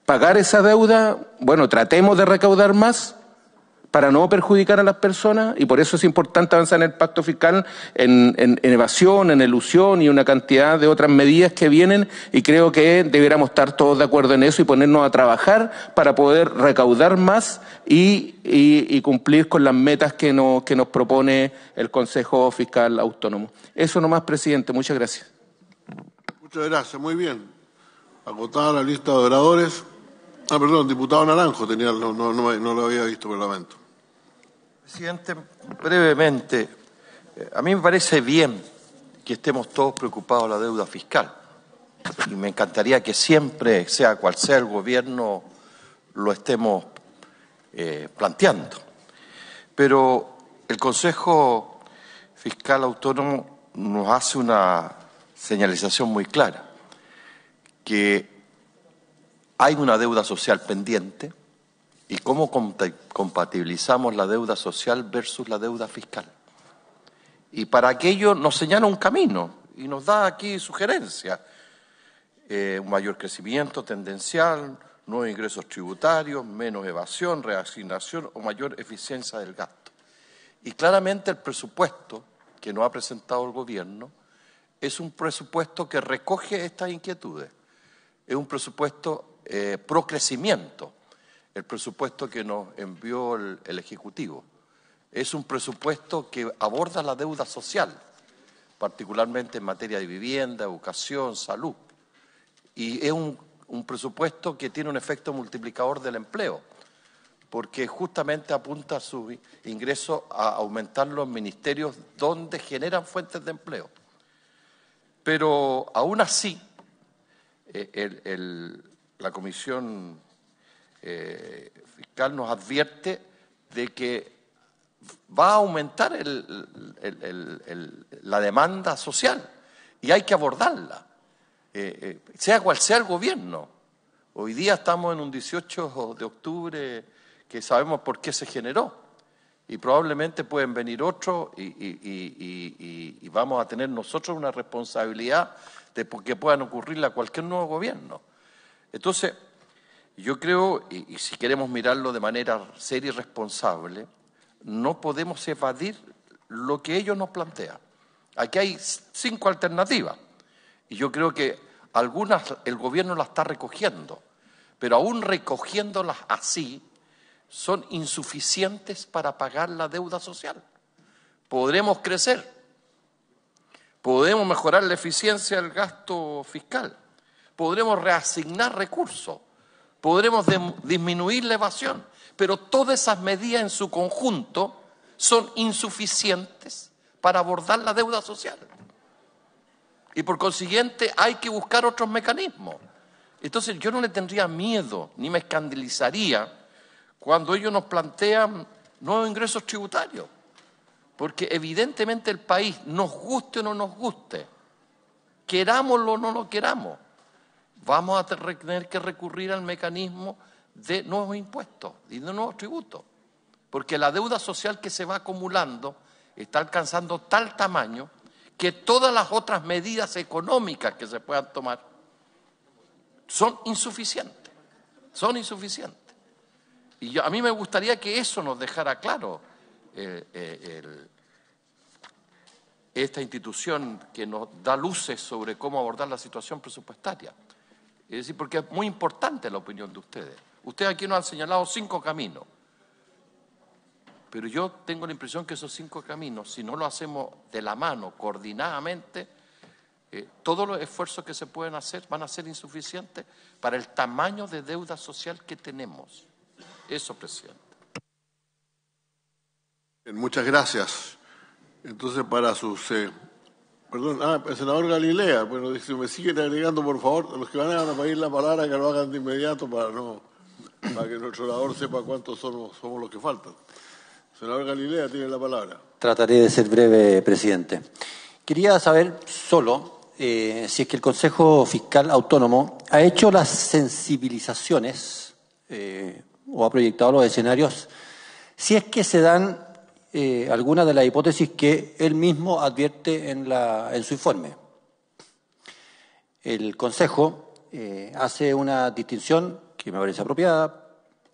pagar esa deuda, bueno, tratemos de recaudar más, para no perjudicar a las personas y por eso es importante avanzar en el pacto fiscal, en, evasión, en elusión y una cantidad de otras medidas que vienen y creo que deberíamos estar todos de acuerdo en eso y ponernos a trabajar para poder recaudar más y, cumplir con las metas que nos, propone el Consejo Fiscal Autónomo. Eso nomás, presidente. Muchas gracias. Muchas gracias. Muy bien. Acotada la lista de oradores. Ah, perdón, diputado Naranjo no, lo había visto, por Presidente, brevemente, eh, a mí me parece bien que estemos todos preocupados de la deuda fiscal. Y me encantaría que siempre, sea cual sea el gobierno, lo estemos eh, planteando. Pero el Consejo Fiscal Autónomo nos hace una señalización muy clara, que hay una deuda social pendiente, ¿Y cómo compatibilizamos la deuda social versus la deuda fiscal? Y para aquello nos señala un camino y nos da aquí sugerencias. Eh, un mayor crecimiento tendencial, nuevos ingresos tributarios, menos evasión, reasignación o mayor eficiencia del gasto. Y claramente el presupuesto que nos ha presentado el gobierno es un presupuesto que recoge estas inquietudes. Es un presupuesto eh, procrecimiento. pro el presupuesto que nos envió el, Ejecutivo. Es un presupuesto que aborda la deuda social, particularmente en materia de vivienda, educación, salud. Y es un, presupuesto que tiene un efecto multiplicador del empleo porque justamente apunta su ingreso a aumentar los ministerios donde generan fuentes de empleo. Pero aún así, eh, la Comisión fiscal nos advierte de que va a aumentar la demanda social y hay que abordarla, eh, eh, sea cual sea el gobierno. Hoy día estamos en un 18 de octubre que sabemos por qué se generó y probablemente pueden venir otros y, y vamos a tener nosotros una responsabilidad de que puedan ocurrirle a cualquier nuevo gobierno. Entonces, yo creo, y, si queremos mirarlo de manera seria y responsable, no podemos evadir lo que ellos nos plantean. Aquí hay cinco alternativas y yo creo que algunas el gobierno las está recogiendo, pero aún recogiéndolas así son insuficientes para pagar la deuda social. Podremos crecer, podemos mejorar la eficiencia del gasto fiscal, podremos reasignar recursos, podremos disminuir la evasión, pero todas esas medidas en su conjunto son insuficientes para abordar la deuda social. Y por consiguiente hay que buscar otros mecanismos. Entonces yo no le tendría miedo ni me escandalizaría cuando ellos nos plantean nuevos ingresos tributarios, porque evidentemente el país, nos guste o no nos guste, querámoslo o no lo queramos, vamos a tener que recurrir al mecanismo de nuevos impuestos y de nuevos tributos, porque la deuda social que se va acumulando está alcanzando tal tamaño que todas las otras medidas económicas que se puedan tomar son insuficientes, son insuficientes. Y a mí me gustaría que eso nos dejara claro eh, eh, esta institución que nos da luces sobre cómo abordar la situación presupuestaria. Es decir, porque es muy importante la opinión de ustedes. Ustedes aquí nos han señalado cinco caminos. Pero yo tengo la impresión que esos cinco caminos, si no lo hacemos de la mano, coordinadamente, eh, todos los esfuerzos que se pueden hacer van a ser insuficientes para el tamaño de deuda social que tenemos. Eso, presidente. muchas gracias. Entonces, para sus eh, Perdón, ah, el senador Galilea. Bueno, si me siguen agregando, por favor, los que van a pedir la palabra que lo hagan de inmediato para no que nuestro orador sepa cuántos somos, somos los que faltan. Senador Galilea tiene la palabra. Trataré de ser breve, presidente. Quería saber solo eh, si es que el Consejo Fiscal Autónomo ha hecho las sensibilizaciones eh, o ha proyectado los escenarios, si es que se dan alguna eh, algunas de las hipótesis que él mismo advierte en, su informe. El Consejo eh, hace una distinción que me parece apropiada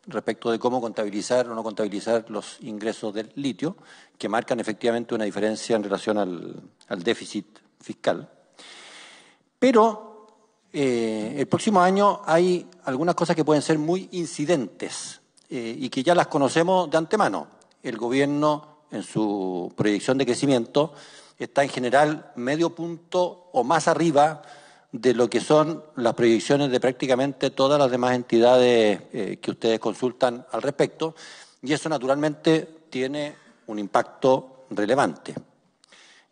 respecto de cómo contabilizar o no contabilizar los ingresos del litio, que marcan efectivamente una diferencia en relación al, déficit fiscal. Pero eh, el próximo año hay algunas cosas que pueden ser muy incidentes y que ya las conocemos de antemano el gobierno en su proyección de crecimiento está en general medio punto o más arriba de lo que son las proyecciones de prácticamente todas las demás entidades eh, que ustedes consultan al respecto, y eso naturalmente tiene un impacto relevante.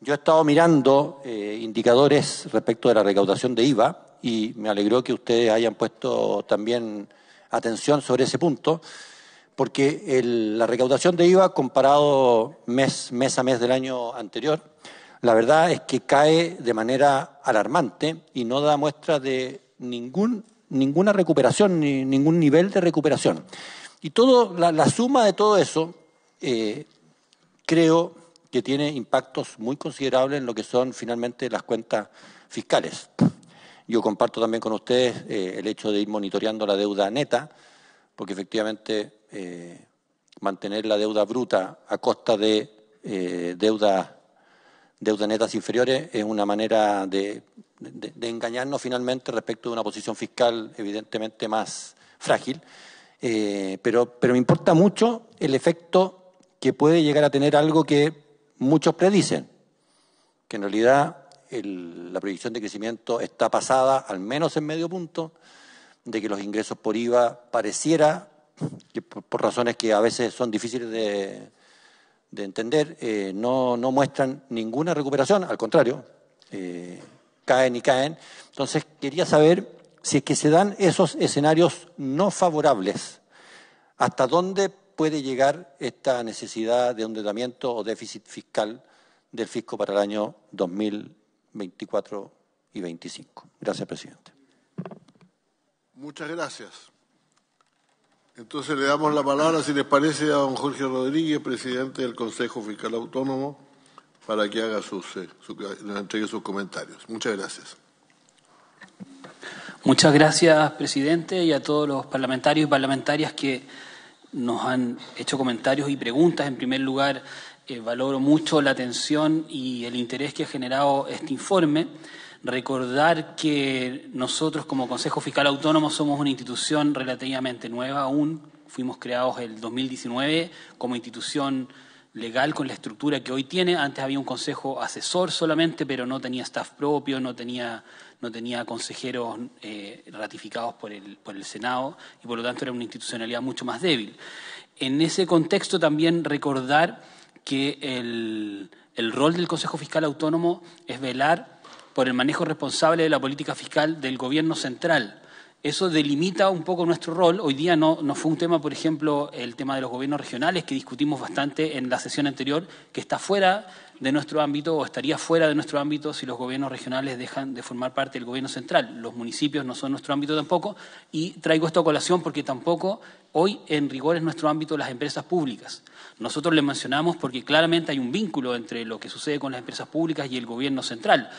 Yo he estado mirando eh, indicadores respecto de la recaudación de IVA y me alegró que ustedes hayan puesto también atención sobre ese punto, porque la recaudación de IVA comparado mes, a mes del año anterior, la verdad es que cae de manera alarmante y no da muestra de ninguna recuperación, ni ningún nivel de recuperación. Y todo, la, suma de todo eso, eh, creo que tiene impactos muy considerables en lo que son finalmente las cuentas fiscales. Yo comparto también con ustedes eh, el hecho de ir monitoreando la deuda neta, porque efectivamente eh, mantener la deuda bruta a costa de eh, deudas deuda, netas inferiores es una manera de, engañarnos finalmente respecto de una posición fiscal evidentemente más frágil. Eh, pero, me importa mucho el efecto que puede llegar a tener algo que muchos predicen, que en realidad la proyección de crecimiento está pasada al menos en medio punto de que los ingresos por IVA pareciera que por, razones que a veces son difíciles de, entender, eh, no, no, muestran ninguna recuperación, al contrario, eh, caen y caen. Entonces, quería saber si es que se dan esos escenarios no favorables, ¿hasta dónde puede llegar esta necesidad de endeudamiento o déficit fiscal del fisco para el año 2024 y 2025? Gracias, presidente. Muchas gracias. Entonces le damos la palabra, si les parece, a don Jorge Rodríguez, presidente del Consejo Fiscal Autónomo, para que haga sus, eh, entregue sus comentarios. Muchas gracias. Muchas gracias, presidente, y a todos los parlamentarios y parlamentarias que nos han hecho comentarios y preguntas. En primer lugar, eh, valoro mucho la atención y el interés que ha generado este informe recordar que nosotros como Consejo Fiscal Autónomo somos una institución relativamente nueva aún, fuimos creados el 2019 como institución legal con la estructura que hoy tiene. Antes había un consejo asesor solamente, pero no tenía staff propio, no tenía, consejeros eh, ratificados por el, por el Senado y por lo tanto era una institucionalidad mucho más débil. En ese contexto también recordar que el, el rol del Consejo Fiscal Autónomo es velar por el manejo responsable de la política fiscal del gobierno central. Eso delimita un poco nuestro rol. Hoy día no, fue un tema, por ejemplo, el tema de los gobiernos regionales, que discutimos bastante en la sesión anterior, que está fuera de nuestro ámbito o estaría fuera de nuestro ámbito si los gobiernos regionales dejan de formar parte del gobierno central. Los municipios no son nuestro ámbito tampoco y traigo esto a colación porque tampoco hoy en rigor es nuestro ámbito las empresas públicas. Nosotros le mencionamos porque claramente hay un vínculo entre lo que sucede con las empresas públicas y el gobierno central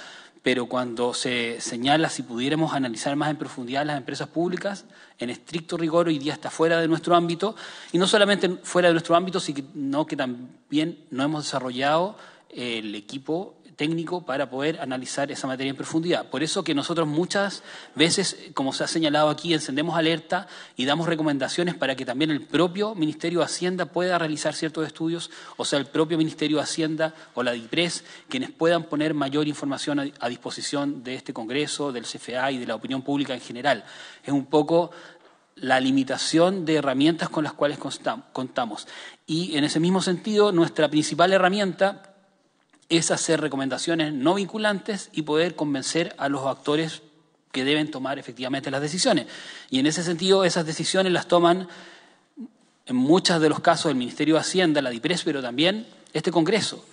pero cuando se señala, si pudiéramos analizar más en profundidad las empresas públicas, en estricto rigor hoy día está fuera de nuestro ámbito, y no solamente fuera de nuestro ámbito, sino que también no hemos desarrollado el equipo técnico para poder analizar esa materia en profundidad. Por eso que nosotros muchas veces, como se ha señalado aquí, encendemos alerta y damos recomendaciones para que también el propio Ministerio de Hacienda pueda realizar ciertos estudios, o sea, el propio Ministerio de Hacienda o la DIPRES, quienes puedan poner mayor información a, disposición de este Congreso, del CFA y de la opinión pública en general. Es un poco la limitación de herramientas con las cuales contamos. Y en ese mismo sentido, nuestra principal herramienta, es hacer recomendaciones no vinculantes y poder convencer a los actores que deben tomar efectivamente las decisiones. Y en ese sentido, esas decisiones las toman en muchos de los casos el Ministerio de Hacienda, la DIPRES, pero también este Congreso.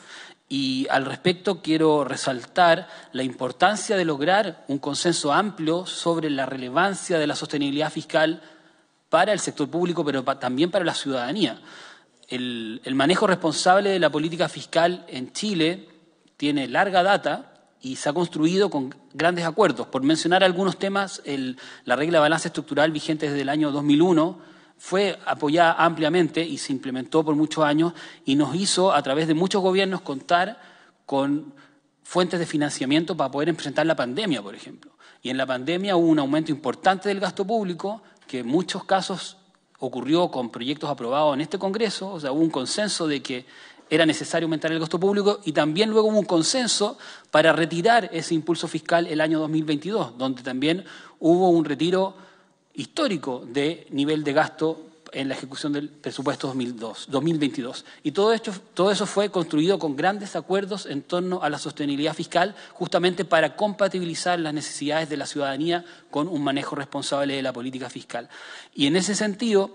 Y al respecto quiero resaltar la importancia de lograr un consenso amplio sobre la relevancia de la sostenibilidad fiscal para el sector público, pero también para la ciudadanía el, manejo responsable de la política fiscal en Chile tiene larga data y se ha construido con grandes acuerdos. Por mencionar algunos temas, la regla de balance estructural vigente desde el año 2001 fue apoyada ampliamente y se implementó por muchos años y nos hizo, a través de muchos gobiernos, contar con fuentes de financiamiento para poder enfrentar la pandemia, por ejemplo. Y en la pandemia hubo un aumento importante del gasto público que en muchos casos ocurrió con proyectos aprobados en este Congreso, o sea, hubo un consenso de que era necesario aumentar el gasto público y también luego hubo un consenso para retirar ese impulso fiscal el año 2022, donde también hubo un retiro histórico de nivel de gasto en la ejecución del presupuesto 2002, 2022. Y todo, esto, todo eso fue construido con grandes acuerdos en torno a la sostenibilidad fiscal, justamente para compatibilizar las necesidades de la ciudadanía con un manejo responsable de la política fiscal. Y en ese sentido,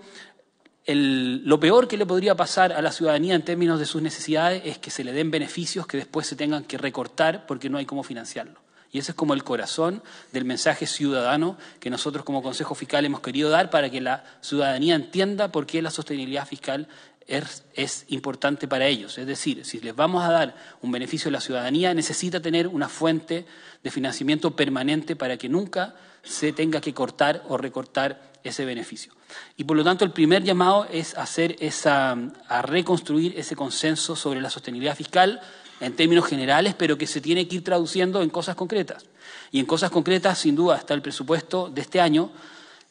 lo peor que le podría pasar a la ciudadanía en términos de sus necesidades es que se le den beneficios que después se tengan que recortar porque no hay cómo financiarlo. Y ese es como el corazón del mensaje ciudadano que nosotros como Consejo Fiscal hemos querido dar para que la ciudadanía entienda por qué la sostenibilidad fiscal es, importante para ellos. Es decir, si les vamos a dar un beneficio a la ciudadanía, necesita tener una fuente de financiamiento permanente para que nunca se tenga que cortar o recortar ese beneficio. Y por lo tanto, el primer llamado es hacer esa, a reconstruir ese consenso sobre la sostenibilidad fiscal en términos generales, pero que se tiene que ir traduciendo en cosas concretas. Y en cosas concretas, sin duda, está el presupuesto de este año,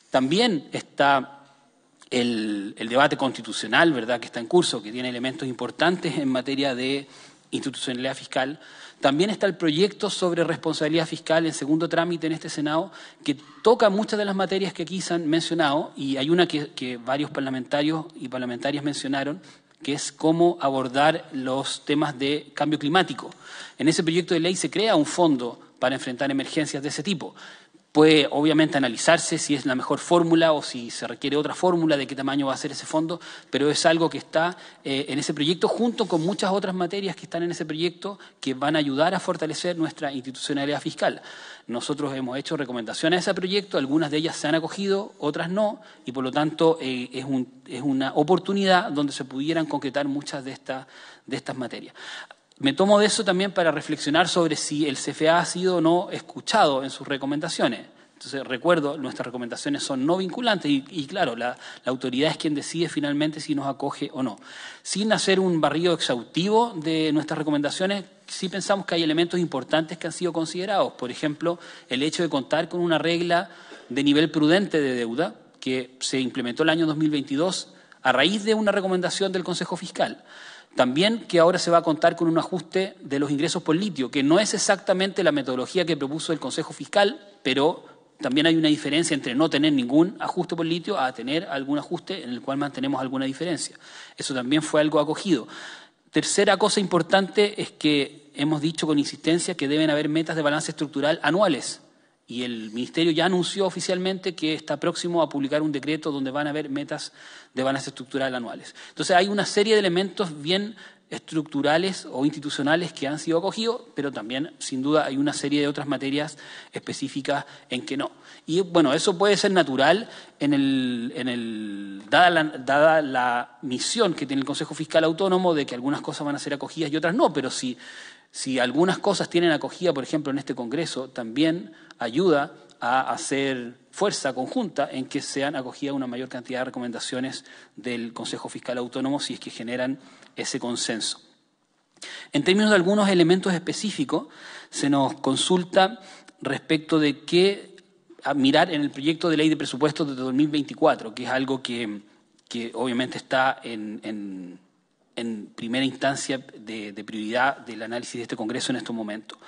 también está el, debate constitucional, ¿verdad?, que está en curso, que tiene elementos importantes en materia de institucionalidad fiscal. También está el proyecto sobre responsabilidad fiscal en segundo trámite en este Senado, que toca muchas de las materias que aquí se han mencionado, y hay una que varios parlamentarios y parlamentarias mencionaron, que es cómo abordar los temas de cambio climático. En ese proyecto de ley se crea un fondo para enfrentar emergencias de ese tipo. Puede obviamente analizarse si es la mejor fórmula o si se requiere otra fórmula, de qué tamaño va a ser ese fondo, pero es algo que está eh, en ese proyecto junto con muchas otras materias que están en ese proyecto que van a ayudar a fortalecer nuestra institucionalidad fiscal. Nosotros hemos hecho recomendaciones a ese proyecto, algunas de ellas se han acogido, otras no, y por lo tanto eh, es, una oportunidad donde se pudieran concretar muchas de estas materias. Me tomo de eso también para reflexionar sobre si el CFA ha sido o no escuchado en sus recomendaciones. Entonces, recuerdo, nuestras recomendaciones son no vinculantes y, claro, la, la, autoridad es quien decide finalmente si nos acoge o no. Sin hacer un barrido exhaustivo de nuestras recomendaciones, sí pensamos que hay elementos importantes que han sido considerados. Por ejemplo, el hecho de contar con una regla de nivel prudente de deuda que se implementó el año 2022 a raíz de una recomendación del Consejo Fiscal. También que ahora se va a contar con un ajuste de los ingresos por litio, que no es exactamente la metodología que propuso el Consejo Fiscal, pero también hay una diferencia entre no tener ningún ajuste por litio a tener algún ajuste en el cual mantenemos alguna diferencia. Eso también fue algo acogido. Tercera cosa importante es que hemos dicho con insistencia que deben haber metas de balance estructural anuales. Y el Ministerio ya anunció oficialmente que está próximo a publicar un decreto donde van a haber metas de balance estructural anuales. Entonces hay una serie de elementos bien estructurales o institucionales que han sido acogidos, pero también, sin duda, hay una serie de otras materias específicas en que no. Y bueno, eso puede ser natural en el, dada, la, misión que tiene el Consejo Fiscal Autónomo de que algunas cosas van a ser acogidas y otras no, pero si, si algunas cosas tienen acogida, por ejemplo, en este Congreso, también ayuda a hacer fuerza conjunta en que sean acogidas una mayor cantidad de recomendaciones del Consejo Fiscal Autónomo si es que generan ese consenso. En términos de algunos elementos específicos, se nos consulta respecto de qué mirar en el proyecto de ley de presupuestos de 2024, que es algo que, que obviamente está en, en, primera instancia de, de prioridad del análisis de este Congreso en estos momentos.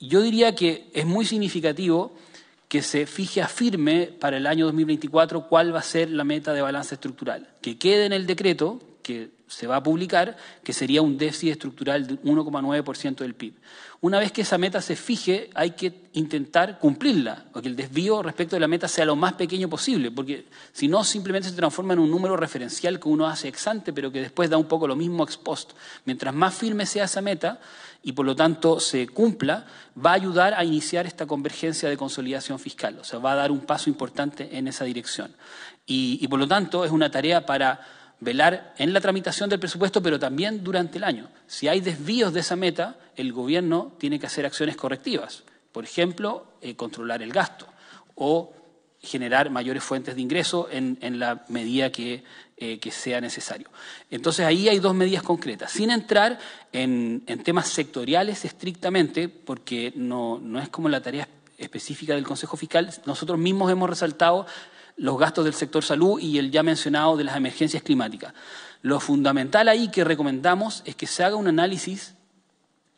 Yo diría que es muy significativo que se fije a firme para el año 2024 cuál va a ser la meta de balance estructural, que quede en el decreto que se va a publicar, que sería un déficit estructural de 1,9% del PIB. Una vez que esa meta se fije, hay que intentar cumplirla, o que el desvío respecto de la meta sea lo más pequeño posible, porque si no, simplemente se transforma en un número referencial que uno hace ex ante, pero que después da un poco lo mismo ex post. Mientras más firme sea esa meta, y por lo tanto se cumpla, va a ayudar a iniciar esta convergencia de consolidación fiscal, o sea, va a dar un paso importante en esa dirección. Y, por lo tanto es una tarea para velar en la tramitación del presupuesto, pero también durante el año. Si hay desvíos de esa meta, el gobierno tiene que hacer acciones correctivas, por ejemplo, eh, controlar el gasto o generar mayores fuentes de ingreso en la medida que eh, que sea necesario. Entonces ahí hay dos medidas concretas, sin entrar en, temas sectoriales estrictamente, porque no, no es como la tarea específica del Consejo Fiscal, nosotros mismos hemos resaltado los gastos del sector salud y el ya mencionado de las emergencias climáticas. Lo fundamental ahí que recomendamos es que se haga un análisis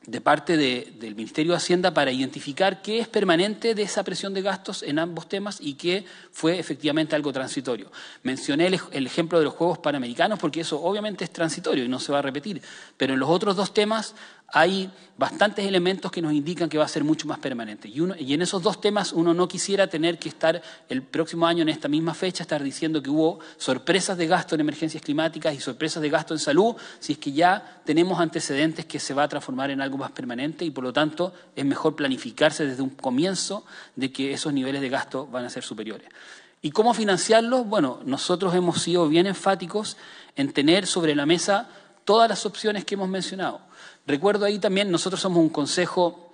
de parte del Ministerio de Hacienda para identificar qué es permanente de esa presión de gastos en ambos temas y qué fue efectivamente algo transitorio. Mencioné el, ejemplo de los Juegos Panamericanos porque eso obviamente es transitorio y no se va a repetir, pero en los otros dos temas hay bastantes elementos que nos indican que va a ser mucho más permanente. Y, en esos dos temas uno no quisiera tener que estar el próximo año en esta misma fecha, estar diciendo que hubo sorpresas de gasto en emergencias climáticas y sorpresas de gasto en salud, si es que ya tenemos antecedentes que se va a transformar en algo más permanente y por lo tanto es mejor planificarse desde un comienzo de que esos niveles de gasto van a ser superiores. ¿Y cómo financiarlo? Bueno, nosotros hemos sido bien enfáticos en tener sobre la mesa todas las opciones que hemos mencionado Recuerdo ahí también, nosotros somos un consejo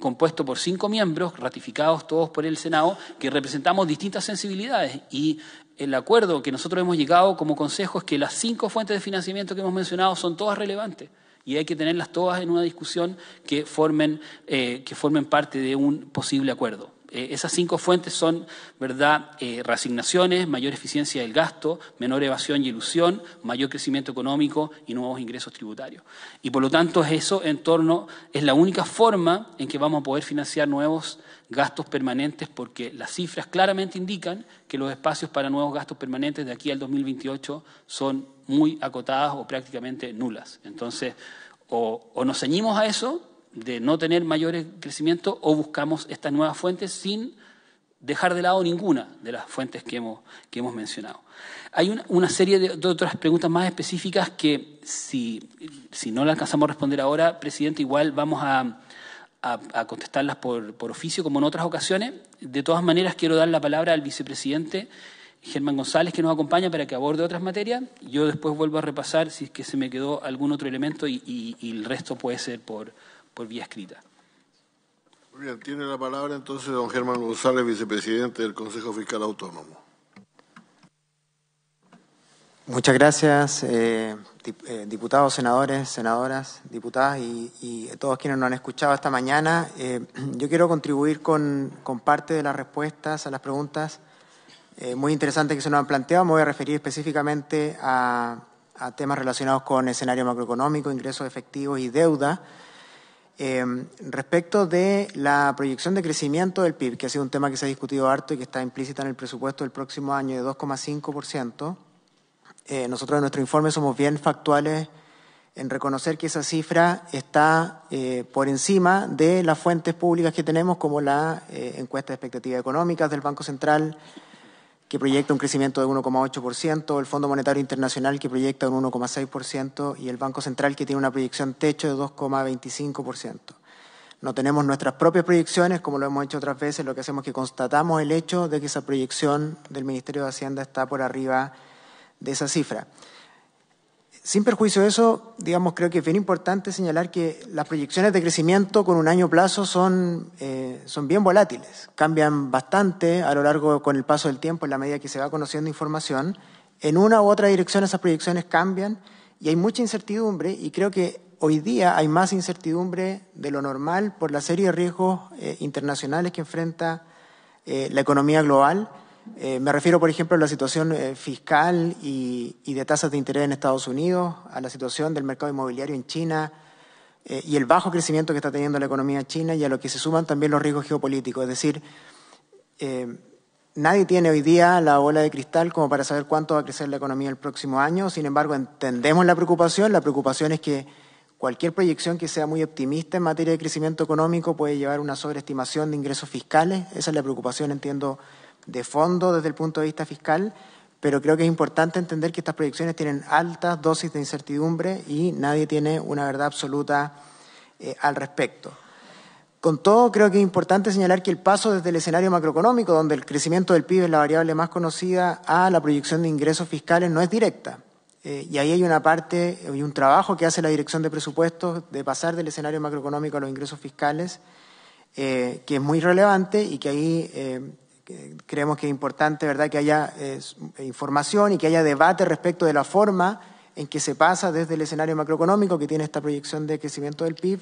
compuesto por cinco miembros, ratificados todos por el Senado, que representamos distintas sensibilidades. Y el acuerdo que nosotros hemos llegado como consejo es que las cinco fuentes de financiamiento que hemos mencionado son todas relevantes y hay que tenerlas todas en una discusión que formen, eh, que formen parte de un posible acuerdo. Eh, esas cinco fuentes son, ¿verdad?, eh, reasignaciones, mayor eficiencia del gasto, menor evasión y ilusión, mayor crecimiento económico y nuevos ingresos tributarios. Y por lo tanto, eso en torno es la única forma en que vamos a poder financiar nuevos gastos permanentes porque las cifras claramente indican que los espacios para nuevos gastos permanentes de aquí al 2028 son muy acotadas o prácticamente nulas. Entonces, o nos ceñimos a eso de no tener mayores crecimiento o buscamos estas nuevas fuentes sin dejar de lado ninguna de las fuentes que hemos, que hemos mencionado. Hay una, serie de, otras preguntas más específicas que si, no las alcanzamos a responder ahora, presidente, igual vamos a, contestarlas por, oficio como en otras ocasiones. De todas maneras, quiero dar la palabra al vicepresidente Germán González, que nos acompaña para que aborde otras materias. Yo después vuelvo a repasar si es que se me quedó algún otro elemento y el resto puede ser por, por vía escrita. Muy bien, tiene la palabra entonces don Germán González, vicepresidente del Consejo Fiscal Autónomo. Muchas gracias, eh, eh, diputados, senadores, senadoras, diputadas y, todos quienes nos han escuchado esta mañana. Eh, [clears throat] yo quiero contribuir con, parte de las respuestas a las preguntas muy interesantes que se nos han planteado. Me voy a referir específicamente a temas relacionados con escenario macroeconómico, ingresos efectivos y deuda. Em, respecto de la proyección de crecimiento del PIB, que ha sido un tema que se ha discutido harto y que está implícita en el presupuesto del próximo año de 2,5%, eh, nosotros en nuestro informe somos bien factuales en reconocer que esa cifra está eh, por encima de las fuentes públicas que tenemos, como la eh, encuesta de expectativas económicas del Banco Central, que proyecta un crecimiento de 1,8%, el Fondo Monetario Internacional que proyecta un 1,6% y el Banco Central que tiene una proyección techo de 2,25%. No tenemos nuestras propias proyecciones, como lo hemos hecho otras veces, lo que hacemos es que constatamos el hecho de que esa proyección del Ministerio de Hacienda está por arriba de esa cifra. Sin perjuicio de eso, digamos, creo que es bien importante señalar que las proyecciones de crecimiento con un año plazo eh, son, bien volátiles, cambian bastante a lo largo, con el paso del tiempo, en la medida que se va conociendo información. En una u otra dirección esas proyecciones cambian y hay mucha incertidumbre y creo que hoy día hay más incertidumbre de lo normal por la serie de riesgos eh, internacionales que enfrenta eh, la economía global eh, me refiero, por ejemplo, a la situación eh, fiscal y, de tasas de interés en Estados Unidos, a la situación del mercado inmobiliario en China eh, y el bajo crecimiento que está teniendo la economía china y a lo que se suman también los riesgos geopolíticos. Es decir, nadie tiene hoy día la bola de cristal como para saber cuánto va a crecer la economía el próximo año. Sin embargo, entendemos la preocupación. La preocupación es que cualquier proyección que sea muy optimista en materia de crecimiento económico puede llevar a una sobreestimación de ingresos fiscales. Esa es la preocupación, entiendo de fondo desde el punto de vista fiscal, pero creo que es importante entender que estas proyecciones tienen altas dosis de incertidumbre y nadie tiene una verdad absoluta eh, al respecto. Con todo, creo que es importante señalar que el paso desde el escenario macroeconómico, donde el crecimiento del PIB es la variable más conocida, a la proyección de ingresos fiscales no es directa. Eh, y ahí hay una parte y un trabajo que hace la Dirección de Presupuestos de pasar del escenario macroeconómico a los ingresos fiscales, eh, que es muy relevante y que ahí creemos que es importante, ¿verdad?, que haya eh, información y que haya debate respecto de la forma en que se pasa desde el escenario macroeconómico que tiene esta proyección de crecimiento del PIB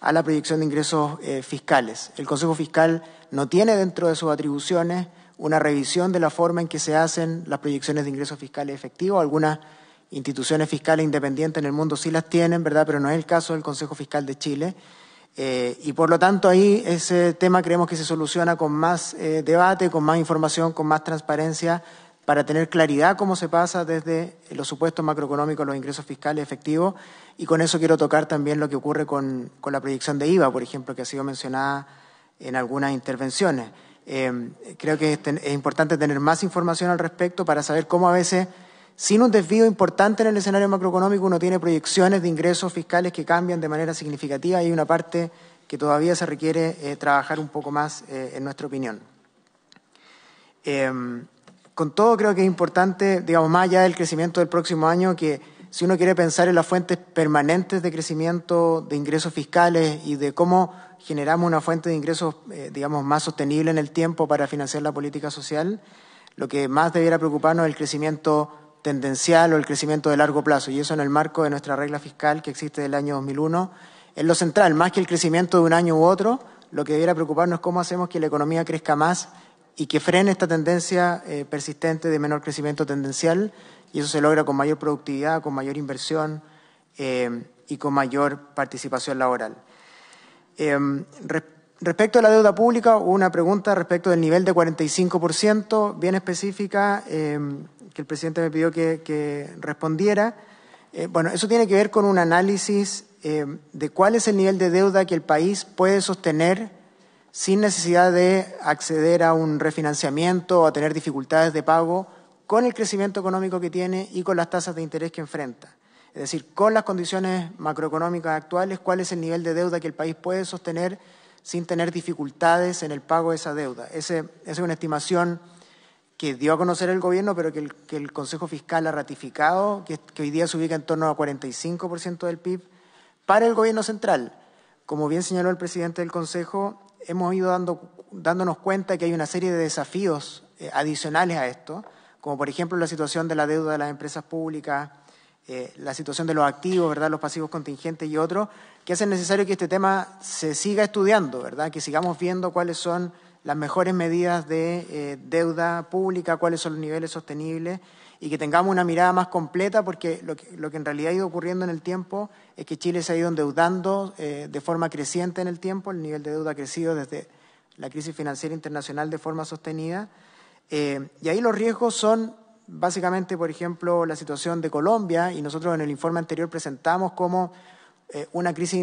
a la proyección de ingresos eh, fiscales. El Consejo Fiscal no tiene dentro de sus atribuciones una revisión de la forma en que se hacen las proyecciones de ingresos fiscales efectivos. Algunas instituciones fiscales independientes en el mundo sí las tienen, ¿verdad? Pero no es el caso del Consejo Fiscal de Chile. Eh, y por lo tanto ahí ese tema creemos que se soluciona con más eh, debate, con más información, con más transparencia, para tener claridad cómo se pasa desde los supuestos macroeconómicos los ingresos fiscales efectivos. Y con eso quiero tocar también lo que ocurre con, la proyección de IVA, por ejemplo, que ha sido mencionada en algunas intervenciones. Eh, creo que es importante tener más información al respecto para saber cómo a veces sin un desvío importante en el escenario macroeconómico, uno tiene proyecciones de ingresos fiscales que cambian de manera significativa y hay una parte que todavía se requiere eh, trabajar un poco más, eh, en nuestra opinión. Em, con todo, creo que es importante, digamos, más allá del crecimiento del próximo año, que si uno quiere pensar en las fuentes permanentes de crecimiento de ingresos fiscales y de cómo generamos una fuente de ingresos, eh, digamos, más sostenible en el tiempo para financiar la política social, lo que más debiera preocuparnos es el crecimiento tendencial o el crecimiento de largo plazo, y eso en el marco de nuestra regla fiscal que existe del año 2001, es lo central, más que el crecimiento de un año u otro, lo que debiera preocuparnos es cómo hacemos que la economía crezca más y que frene esta tendencia eh, persistente de menor crecimiento tendencial, y eso se logra con mayor productividad, con mayor inversión eh, y con mayor participación laboral. Eh, Respecto a la deuda pública, hubo una pregunta respecto del nivel de 45%, bien específica, eh, que el presidente me pidió que, respondiera. Eh, bueno, eso tiene que ver con un análisis eh, de cuál es el nivel de deuda que el país puede sostener sin necesidad de acceder a un refinanciamiento o a tener dificultades de pago con el crecimiento económico que tiene y con las tasas de interés que enfrenta. Es decir, con las condiciones macroeconómicas actuales, cuál es el nivel de deuda que el país puede sostener sin tener dificultades en el pago de esa deuda. esa es una estimación que dio a conocer el gobierno, pero que el, Consejo Fiscal ha ratificado, que, hoy día se ubica en torno a 45% del PIB, para el gobierno central. Como bien señaló el presidente del Consejo, hemos ido dándonos cuenta que hay una serie de desafíos eh, adicionales a esto, como por ejemplo la situación de la deuda de las empresas públicas, eh, la situación de los activos, ¿verdad? los pasivos contingentes y otros, que hacen necesario que este tema se siga estudiando, que sigamos viendo cuáles son las mejores medidas de eh, deuda pública, cuáles son los niveles sostenibles y que tengamos una mirada más completa, porque lo que, en realidad ha ido ocurriendo en el tiempo es que Chile se ha ido endeudando eh, de forma creciente en el tiempo, el nivel de deuda ha crecido desde la crisis financiera internacional de forma sostenida, y ahí los riesgos son básicamente, por ejemplo, la situación de Colombia, y nosotros en el informe anterior presentamos cómo eh, una, crisis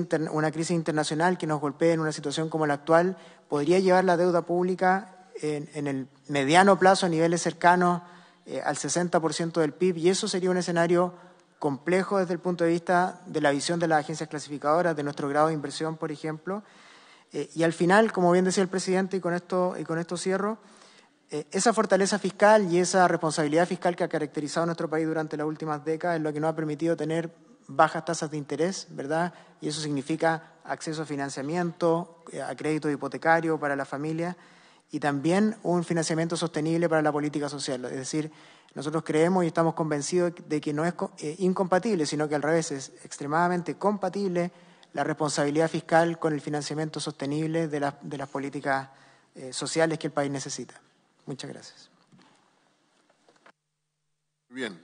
internacional que nos golpee en una situación como la actual podría llevar la deuda pública en, el mediano plazo a niveles cercanos eh, al 60% del PIB, y eso sería un escenario complejo desde el punto de vista de la visión de las agencias clasificadoras, de nuestro grado de inversión, por ejemplo. Eh, y al final, como bien decía el presidente, y con esto, y con esto cierro, eh, esa fortaleza fiscal y esa responsabilidad fiscal que ha caracterizado a nuestro país durante las últimas décadas es lo que nos ha permitido tener bajas tasas de interés, ¿verdad? Y eso significa acceso a financiamiento, eh, a crédito hipotecario para la familia y también un financiamiento sostenible para la política social. Es decir, nosotros creemos y estamos convencidos de que no es eh, incompatible, sino que al revés es extremadamente compatible la responsabilidad fiscal con el financiamiento sostenible de las, políticas sociales que el país necesita. Muchas gracias. Bien.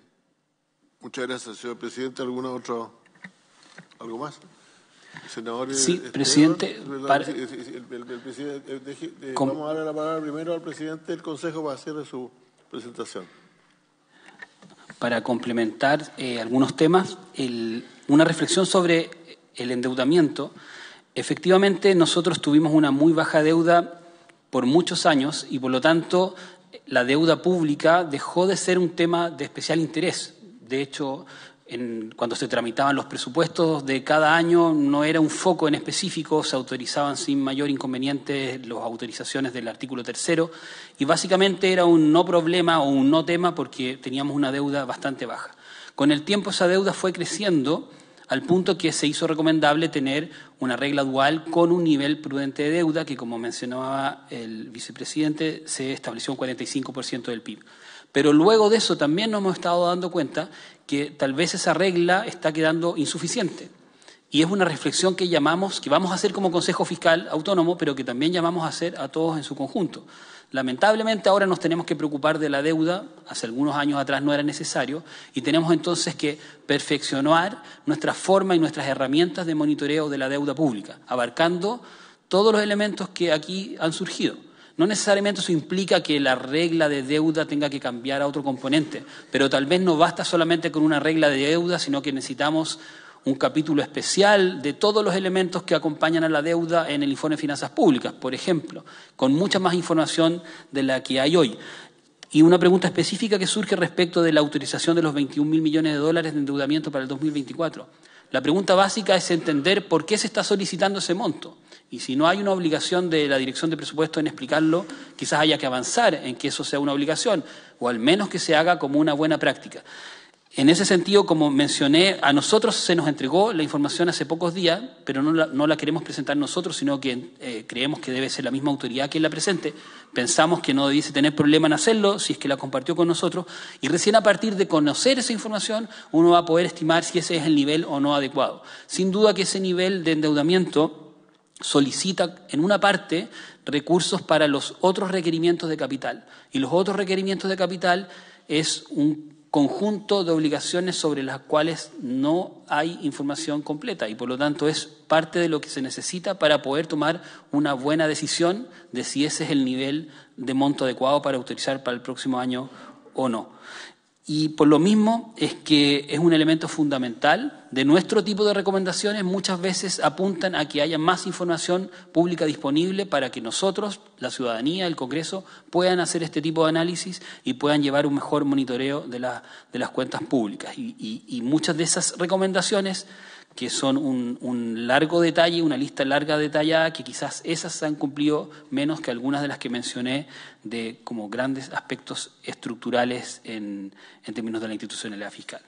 Muchas gracias, señor presidente. ¿Alguna otra? ¿Algo más? Senador, sí, presidente. Vamos a darle la palabra primero al presidente del Consejo para hacer su presentación. Para complementar eh, algunos temas, una reflexión sobre el endeudamiento. Efectivamente, nosotros tuvimos una muy baja deuda por muchos años y por lo tanto la deuda pública dejó de ser un tema de especial interés. De hecho, cuando se tramitaban los presupuestos de cada año no era un foco en específico, se autorizaban sin mayor inconveniente las autorizaciones del artículo tercero y básicamente era un no problema o un no tema porque teníamos una deuda bastante baja. Con el tiempo esa deuda fue creciendo al punto que se hizo recomendable tener una regla dual con un nivel prudente de deuda que, como mencionaba el vicepresidente, se estableció un 45% del PIB. Pero luego de eso también nos hemos estado dando cuenta que tal vez esa regla está quedando insuficiente. Y es una reflexión que llamamos, que vamos a hacer como Consejo Fiscal Autónomo, pero que también llamamos a hacer a todos en su conjunto. Lamentablemente ahora nos tenemos que preocupar de la deuda, hace algunos años atrás no era necesario, y tenemos entonces que perfeccionar nuestra forma y nuestras herramientas de monitoreo de la deuda pública, abarcando todos los elementos que aquí han surgido. No necesariamente eso implica que la regla de deuda tenga que cambiar a otro componente, pero tal vez no basta solamente con una regla de deuda, sino que necesitamos un capítulo especial de todos los elementos que acompañan a la deuda en el informe de finanzas públicas, por ejemplo, con mucha más información de la que hay hoy. Y una pregunta específica que surge respecto de la autorización de los 21 millones de dólares de endeudamiento para el 2024. La pregunta básica es entender por qué se está solicitando ese monto. Y si no hay una obligación de la Dirección de Presupuesto en explicarlo, quizás haya que avanzar en que eso sea una obligación, o al menos que se haga como una buena práctica. En ese sentido, como mencioné, a nosotros se nos entregó la información hace pocos días, pero no la, queremos presentar nosotros, sino que eh, creemos que debe ser la misma autoridad que la presente. Pensamos que no debiese tener problema en hacerlo si es que la compartió con nosotros, y recién a partir de conocer esa información uno va a poder estimar si ese es el nivel o no adecuado. Sin duda que ese nivel de endeudamiento solicita en una parte recursos para los otros requerimientos de capital, y los otros requerimientos de capital es un conjunto de obligaciones sobre las cuales no hay información completa y por lo tanto es parte de lo que se necesita para poder tomar una buena decisión de si ese es el nivel de monto adecuado para autorizar para el próximo año o no. Y por lo mismo es que es un elemento fundamental de nuestro tipo de recomendaciones. Muchas veces apuntan a que haya más información pública disponible para que nosotros, la ciudadanía, el Congreso, puedan hacer este tipo de análisis y puedan llevar un mejor monitoreo de, las cuentas públicas. y muchas de esas recomendaciones que son un, un, largo detalle, una lista larga detallada, que quizás esas se han cumplido menos que algunas de las que mencioné de como grandes aspectos estructurales en, en términos de la institucionalidad fiscal.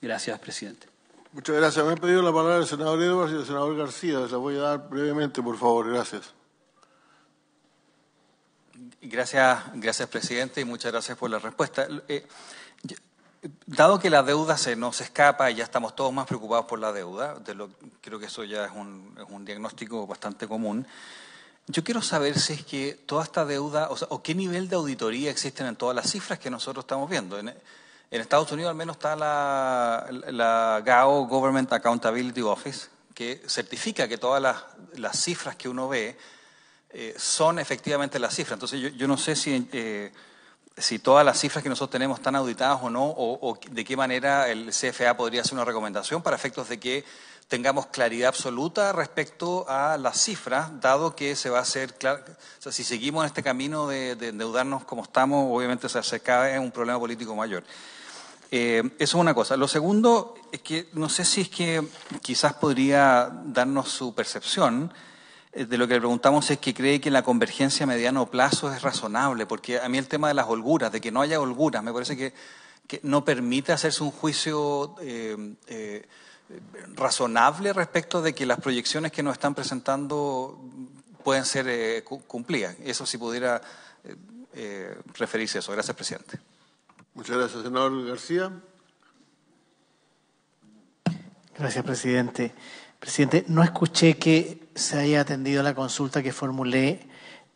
Gracias, presidente. Muchas gracias. Me han pedido la palabra el senador Edwards y el senador García. Se la voy a dar brevemente, por favor. Gracias. Gracias, gracias presidente, y muchas gracias por la respuesta. Eh, dado que la deuda se nos escapa y ya estamos todos más preocupados por la deuda, de lo, creo que eso ya es un, diagnóstico bastante común, yo quiero saber si es que toda esta deuda, o, qué nivel de auditoría existen en todas las cifras que nosotros estamos viendo. En, Estados Unidos al menos está la, GAO, Government Accountability Office, que certifica que todas las, cifras que uno ve eh, son efectivamente las cifras. Entonces yo, no sé si... Eh, si todas las cifras que nosotros tenemos están auditadas o no, o, de qué manera el CFA podría hacer una recomendación para efectos de que tengamos claridad absoluta respecto a las cifras, dado que se va a hacer, o sea, si seguimos en este camino de, endeudarnos como estamos, obviamente se acerca a un problema político mayor. Eh, eso es una cosa. Lo segundo es que no sé si es que quizás podría darnos su percepción eh, de lo que le preguntamos es que cree que la convergencia a mediano plazo es razonable, porque a mí el tema de las holguras, de que no haya holguras, me parece que, no permite hacerse un juicio eh, eh, razonable respecto de que las proyecciones que nos están presentando pueden ser cumplidas. Eso si pudiera referirse a eso. Gracias, presidente. Muchas gracias, senador García. Gracias, presidente. Presidente, no escuché que se haya atendido la consulta que formulé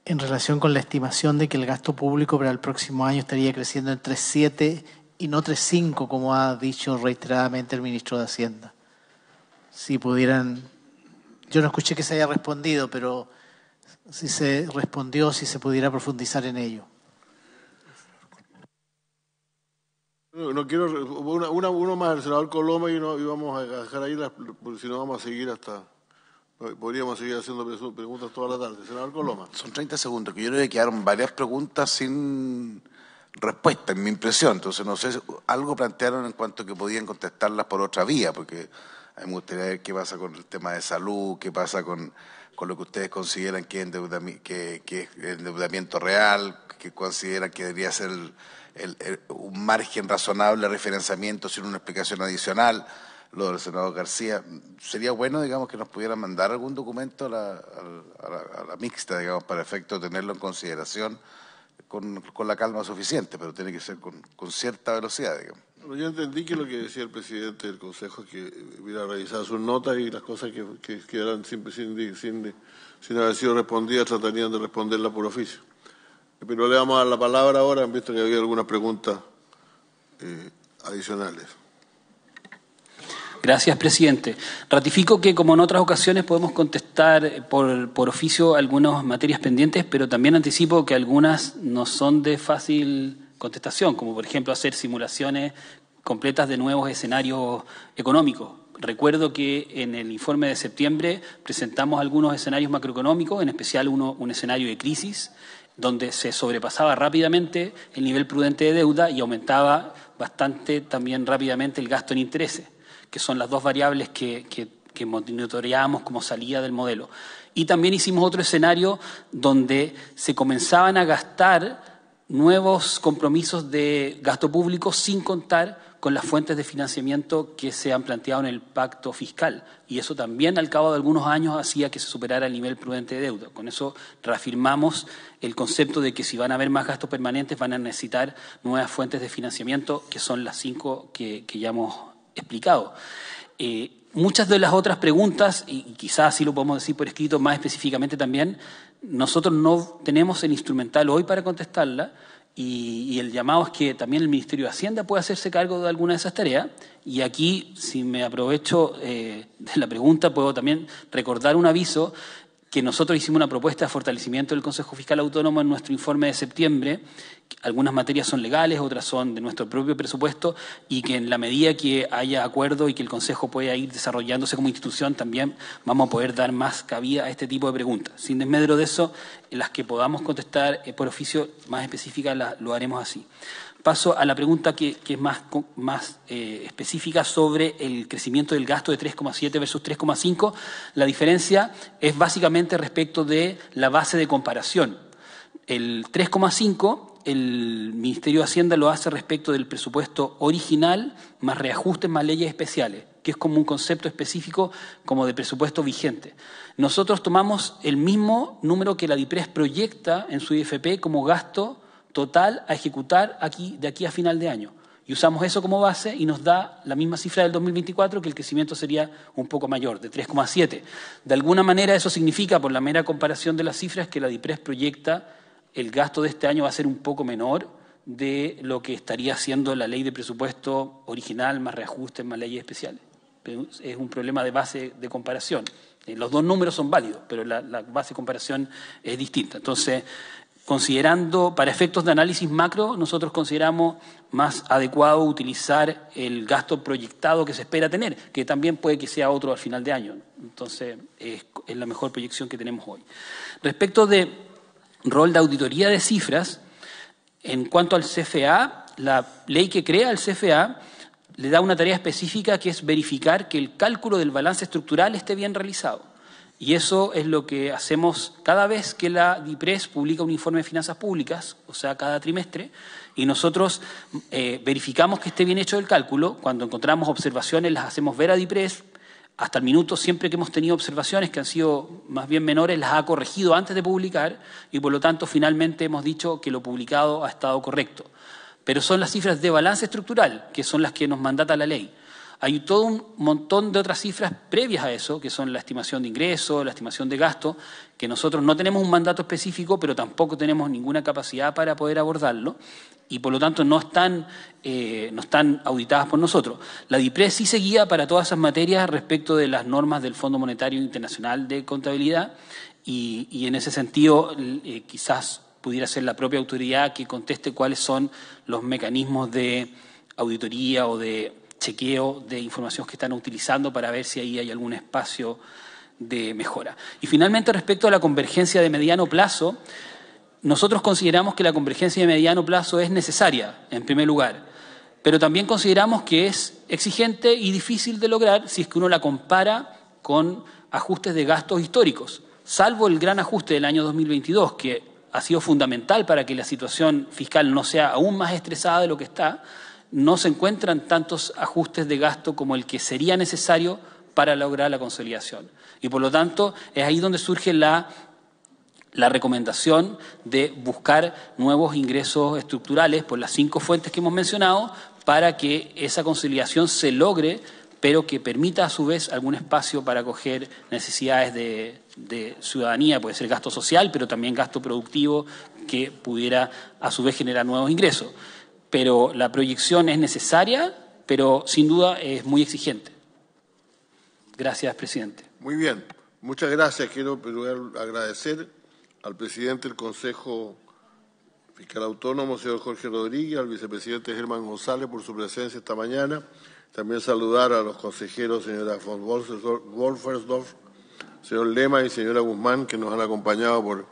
en relación con la estimación de que el gasto público para el próximo año estaría creciendo entre 7 y no 3.5, como ha dicho reiteradamente el ministro de Hacienda. Si pudieran, yo no escuché que se haya respondido, pero si se respondió, si se pudiera profundizar en ello. No, quiero, uno más, el senador Coloma, y, vamos a dejar ahí, si no vamos a seguir hasta... Podríamos seguir haciendo preguntas toda la tarde. Senador Coloma. Son 30 segundos, que yo creo que quedaron varias preguntas sin respuesta, en mi impresión. Entonces, no sé, algo plantearon en cuanto que podían contestarlas por otra vía, porque a mí me gustaría ver qué pasa con el tema de salud, qué pasa con, lo que ustedes consideran que es, endeudamiento, real, que consideran que debería ser un margen razonable de referenciamiento sin una explicación adicional lo del senador García. Sería bueno, digamos, que nos pudieran mandar algún documento a la, mixta, digamos, para efecto tenerlo en consideración con, la calma suficiente, pero tiene que ser con, cierta velocidad, digamos. yo entendí que lo que decía el presidente del Consejo es que hubiera revisado sus notas y las cosas que, que quedaran sin, sin, sin, sin haber sido respondidas tratarían de responderla por oficio. Pero le vamos a dar la palabra ahora, han visto que había algunas preguntas eh, adicionales. Gracias, presidente. Ratifico que, como en otras ocasiones, podemos contestar eh, por, por oficio algunas materias pendientes, pero también anticipo que algunas no son de fácil contestación, como por ejemplo hacer simulaciones completas de nuevos escenarios económicos. Recuerdo que en el informe de septiembre presentamos algunos escenarios macroeconómicos, en especial uno, un escenario de crisis, donde se sobrepasaba rápidamente el nivel prudente de deuda y aumentaba bastante también rápidamente el gasto en intereses que son las dos variables que, monitoreamos como salida del modelo. Y también hicimos otro escenario donde se comenzaban a gastar nuevos compromisos de gasto público sin contar con las fuentes de financiamiento que se han planteado en el pacto fiscal. Y eso también, al cabo de algunos años, hacía que se superara el nivel prudente de deuda. Con eso reafirmamos el concepto de que si van a haber más gastos permanentes, van a necesitar nuevas fuentes de financiamiento, que son las cinco que, que ya hemos explicado. Eh, muchas de las otras preguntas, y quizás así lo podemos decir por escrito más específicamente también, nosotros no tenemos el instrumental hoy para contestarla y, el llamado es que también el Ministerio de Hacienda pueda hacerse cargo de alguna de esas tareas. Y aquí, si me aprovecho eh, de la pregunta, puedo también recordar un aviso que nosotros hicimos una propuesta de fortalecimiento del Consejo Fiscal Autónomo en nuestro informe de septiembre algunas materias son legales, otras son de nuestro propio presupuesto y que en la medida que haya acuerdo y que el Consejo pueda ir desarrollándose como institución, también vamos a poder dar más cabida a este tipo de preguntas. Sin desmedro de eso, las que podamos contestar eh, por oficio más específicas lo haremos así. Paso a la pregunta que, es más, eh, específica sobre el crecimiento del gasto de 3,7 versus 3,5. La diferencia es básicamente respecto de la base de comparación. El 3,5 el Ministerio de Hacienda lo hace respecto del presupuesto original, más reajustes, más leyes especiales, que es como un concepto específico como de presupuesto vigente. Nosotros tomamos el mismo número que la DIPRES proyecta en su IFP como gasto total a ejecutar aquí, de aquí a final de año. Y usamos eso como base y nos da la misma cifra del 2024, que el crecimiento sería un poco mayor, de 3,7. De alguna manera eso significa, por la mera comparación de las cifras, que la DIPRES proyecta el gasto de este año va a ser un poco menor de lo que estaría haciendo la ley de presupuesto original, más reajustes, más leyes especiales. Es un problema de base de comparación. Eh, los dos números son válidos, pero la, base de comparación es distinta. Entonces, considerando, para efectos de análisis macro, nosotros consideramos más adecuado utilizar el gasto proyectado que se espera tener, que también puede que sea otro al final de año. Entonces, es la mejor proyección que tenemos hoy. Respecto de rol de auditoría de cifras. En cuanto al CFA, la ley que crea el CFA le da una tarea específica que es verificar que el cálculo del balance estructural esté bien realizado. Y eso es lo que hacemos cada vez que la DIPRES publica un informe de finanzas públicas, o sea, cada trimestre, y nosotros eh, verificamos que esté bien hecho el cálculo. Cuando encontramos observaciones, las hacemos ver a DIPRES, hasta el minuto, siempre que hemos tenido observaciones que han sido más bien menores, las ha corregido antes de publicar y por lo tanto finalmente hemos dicho que lo publicado ha estado correcto. Pero son las cifras de balance estructural, que son las que nos mandata la ley. Hay todo un montón de otras cifras previas a eso, que son la estimación de ingresos, la estimación de gasto, que nosotros no tenemos un mandato específico, pero tampoco tenemos ninguna capacidad para poder abordarlo y por lo tanto eh, no están, auditadas por nosotros. La DIPRES sí se guía para todas esas materias respecto de las normas del Fondo Monetario Internacional de Contabilidad y, en ese sentido eh, quizás pudiera ser la propia autoridad que conteste cuáles son los mecanismos de auditoría o de chequeo de información que están utilizando para ver si ahí hay algún espacio de mejora. Y finalmente, respecto a la convergencia de mediano plazo, nosotros consideramos que la convergencia de mediano plazo es necesaria, en primer lugar, pero también consideramos que es exigente y difícil de lograr si es que uno la compara con ajustes de gastos históricos, salvo el gran ajuste del año 2022, que ha sido fundamental para que la situación fiscal no sea aún más estresada de lo que está, no se encuentran tantos ajustes de gasto como el que sería necesario para lograr la consolidación. Y por lo tanto, es ahí donde surge la, recomendación de buscar nuevos ingresos estructurales por las cinco fuentes que hemos mencionado para que esa conciliación se logre pero que permita a su vez algún espacio para acoger necesidades de, ciudadanía, puede ser gasto social, pero también gasto productivo que pudiera a su vez generar nuevos ingresos. Pero la proyección es necesaria, pero sin duda es muy exigente. Gracias, presidente. Muy bien, muchas gracias. Quiero agradecer al presidente del Consejo Fiscal Autónomo, señor Jorge Rodríguez, al vicepresidente Germán González por su presencia esta mañana. También saludar a los consejeros, señora von Wolfersdorf, señor Lema y señora Guzmán, que nos han acompañado por,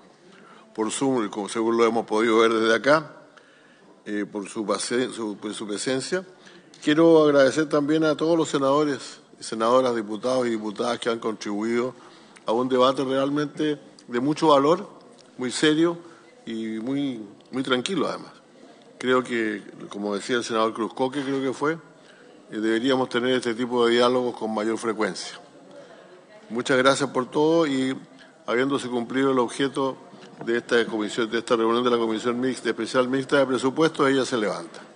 por Zoom, como seguro lo hemos podido ver desde acá, eh, por su presencia. Quiero agradecer también a todos los senadores senadoras, diputados y diputadas que han contribuido a un debate realmente de mucho valor, muy serio y muy, tranquilo además. Creo que, como decía el senador Cruz creo que fue, eh, deberíamos tener este tipo de diálogos con mayor frecuencia. Muchas gracias por todo y habiéndose cumplido el objeto de esta comisión, de esta reunión de la comisión mixta, especial mixta de presupuestos, ella se levanta.